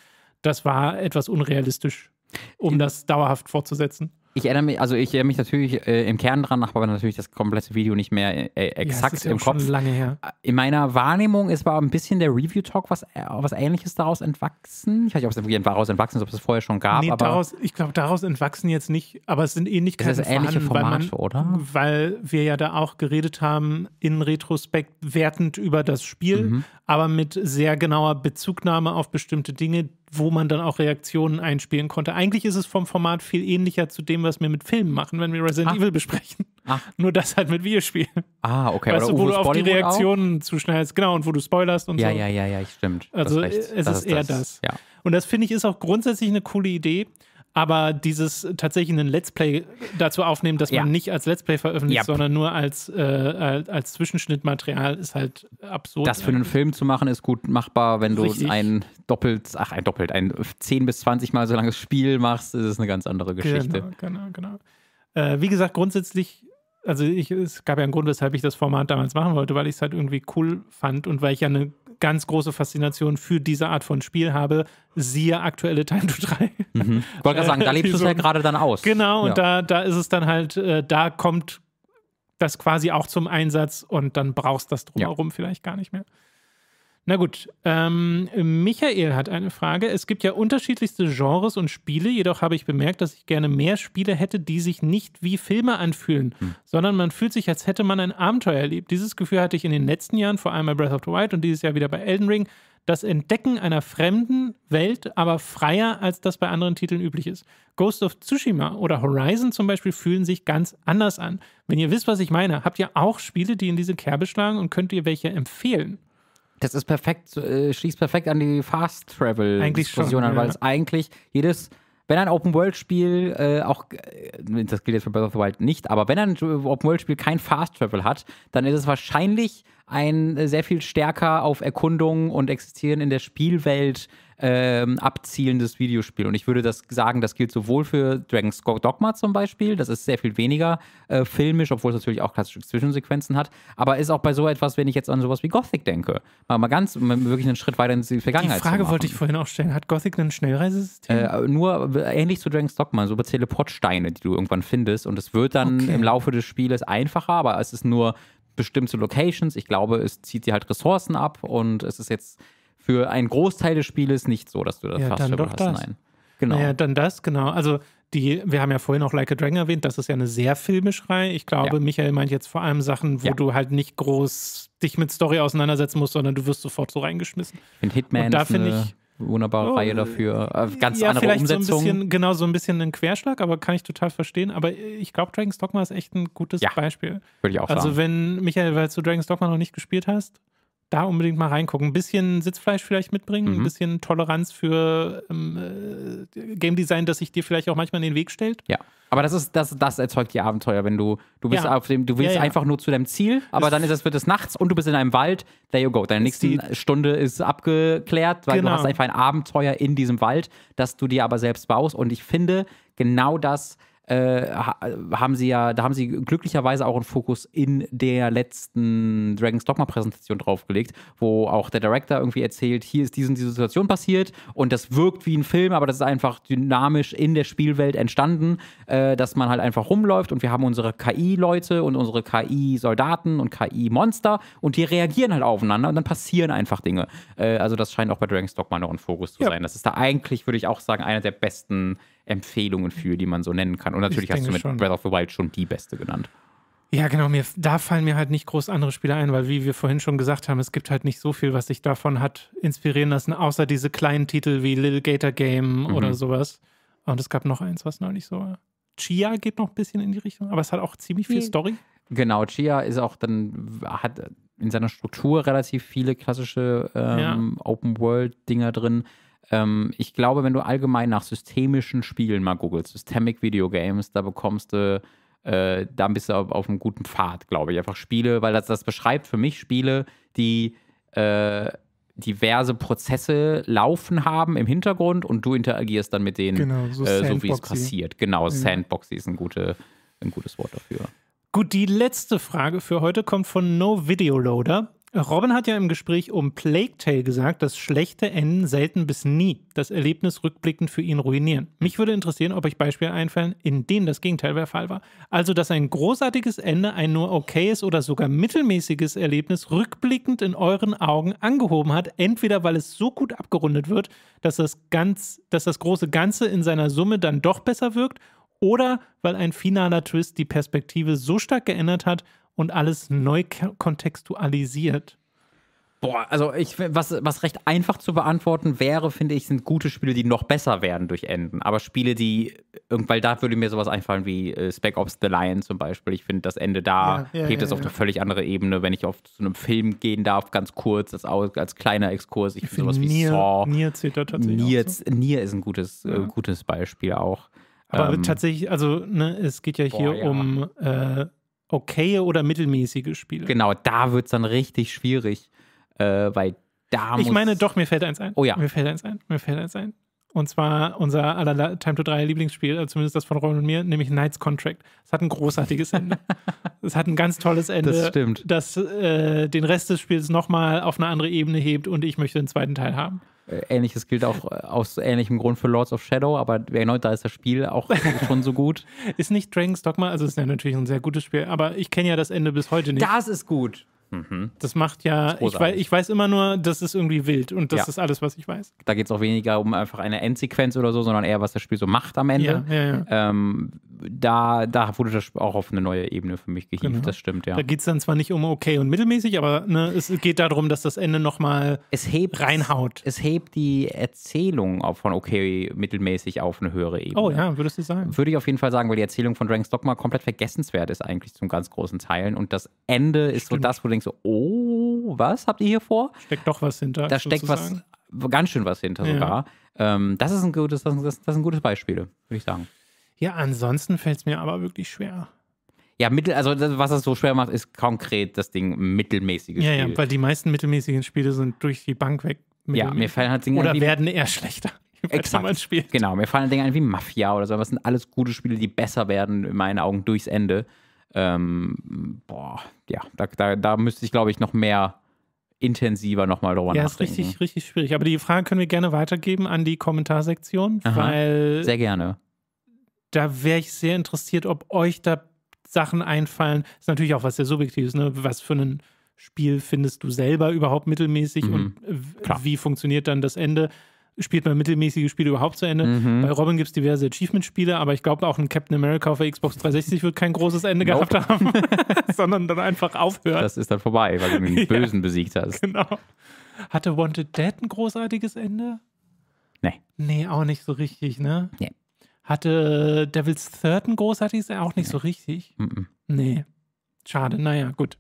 Das war etwas unrealistisch, um das dauerhaft fortzusetzen ich erinnere mich, also ich erinnere mich natürlich äh, im Kern dran, aber natürlich das komplette Video nicht mehr äh, äh exakt ja, ist ja im Kopf. Schon lange her. Äh, in meiner Wahrnehmung ist aber ein bisschen der Review Talk was, äh, was ähnliches daraus entwachsen. Ich weiß nicht, ob es wirklich daraus entwachsen ist, ob es vorher schon gab. Nee, daraus, ich glaube, daraus entwachsen jetzt nicht, aber es sind Ähnlichkeiten. Eh es ist ähnliche Formate, man, oder? Weil wir ja da auch geredet haben, in Retrospekt wertend über das Spiel, mhm. aber mit sehr genauer Bezugnahme auf bestimmte Dinge, wo man dann auch Reaktionen einspielen konnte. Eigentlich ist es vom Format viel ähnlicher zu dem, was wir mit Filmen machen, wenn wir Resident ah. Evil besprechen. Ah. Nur das halt mit Videospielen. Ah, okay. Weißt Oder du, wo du auf die Reaktionen zuschneidest, genau, und wo du spoilerst und ja, so. Ja, ja, ja, ja, stimmt. Also äh, es ist, ist, eher das. das. Ja. Und das finde ich ist auch grundsätzlich eine coole Idee aber dieses tatsächlich ein Let's Play dazu aufnehmen, dass ja. man nicht als Let's Play veröffentlicht, yep. sondern nur als, äh, als Zwischenschnittmaterial ist halt absurd. Das für einen Film zu machen ist gut machbar, wenn du ein doppelt, ach ein doppelt, ein 10 bis 20 Mal so langes Spiel machst, ist es eine ganz andere genau, Geschichte. Genau, genau, genau. Äh, wie gesagt, grundsätzlich also ich, es gab ja einen Grund, weshalb ich das Format damals machen wollte, weil ich es halt irgendwie cool fand und weil ich ja eine ganz große Faszination für diese Art von Spiel habe, siehe aktuelle Time to 3. Mhm. Ich wollte gerade äh, sagen, da lebst du es ja gerade dann aus. Genau, und ja. da, da ist es dann halt, äh, da kommt das quasi auch zum Einsatz und dann brauchst du das drumherum ja. vielleicht gar nicht mehr. Na gut, ähm, Michael hat eine Frage. Es gibt ja unterschiedlichste Genres und Spiele, jedoch habe ich bemerkt, dass ich gerne mehr Spiele hätte, die sich nicht wie Filme anfühlen, hm. sondern man fühlt sich, als hätte man ein Abenteuer erlebt. Dieses Gefühl hatte ich in den letzten Jahren, vor allem bei Breath of the Wild und dieses Jahr wieder bei Elden Ring. Das Entdecken einer fremden Welt, aber freier, als das bei anderen Titeln üblich ist. Ghost of Tsushima oder Horizon zum Beispiel fühlen sich ganz anders an. Wenn ihr wisst, was ich meine, habt ihr auch Spiele, die in diese Kerbe schlagen und könnt ihr welche empfehlen? das ist perfekt, äh, schließt perfekt an die Fast Travel eigentlich Diskussion an, weil ja. es eigentlich jedes, wenn ein Open World Spiel äh, auch, äh, das gilt jetzt für Breath of the Wild nicht, aber wenn ein Open World Spiel kein Fast Travel hat, dann ist es wahrscheinlich ein äh, sehr viel stärker auf Erkundung und Existieren in der Spielwelt ähm, abzielendes Videospiel. Und ich würde das sagen, das gilt sowohl für Dragon's Dogma zum Beispiel, das ist sehr viel weniger äh, filmisch, obwohl es natürlich auch klassische Zwischensequenzen hat, aber ist auch bei so etwas, wenn ich jetzt an sowas wie Gothic denke, mal, mal ganz wirklich einen Schritt weiter in die Vergangenheit. Die Frage wollte ich vorhin auch stellen, hat Gothic ein Schnellreisesystem? Äh, nur ähnlich zu Dragon's Dogma, so über Teleportsteine, die du irgendwann findest und es wird dann okay. im Laufe des Spieles einfacher, aber es ist nur bestimmte Locations. Ich glaube, es zieht dir halt Ressourcen ab und es ist jetzt für einen Großteil des Spieles nicht so, dass du das ja, Fast doch hast. Das. Nein. Genau. Naja, dann das, genau. Also die, wir haben ja vorhin auch Like a Dragon erwähnt, das ist ja eine sehr filmische Reihe. Ich glaube, ja. Michael meint jetzt vor allem Sachen, wo ja. du halt nicht groß dich mit Story auseinandersetzen musst, sondern du wirst sofort so reingeschmissen. Ich finde Hitman Und da eine ich wunderbare oh, Reihe dafür. Äh, ganz ja, andere vielleicht Umsetzung. So ein bisschen, genau, so ein bisschen ein Querschlag, aber kann ich total verstehen. Aber ich glaube, Dragon's Dogma ist echt ein gutes ja, Beispiel. Würde ich auch also, sagen. Also, wenn, Michael, weil du Dragon's Dogma noch nicht gespielt hast, da unbedingt mal reingucken. Ein bisschen Sitzfleisch vielleicht mitbringen, mhm. ein bisschen Toleranz für ähm, äh, Game Design, das sich dir vielleicht auch manchmal in den Weg stellt. Ja. Aber das ist, das, das erzeugt die Abenteuer, wenn du, du bist ja. auf dem, du willst ja, ja. einfach nur zu deinem Ziel, aber es dann ist es, wird es nachts und du bist in einem Wald, there you go. Deine nächste Stunde ist abgeklärt, weil genau. du hast einfach ein Abenteuer in diesem Wald, das du dir aber selbst baust. Und ich finde, genau das äh, haben sie ja, da haben sie glücklicherweise auch einen Fokus in der letzten Dragon's Dogma Präsentation draufgelegt, wo auch der Director irgendwie erzählt, hier ist diese und diese Situation passiert und das wirkt wie ein Film, aber das ist einfach dynamisch in der Spielwelt entstanden, äh, dass man halt einfach rumläuft und wir haben unsere KI-Leute und unsere KI-Soldaten und KI-Monster und die reagieren halt aufeinander und dann passieren einfach Dinge. Äh, also das scheint auch bei Dragon's Dogma noch ein Fokus zu ja. sein. Das ist da eigentlich, würde ich auch sagen, einer der besten Empfehlungen für, die man so nennen kann. Und natürlich hast du mit schon. Breath of the Wild schon die beste genannt. Ja, genau, mir, da fallen mir halt nicht groß andere Spiele ein, weil wie wir vorhin schon gesagt haben, es gibt halt nicht so viel, was sich davon hat inspirieren lassen, außer diese kleinen Titel wie Little Gator Game mhm. oder sowas. Und es gab noch eins, was neulich so war. Chia geht noch ein bisschen in die Richtung, aber es hat auch ziemlich viel Story. Genau, Chia ist auch dann, hat in seiner Struktur relativ viele klassische ähm, ja. Open-World-Dinger drin. Ähm, ich glaube, wenn du allgemein nach systemischen Spielen mal googelst, Systemic Video Games, da bekommst du, äh, da bist du auf, auf einem guten Pfad, glaube ich. Einfach Spiele, weil das, das beschreibt für mich Spiele, die äh, diverse Prozesse laufen haben im Hintergrund und du interagierst dann mit denen, genau, so, äh, so wie es passiert. Genau, ja. Sandboxy ist ein, gute, ein gutes Wort dafür. Gut, die letzte Frage für heute kommt von No Video Loader. Robin hat ja im Gespräch um Plague Tale gesagt, dass schlechte Enden selten bis nie das Erlebnis rückblickend für ihn ruinieren. Mich würde interessieren, ob euch Beispiele einfallen, in denen das Gegenteil der Fall war. Also, dass ein großartiges Ende ein nur okayes oder sogar mittelmäßiges Erlebnis rückblickend in euren Augen angehoben hat, entweder weil es so gut abgerundet wird, dass das, ganz, dass das große Ganze in seiner Summe dann doch besser wirkt oder weil ein finaler Twist die Perspektive so stark geändert hat, und alles neu kontextualisiert? Boah, also ich, was, was recht einfach zu beantworten wäre, finde ich, sind gute Spiele, die noch besser werden durch Enden. Aber Spiele, die, weil da würde mir sowas einfallen wie äh, Spec Ops The Lion zum Beispiel. Ich finde, das Ende da ja, ja, hebt ja, es auf eine völlig andere Ebene. Wenn ich auf so einem Film gehen darf, ganz kurz, als, als kleiner Exkurs. Ich finde sowas wie Nier, Saw. Nier zählt da tatsächlich Nier, so. Nier ist ein gutes, äh, gutes Beispiel auch. Aber ähm, tatsächlich, also ne, es geht ja hier Boah, um äh, okaye oder mittelmäßige Spiele. Genau, da wird es dann richtig schwierig, äh, weil da Ich meine, doch, mir fällt eins ein. Oh ja. Mir fällt eins ein. Mir fällt eins ein. Und zwar unser aller Time to 3 Lieblingsspiel, also zumindest das von Ron und mir, nämlich Knights Contract. Es hat ein großartiges Ende. [laughs] es hat ein ganz tolles Ende. Das stimmt. Das äh, den Rest des Spiels nochmal auf eine andere Ebene hebt und ich möchte den zweiten Teil haben. Äh, ähnliches gilt auch äh, aus ähnlichem Grund für Lords of Shadow, aber erneut, da ist das Spiel auch [laughs] schon so gut. ist nicht Dragon's Dogma, also ist ja natürlich ein sehr gutes Spiel, aber ich kenne ja das Ende bis heute nicht. Das ist gut. Mhm. Das macht ja, das ich, weiß, ich weiß, immer nur, das ist irgendwie wild und das ja. ist alles, was ich weiß. Da geht es auch weniger um einfach eine Endsequenz oder so, sondern eher, was das Spiel so macht am Ende. Ja, ja, ähm, da, da wurde das auch auf eine neue Ebene für mich gehievt, genau. das stimmt, ja. Da geht es dann zwar nicht um okay und mittelmäßig, aber ne, es geht darum, dass das Ende nochmal reinhaut. Es hebt die Erzählung von okay mittelmäßig auf eine höhere Ebene. Oh ja, würdest du sagen? Würde ich auf jeden Fall sagen, weil die Erzählung von Dragon's Dogma komplett vergessenswert ist eigentlich zum ganz großen Teilen und das Ende ist stimmt. so das, wo denkst so, oh, was habt ihr hier vor? Steckt doch was hinter. Da steckt was, ganz schön was hinter ja. sogar. Ähm, das, ist ein gutes, das, das, das sind gutes Beispiel, würde ich sagen. Ja, ansonsten fällt es mir aber wirklich schwer. Ja, mittel, also das, was es so schwer macht, ist konkret das Ding mittelmäßiges ja, Spiel. Ja, weil die meisten mittelmäßigen Spiele sind durch die Bank weg. Ja, mir fallen halt Dinge Oder werden eher schlechter. [laughs] Exakt. Genau, mir fallen Dinge ein wie Mafia oder so, aber sind alles gute Spiele, die besser werden in meinen Augen durchs Ende. Ähm, boah, ja, da, da, da müsste ich, glaube ich, noch mehr intensiver nochmal drüber ja, nachdenken. Ja, ist richtig, richtig schwierig. Aber die Frage können wir gerne weitergeben an die Kommentarsektion, Aha, weil. Sehr gerne. Da wäre ich sehr interessiert, ob euch da Sachen einfallen. Ist natürlich auch was sehr Subjektives, ne? Was für ein Spiel findest du selber überhaupt mittelmäßig mhm. und Klar. wie funktioniert dann das Ende? spielt man mittelmäßige Spiele überhaupt zu Ende. Mhm. Bei Robin gibt es diverse Achievement-Spiele, aber ich glaube auch ein Captain America auf der Xbox 360 wird kein großes Ende nope. gehabt haben, [laughs] [laughs] sondern dann einfach aufhören. Das ist dann vorbei, weil du den [laughs] ja, Bösen besiegt hast. Genau. Hatte Wanted Dead ein großartiges Ende? Nee. Nee, auch nicht so richtig, ne? Nee. Hatte Devil's Third ein großartiges Ende? Auch nicht nee. so richtig? Mm, -mm. Nee. Schade, naja, gut.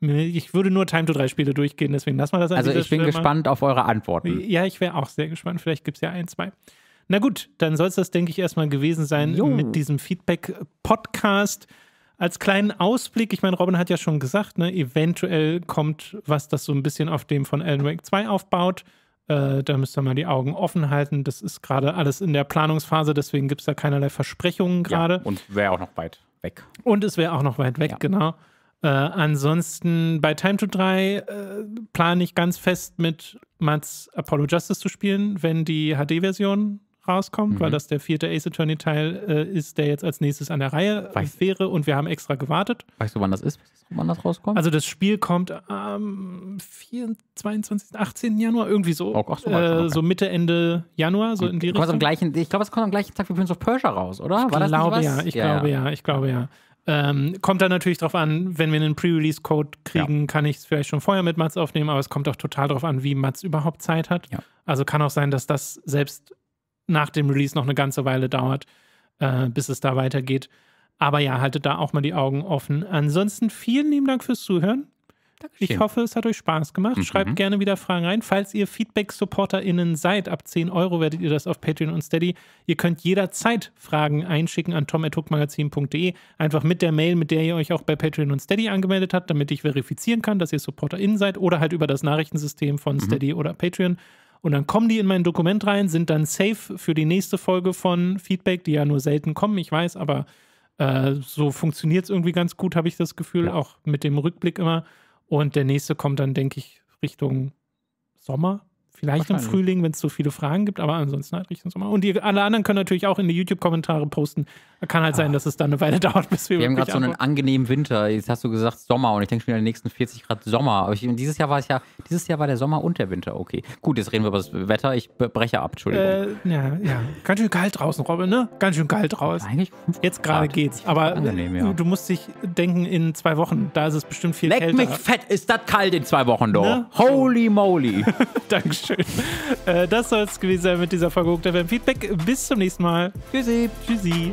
Ich würde nur Time to 3 Spiele durchgehen, deswegen lassen wir das an Also ich bin Stelle gespannt auf eure Antworten. Ja, ich wäre auch sehr gespannt. Vielleicht gibt es ja ein, zwei. Na gut, dann soll es das, denke ich, erstmal gewesen sein jo. mit diesem Feedback-Podcast. Als kleinen Ausblick, ich meine, Robin hat ja schon gesagt, ne, eventuell kommt was, das so ein bisschen auf dem von Alan Wake 2 aufbaut. Äh, da müsst ihr mal die Augen offen halten. Das ist gerade alles in der Planungsphase, deswegen gibt es da keinerlei Versprechungen gerade. Ja, und wäre auch noch weit weg. Und es wäre auch noch weit weg, ja. genau. Äh, ansonsten bei Time to 3 äh, plane ich ganz fest mit Mats Apollo Justice zu spielen, wenn die HD-Version rauskommt, mhm. weil das der vierte Ace Attorney Teil äh, ist, der jetzt als nächstes an der Reihe äh, weißt, wäre und wir haben extra gewartet. Weißt du, wann das ist, wann das rauskommt? Also das Spiel kommt am 24, 22. 18. Januar irgendwie so, oh, ach, so, äh, okay. so Mitte Ende Januar, so und in die Richtung. Gleichen, ich glaube, es kommt am gleichen Tag wie Prince of Persia raus, oder? Ich War glaube ja, ich ja, glaube ja. ja, ich glaube ja. Ähm, kommt dann natürlich drauf an, wenn wir einen Pre-Release-Code kriegen, ja. kann ich es vielleicht schon vorher mit Mats aufnehmen, aber es kommt auch total drauf an, wie Mats überhaupt Zeit hat. Ja. Also kann auch sein, dass das selbst nach dem Release noch eine ganze Weile dauert, äh, bis es da weitergeht. Aber ja, haltet da auch mal die Augen offen. Ansonsten vielen lieben Dank fürs Zuhören. Dankeschön. Ich hoffe, es hat euch Spaß gemacht. Mhm. Schreibt gerne wieder Fragen rein. Falls ihr Feedback-SupporterInnen seid, ab 10 Euro werdet ihr das auf Patreon und Steady. Ihr könnt jederzeit Fragen einschicken an tom.hookmagazin.de. Einfach mit der Mail, mit der ihr euch auch bei Patreon und Steady angemeldet habt, damit ich verifizieren kann, dass ihr SupporterInnen seid oder halt über das Nachrichtensystem von mhm. Steady oder Patreon. Und dann kommen die in mein Dokument rein, sind dann safe für die nächste Folge von Feedback, die ja nur selten kommen, ich weiß, aber äh, so funktioniert es irgendwie ganz gut, habe ich das Gefühl, ja. auch mit dem Rückblick immer. Und der nächste kommt dann, denke ich, Richtung Sommer. Vielleicht im Frühling, wenn es so viele Fragen gibt, aber ansonsten halt Richtung Sommer. Und die, alle anderen können natürlich auch in die YouTube-Kommentare posten, kann halt sein, ah. dass es dann eine Weile [laughs] dauert, bis wir. Wir haben gerade so einen angenehmen Winter. Jetzt hast du gesagt Sommer und ich denke schon wieder in den nächsten 40 Grad Sommer. Aber ich, dieses Jahr war es ja, dieses Jahr war der Sommer und der Winter. Okay. Gut, jetzt reden wir über das Wetter. Ich breche ab, Entschuldigung. Äh, ja, ja. Ganz schön kalt draußen, Robin, ne? Ganz schön kalt draußen. Eigentlich Jetzt gerade geht's. Aber angenehm, ja. du musst dich denken, in zwei Wochen, da ist es bestimmt viel Leck kälter. Leck mich fett, ist das kalt in zwei Wochen, doch. Ne? Holy moly. [laughs] Dankeschön. Äh, das soll es gewesen sein mit dieser Folge der Feedback. Bis zum nächsten Mal. Tschüssi. Tschüssi.